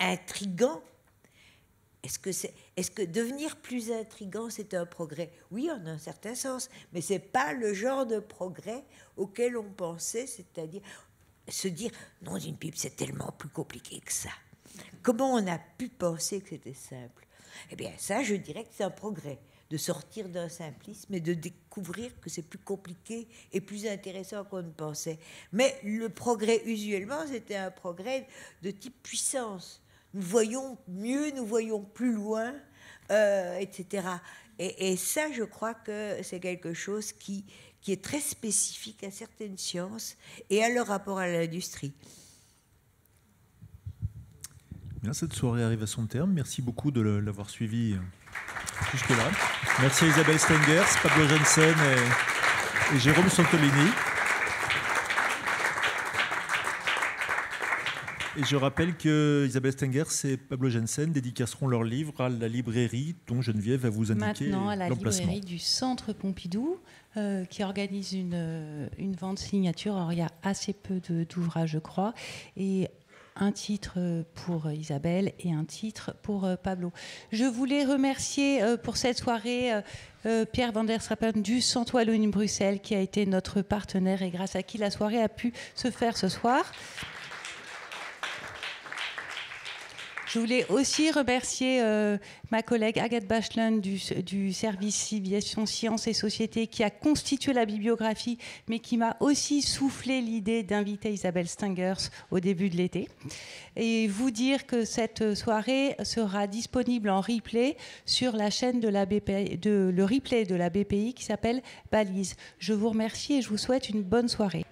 intrigant. Est-ce que, est, ce que, devenir plus intrigant, c'est un progrès Oui, en un certain sens, mais c'est pas le genre de progrès auquel on pensait, c'est-à-dire se dire, non, une pipe, c'est tellement plus compliqué que ça. Comment on a pu penser que c'était simple eh bien, ça, je dirais que c'est un progrès de sortir d'un simplisme et de découvrir que c'est plus compliqué et plus intéressant qu'on ne pensait. Mais le progrès, usuellement, c'était un progrès de type puissance. Nous voyons mieux, nous voyons plus loin, euh, etc. Et, ça, je crois que c'est quelque chose qui est très spécifique à certaines sciences et à leur rapport à l'industrie cette soirée arrive à son terme. Merci beaucoup de l'avoir suivi euh, jusque-là. Merci à Isabelle Stengers, Pablo Jensen et, Jérôme Santolini. Et je rappelle que Isabelle Stengers et Pablo Jensen dédicaceront leur livre à la librairie dont Geneviève va vous indiquer l'emplacement. Maintenant, à la librairie du Centre Pompidou, euh, qui organise une, euh, une, vente signature. Alors, il y a assez peu d'ouvrages, je crois. Et un titre euh, pour euh, Isabelle et un titre pour euh, Pablo. Je voulais remercier pour cette soirée Pierre van der Strappen du wallonie Bruxelles qui a été notre partenaire et grâce à qui la soirée a pu se faire ce soir. Je voulais aussi remercier euh, ma collègue Agathe Bachelon du, service civilisation, sciences et sociétés qui a constitué la bibliographie, mais qui m'a aussi soufflé l'idée d'inviter Isabelle Stingers au début de l'été. Et vous dire que cette soirée sera disponible en replay sur la chaîne de la BPI, de, le replay de la BPI qui s'appelle Balise. Je vous remercie et je vous souhaite une bonne soirée.